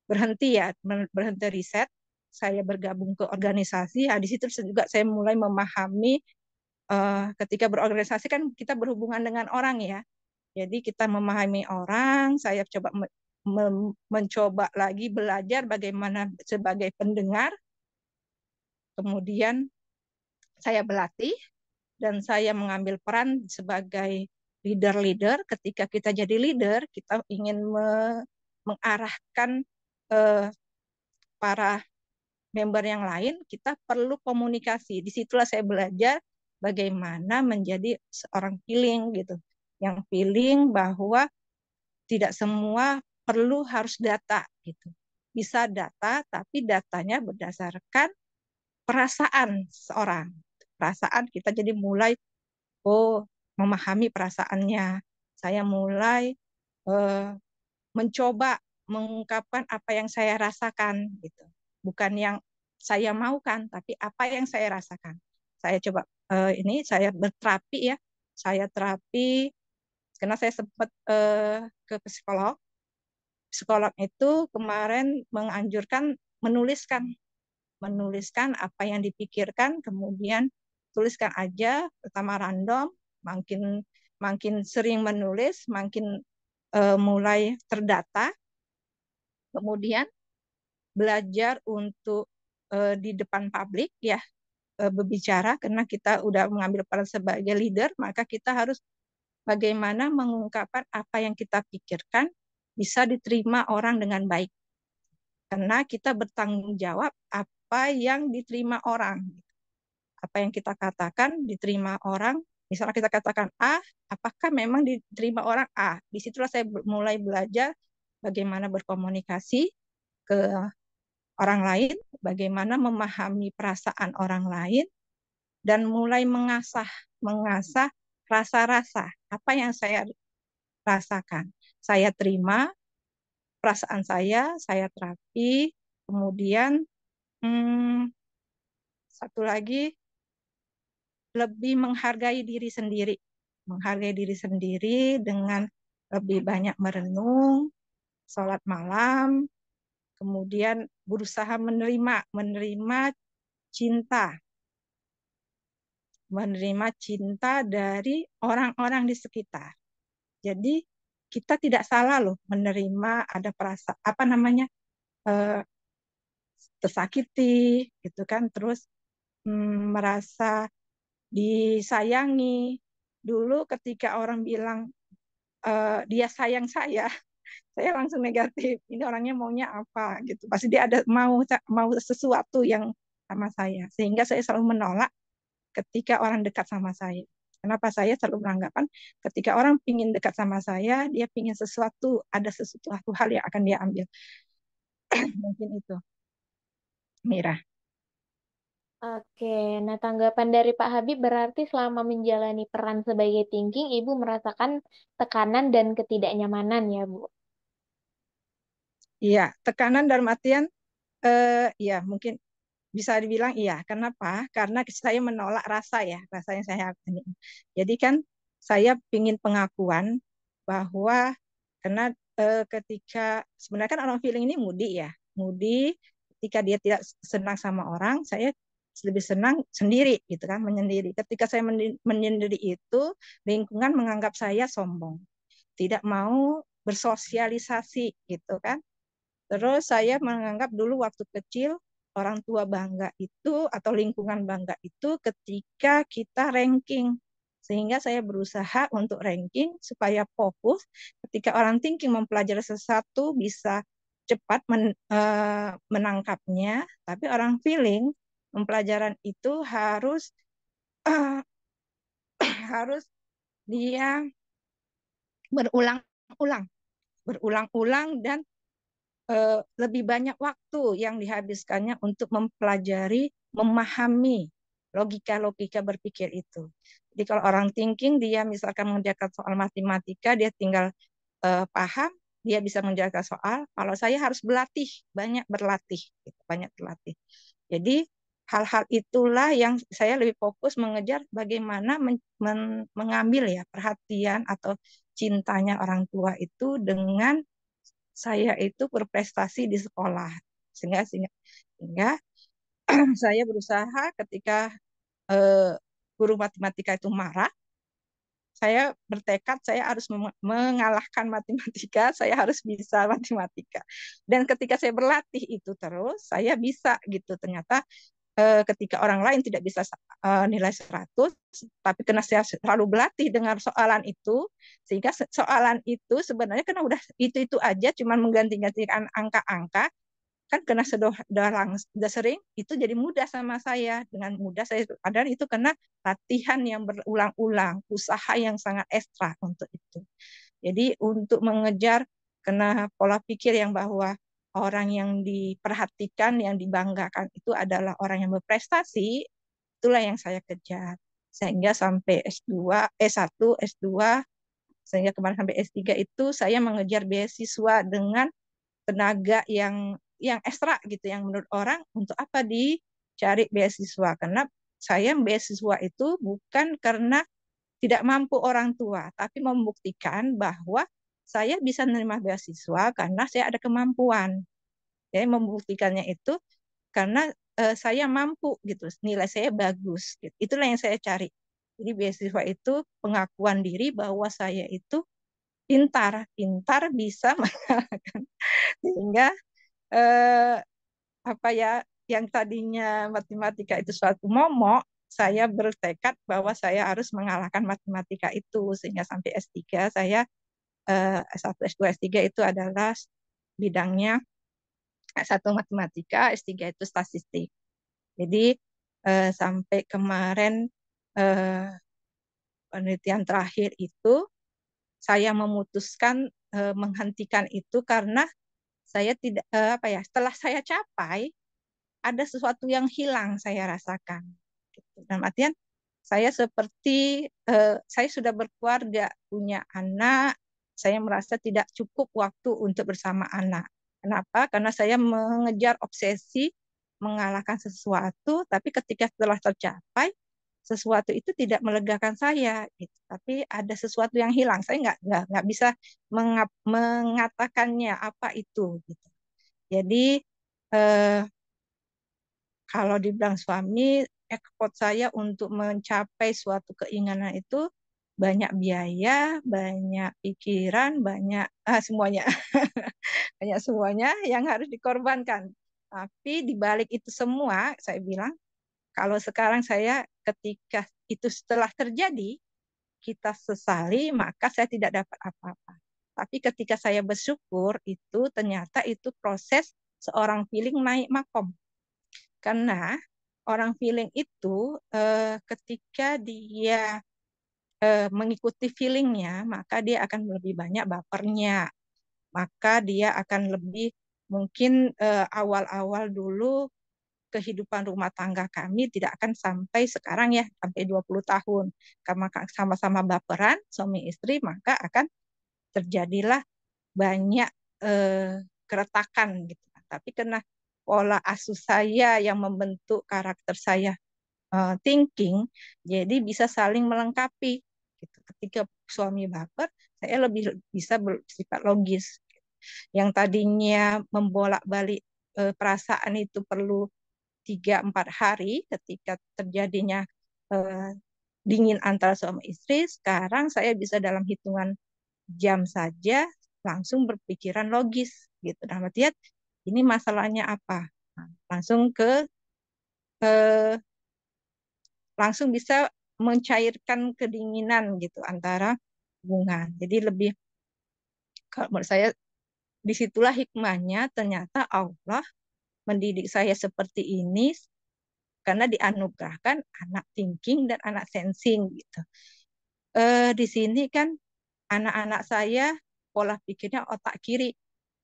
berhenti ya berhenti riset saya bergabung ke organisasi nah, di situ juga saya mulai memahami eh, ketika berorganisasi kan kita berhubungan dengan orang ya jadi kita memahami orang saya coba mencoba lagi belajar bagaimana sebagai pendengar kemudian saya berlatih dan saya mengambil peran sebagai leader-leader. Ketika kita jadi leader, kita ingin me mengarahkan eh, para member yang lain, kita perlu komunikasi. Disitulah saya belajar bagaimana menjadi seorang feeling gitu. Yang feeling bahwa tidak semua perlu harus data gitu. Bisa data, tapi datanya berdasarkan perasaan seorang. Perasaan kita jadi mulai oh memahami perasaannya. Saya mulai eh, mencoba mengungkapkan apa yang saya rasakan gitu. Bukan yang saya maukan, tapi apa yang saya rasakan. Saya coba eh, ini saya berterapi ya. Saya terapi karena saya sempat eh, ke psikolog. Psikolog itu kemarin menganjurkan menuliskan menuliskan apa yang dipikirkan, kemudian tuliskan aja pertama random, makin makin sering menulis, makin uh, mulai terdata. Kemudian belajar untuk uh, di depan publik ya uh, berbicara karena kita udah mengambil peran sebagai leader, maka kita harus bagaimana mengungkapkan apa yang kita pikirkan bisa diterima orang dengan baik. Karena kita bertanggung jawab apa yang diterima orang. Apa yang kita katakan diterima orang. Misalnya kita katakan A, apakah memang diterima orang A? Disitulah saya mulai belajar bagaimana berkomunikasi ke orang lain, bagaimana memahami perasaan orang lain, dan mulai mengasah, mengasah rasa-rasa apa yang saya rasakan. Saya terima perasaan saya, saya terapi, kemudian Hmm, satu lagi lebih menghargai diri sendiri. Menghargai diri sendiri dengan lebih banyak merenung, sholat malam, kemudian berusaha menerima, menerima cinta. Menerima cinta dari orang-orang di sekitar. Jadi kita tidak salah loh menerima ada perasaan apa namanya? Eh, tersakiti gitu kan terus hmm, merasa disayangi dulu ketika orang bilang e, dia sayang saya saya langsung negatif ini orangnya maunya apa gitu pasti dia ada mau mau sesuatu yang sama saya sehingga saya selalu menolak ketika orang dekat sama saya Kenapa saya selalu beranggapan ketika orang ingin dekat sama saya, dia ingin sesuatu, ada sesuatu hal yang akan dia ambil. Mungkin itu. Mira. Oke, nah tanggapan dari Pak Habib berarti selama menjalani peran sebagai thinking, Ibu merasakan tekanan dan ketidaknyamanan ya, Bu? Iya, tekanan dalam artian, eh, ya mungkin bisa dibilang iya. Kenapa? Karena saya menolak rasa ya, rasanya saya. ini. Jadi kan saya ingin pengakuan bahwa karena eh, ketika sebenarnya kan orang feeling ini mudi ya, mudi ketika dia tidak senang sama orang saya lebih senang sendiri gitu kan menyendiri ketika saya menyendiri itu lingkungan menganggap saya sombong tidak mau bersosialisasi gitu kan terus saya menganggap dulu waktu kecil orang tua bangga itu atau lingkungan bangga itu ketika kita ranking sehingga saya berusaha untuk ranking supaya fokus ketika orang thinking mempelajari sesuatu bisa cepat men, uh, menangkapnya, tapi orang feeling pembelajaran itu harus uh, harus dia berulang-ulang, berulang-ulang dan uh, lebih banyak waktu yang dihabiskannya untuk mempelajari, memahami logika-logika berpikir itu. Jadi kalau orang thinking dia misalkan mengerjakan soal matematika dia tinggal uh, paham dia bisa menjaga soal. Kalau saya harus berlatih, banyak berlatih, gitu, banyak berlatih. Jadi hal-hal itulah yang saya lebih fokus mengejar bagaimana men men mengambil ya perhatian atau cintanya orang tua itu dengan saya itu berprestasi di sekolah sehingga sehingga, sehingga saya berusaha ketika eh, guru matematika itu marah saya bertekad saya harus mengalahkan matematika, saya harus bisa matematika. Dan ketika saya berlatih itu terus, saya bisa gitu. Ternyata eh, ketika orang lain tidak bisa eh, nilai 100 tapi karena saya terlalu berlatih dengan soalan itu sehingga soalan itu sebenarnya karena udah itu-itu aja cuman mengganti-gantikan angka-angka kan kena sedoh darang sudah sering itu jadi mudah sama saya dengan mudah saya padahal itu kena latihan yang berulang-ulang usaha yang sangat ekstra untuk itu jadi untuk mengejar kena pola pikir yang bahwa orang yang diperhatikan yang dibanggakan itu adalah orang yang berprestasi itulah yang saya kejar sehingga sampai S2 S1 S2 sehingga kemarin sampai S3 itu saya mengejar beasiswa dengan tenaga yang yang ekstra gitu yang menurut orang untuk apa dicari beasiswa karena saya beasiswa itu bukan karena tidak mampu orang tua tapi membuktikan bahwa saya bisa menerima beasiswa karena saya ada kemampuan jadi ya, membuktikannya itu karena uh, saya mampu gitu nilai saya bagus gitu. itulah yang saya cari jadi beasiswa itu pengakuan diri bahwa saya itu pintar, pintar bisa Sehingga eh, apa ya yang tadinya matematika itu suatu momok saya bertekad bahwa saya harus mengalahkan matematika itu sehingga sampai S3 saya S1 S2 S3 itu adalah bidangnya S1 matematika S3 itu statistik jadi eh, sampai kemarin eh, penelitian terakhir itu saya memutuskan eh, menghentikan itu karena saya tidak eh, apa ya setelah saya capai ada sesuatu yang hilang saya rasakan gitu. dalam artian saya seperti eh, saya sudah berkeluarga punya anak saya merasa tidak cukup waktu untuk bersama anak kenapa karena saya mengejar obsesi mengalahkan sesuatu tapi ketika setelah tercapai sesuatu itu tidak melegakan saya gitu. tapi ada sesuatu yang hilang saya nggak nggak nggak bisa mengap, mengatakannya apa itu gitu jadi eh, kalau dibilang suami ekspor saya untuk mencapai suatu keinginan itu banyak biaya, banyak pikiran, banyak ah, semuanya, banyak semuanya yang harus dikorbankan. Tapi dibalik itu semua, saya bilang kalau sekarang saya ketika itu setelah terjadi, kita sesali, maka saya tidak dapat apa-apa. Tapi ketika saya bersyukur, itu ternyata itu proses seorang feeling naik makom. Karena orang feeling itu eh, ketika dia eh, mengikuti feelingnya, maka dia akan lebih banyak bapernya. Maka dia akan lebih mungkin eh, awal-awal dulu kehidupan rumah tangga kami tidak akan sampai sekarang ya sampai 20 tahun karena sama-sama baperan suami istri maka akan terjadilah banyak eh, keretakan gitu tapi karena pola asuh saya yang membentuk karakter saya eh, thinking jadi bisa saling melengkapi gitu ketika suami baper saya lebih bisa bersifat logis yang tadinya membolak-balik eh, perasaan itu perlu Tiga empat hari ketika terjadinya eh, dingin antara suami istri, sekarang saya bisa dalam hitungan jam saja langsung berpikiran logis gitu. Dalam nah, artian ya, ini masalahnya apa? Nah, langsung ke eh, langsung bisa mencairkan kedinginan gitu antara hubungan. Jadi lebih kalau menurut saya disitulah hikmahnya ternyata Allah mendidik saya seperti ini karena dianugerahkan anak thinking dan anak sensing gitu. E, di sini kan anak-anak saya pola pikirnya otak kiri.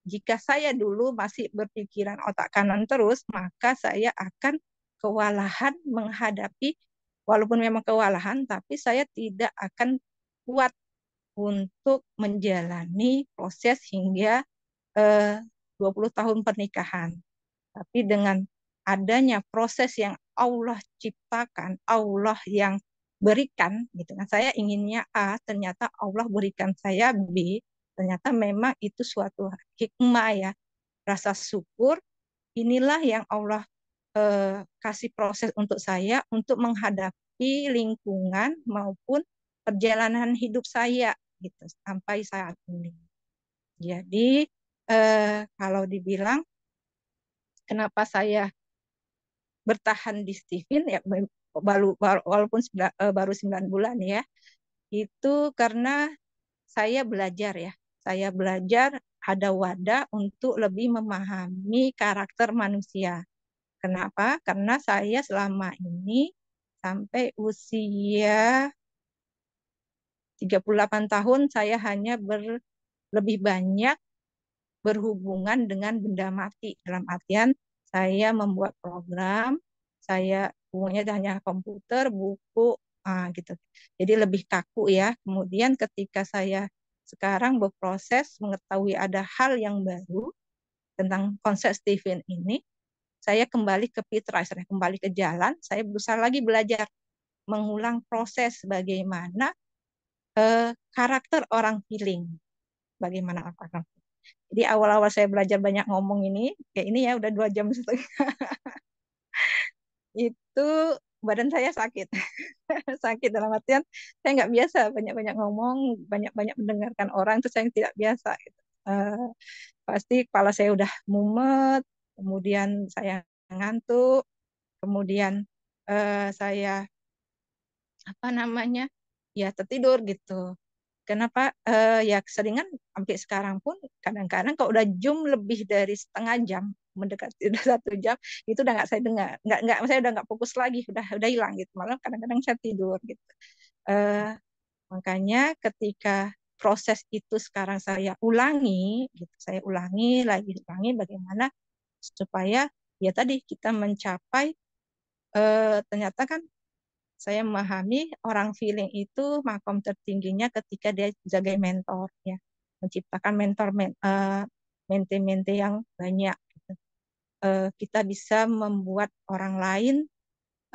Jika saya dulu masih berpikiran otak kanan terus, maka saya akan kewalahan menghadapi walaupun memang kewalahan tapi saya tidak akan kuat untuk menjalani proses hingga eh, 20 tahun pernikahan. Tapi dengan adanya proses yang Allah ciptakan, Allah yang berikan gitu kan. Saya inginnya A, ternyata Allah berikan saya B. Ternyata memang itu suatu hikmah ya. Rasa syukur inilah yang Allah eh, kasih proses untuk saya untuk menghadapi lingkungan maupun perjalanan hidup saya gitu sampai saat ini. Jadi eh, kalau dibilang kenapa saya bertahan di Stephen ya baru walaupun eh, baru 9 bulan ya itu karena saya belajar ya saya belajar ada wadah untuk lebih memahami karakter manusia kenapa karena saya selama ini sampai usia 38 tahun saya hanya ber, lebih banyak berhubungan dengan benda mati. Dalam artian saya membuat program, saya punya hanya komputer, buku, ah, gitu. Jadi lebih kaku ya. Kemudian ketika saya sekarang berproses mengetahui ada hal yang baru tentang konsep Stephen ini, saya kembali ke fitrah, saya kembali ke jalan, saya berusaha lagi belajar mengulang proses bagaimana eh, karakter orang healing, bagaimana orang jadi awal-awal saya belajar banyak ngomong ini, ya ini ya udah dua jam setengah. itu badan saya sakit. sakit dalam artian saya nggak biasa banyak-banyak ngomong, banyak-banyak mendengarkan orang itu saya tidak biasa. Gitu. Uh, pasti kepala saya udah mumet, kemudian saya ngantuk, kemudian uh, saya apa namanya ya tertidur gitu Kenapa? uh, eh, ya seringan sampai sekarang pun kadang-kadang kalau udah jum lebih dari setengah jam mendekati udah satu jam itu udah nggak saya dengar nggak nggak saya udah nggak fokus lagi udah udah hilang gitu malah kadang-kadang saya tidur gitu eh, makanya ketika proses itu sekarang saya ulangi gitu saya ulangi lagi ulangi bagaimana supaya ya tadi kita mencapai eh, ternyata kan saya memahami orang feeling itu makom tertingginya ketika dia sebagai mentor ya menciptakan mentor mentor eh, mente-mente yang banyak gitu. uh, kita bisa membuat orang lain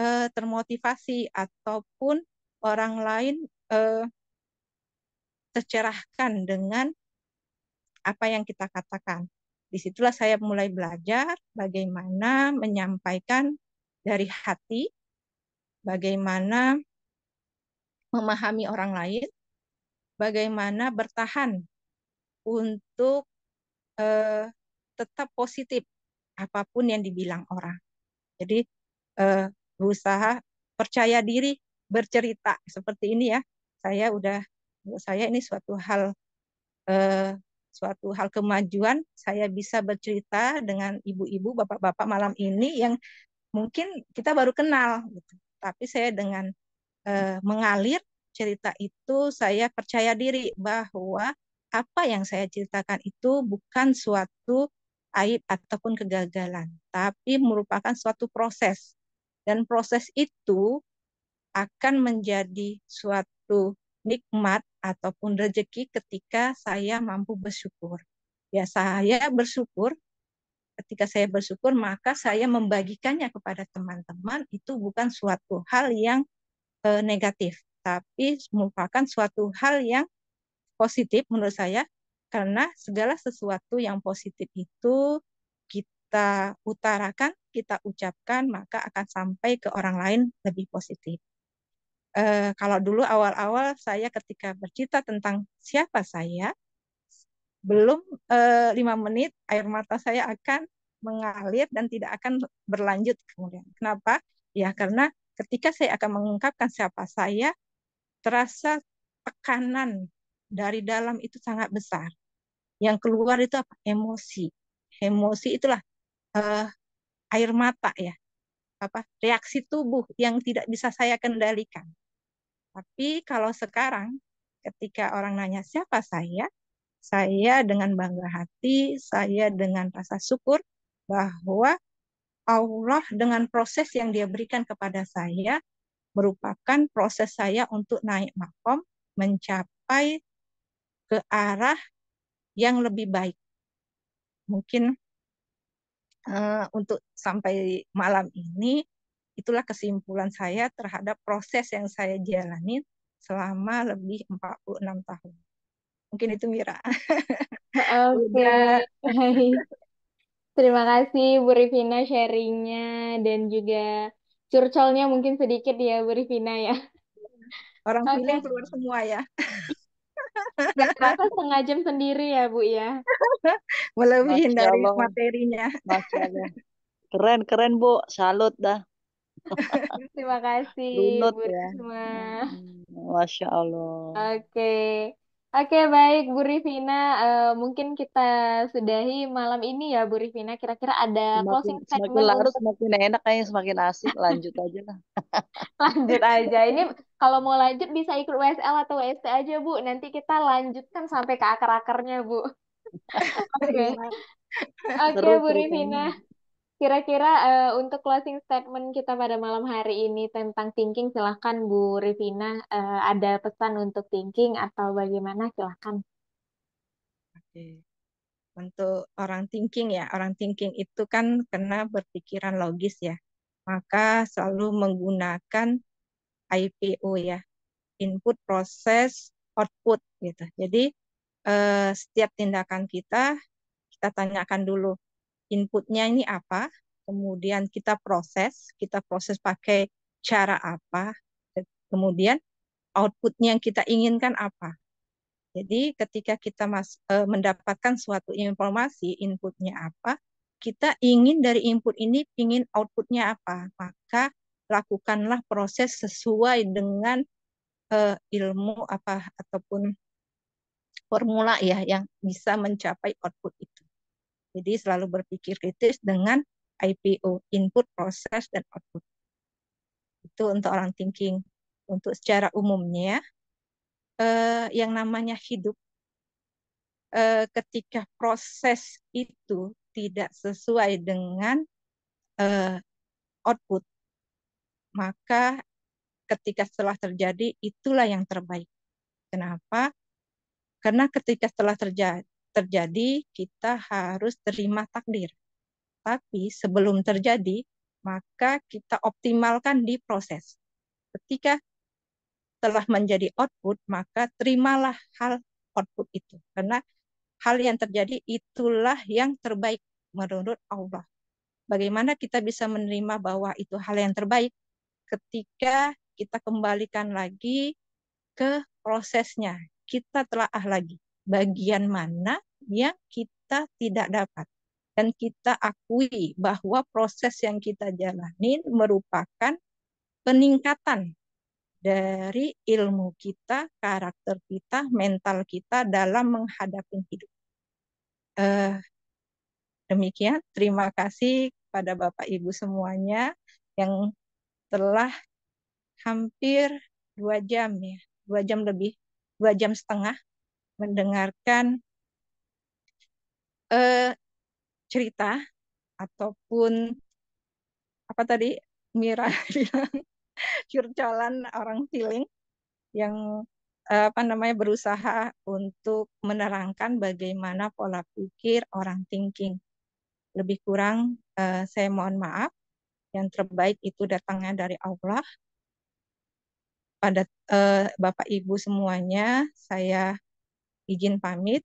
uh, termotivasi ataupun orang lain uh, tercerahkan dengan apa yang kita katakan disitulah saya mulai belajar bagaimana menyampaikan dari hati bagaimana memahami orang lain, bagaimana bertahan untuk eh, tetap positif apapun yang dibilang orang. Jadi eh, berusaha percaya diri bercerita seperti ini ya. Saya udah saya ini suatu hal eh, suatu hal kemajuan. Saya bisa bercerita dengan ibu-ibu, bapak-bapak malam ini yang mungkin kita baru kenal gitu tapi saya dengan eh, mengalir cerita itu saya percaya diri bahwa apa yang saya ceritakan itu bukan suatu aib ataupun kegagalan, tapi merupakan suatu proses. Dan proses itu akan menjadi suatu nikmat ataupun rezeki ketika saya mampu bersyukur. Ya, saya bersyukur ketika saya bersyukur maka saya membagikannya kepada teman-teman itu bukan suatu hal yang eh, negatif tapi merupakan suatu hal yang positif menurut saya karena segala sesuatu yang positif itu kita utarakan kita ucapkan maka akan sampai ke orang lain lebih positif e, kalau dulu awal-awal saya ketika bercerita tentang siapa saya belum eh, lima menit air mata saya akan mengalir dan tidak akan berlanjut kemudian. Kenapa? Ya karena ketika saya akan mengungkapkan siapa saya, terasa tekanan dari dalam itu sangat besar. Yang keluar itu apa? Emosi. Emosi itulah eh, air mata ya. Apa? Reaksi tubuh yang tidak bisa saya kendalikan. Tapi kalau sekarang ketika orang nanya siapa saya, saya dengan bangga hati, saya dengan rasa syukur bahwa Allah dengan proses yang dia berikan kepada saya merupakan proses saya untuk naik makom mencapai ke arah yang lebih baik. Mungkin uh, untuk sampai malam ini itulah kesimpulan saya terhadap proses yang saya jalani selama lebih 46 tahun. Mungkin itu Mira. Oke. Okay. Terima kasih Bu Rivina sharingnya dan juga curcolnya mungkin sedikit ya Bu Rivina ya. Orang okay. feeling keluar semua ya. berapa setengah jam sendiri ya Bu ya. melebihi dari Allah. materinya. Masya Keren, keren Bu. Salut dah. Terima kasih Lunut, Bu ya. Hmm, Masya Allah. Oke. Okay. Oke, baik Bu Rivina. Eh, mungkin kita sudahi malam ini ya Bu Rivina. Kira-kira ada semakin, closing statement semakin larut, untuk... semakin enak kayaknya semakin asik. Lanjut aja lah. lanjut aja. Ini kalau mau lanjut bisa ikut WSL atau WST aja Bu. Nanti kita lanjutkan sampai ke akar-akarnya Bu. Oke. Iya. Oke Bu Rivina. Kira-kira uh, untuk closing statement kita pada malam hari ini tentang thinking, silahkan Bu Rivina uh, ada pesan untuk thinking atau bagaimana silahkan. Oke. Untuk orang thinking ya, orang thinking itu kan kena berpikiran logis ya. Maka selalu menggunakan IPO ya, input, proses, output gitu. Jadi uh, setiap tindakan kita kita tanyakan dulu inputnya ini apa, kemudian kita proses, kita proses pakai cara apa, kemudian outputnya yang kita inginkan apa. Jadi ketika kita mas, e, mendapatkan suatu informasi, inputnya apa, kita ingin dari input ini ingin outputnya apa, maka lakukanlah proses sesuai dengan e, ilmu apa ataupun formula ya yang bisa mencapai output itu. Jadi selalu berpikir kritis dengan IPO, input, proses, dan output. Itu untuk orang thinking. Untuk secara umumnya, eh, yang namanya hidup, eh, ketika proses itu tidak sesuai dengan eh, output, maka ketika setelah terjadi, itulah yang terbaik. Kenapa? Karena ketika setelah terjadi, terjadi, kita harus terima takdir. Tapi sebelum terjadi, maka kita optimalkan di proses. Ketika telah menjadi output, maka terimalah hal output itu. Karena hal yang terjadi itulah yang terbaik menurut Allah. Bagaimana kita bisa menerima bahwa itu hal yang terbaik ketika kita kembalikan lagi ke prosesnya. Kita telah ah lagi bagian mana yang kita tidak dapat dan kita akui bahwa proses yang kita jalani merupakan peningkatan dari ilmu kita, karakter kita, mental kita dalam menghadapi hidup. Uh, demikian, terima kasih kepada Bapak Ibu semuanya yang telah hampir dua jam ya, dua jam lebih, dua jam setengah mendengarkan eh, cerita ataupun apa tadi Mira bilang curcolan orang feeling yang eh, apa namanya berusaha untuk menerangkan bagaimana pola pikir orang thinking. Lebih kurang eh, saya mohon maaf. Yang terbaik itu datangnya dari Allah. Pada eh, Bapak Ibu semuanya, saya izin pamit.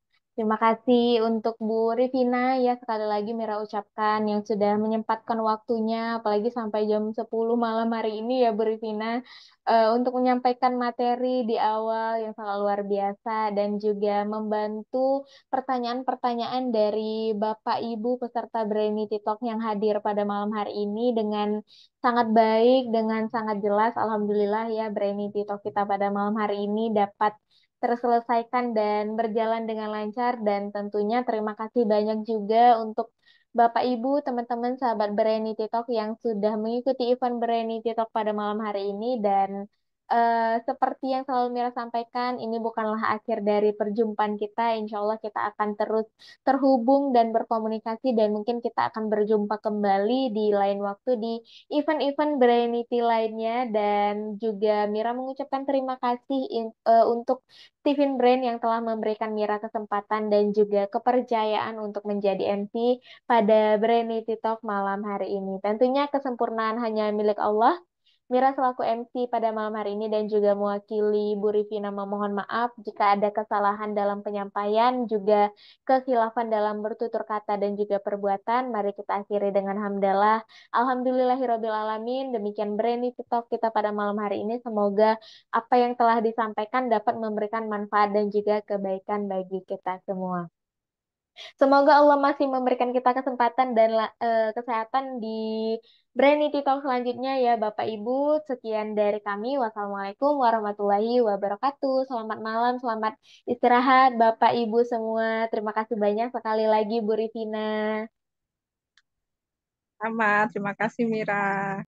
Terima kasih untuk Bu Rivina ya sekali lagi Mira ucapkan yang sudah menyempatkan waktunya apalagi sampai jam 10 malam hari ini ya Bu Rivina uh, untuk menyampaikan materi di awal yang sangat luar biasa dan juga membantu pertanyaan-pertanyaan dari Bapak Ibu peserta Brainy Talk yang hadir pada malam hari ini dengan sangat baik dengan sangat jelas alhamdulillah ya Brainy Talk kita pada malam hari ini dapat terselesaikan dan berjalan dengan lancar dan tentunya terima kasih banyak juga untuk Bapak Ibu, teman-teman sahabat Berani TikTok yang sudah mengikuti event Berani TikTok pada malam hari ini dan Eh, seperti yang selalu Mira sampaikan, ini bukanlah akhir dari perjumpaan kita. Insya Allah kita akan terus terhubung dan berkomunikasi dan mungkin kita akan berjumpa kembali di lain waktu di event-event Brainity lainnya. Dan juga Mira mengucapkan terima kasih in, uh, untuk Steven Brain yang telah memberikan Mira kesempatan dan juga kepercayaan untuk menjadi MC pada Brainity Talk malam hari ini. Tentunya kesempurnaan hanya milik Allah. Mira selaku MC pada malam hari ini dan juga mewakili Bu Rivina memohon maaf jika ada kesalahan dalam penyampaian, juga kekhilafan dalam bertutur kata dan juga perbuatan. Mari kita akhiri dengan hamdalah. Alhamdulillahirabbil Demikian Brand Talk kita pada malam hari ini. Semoga apa yang telah disampaikan dapat memberikan manfaat dan juga kebaikan bagi kita semua. Semoga Allah masih memberikan kita kesempatan dan uh, kesehatan di Branity Talk selanjutnya ya Bapak Ibu. Sekian dari kami. Wassalamualaikum warahmatullahi wabarakatuh. Selamat malam, selamat istirahat Bapak Ibu semua. Terima kasih banyak sekali lagi Bu Rifina. selamat terima kasih Mira.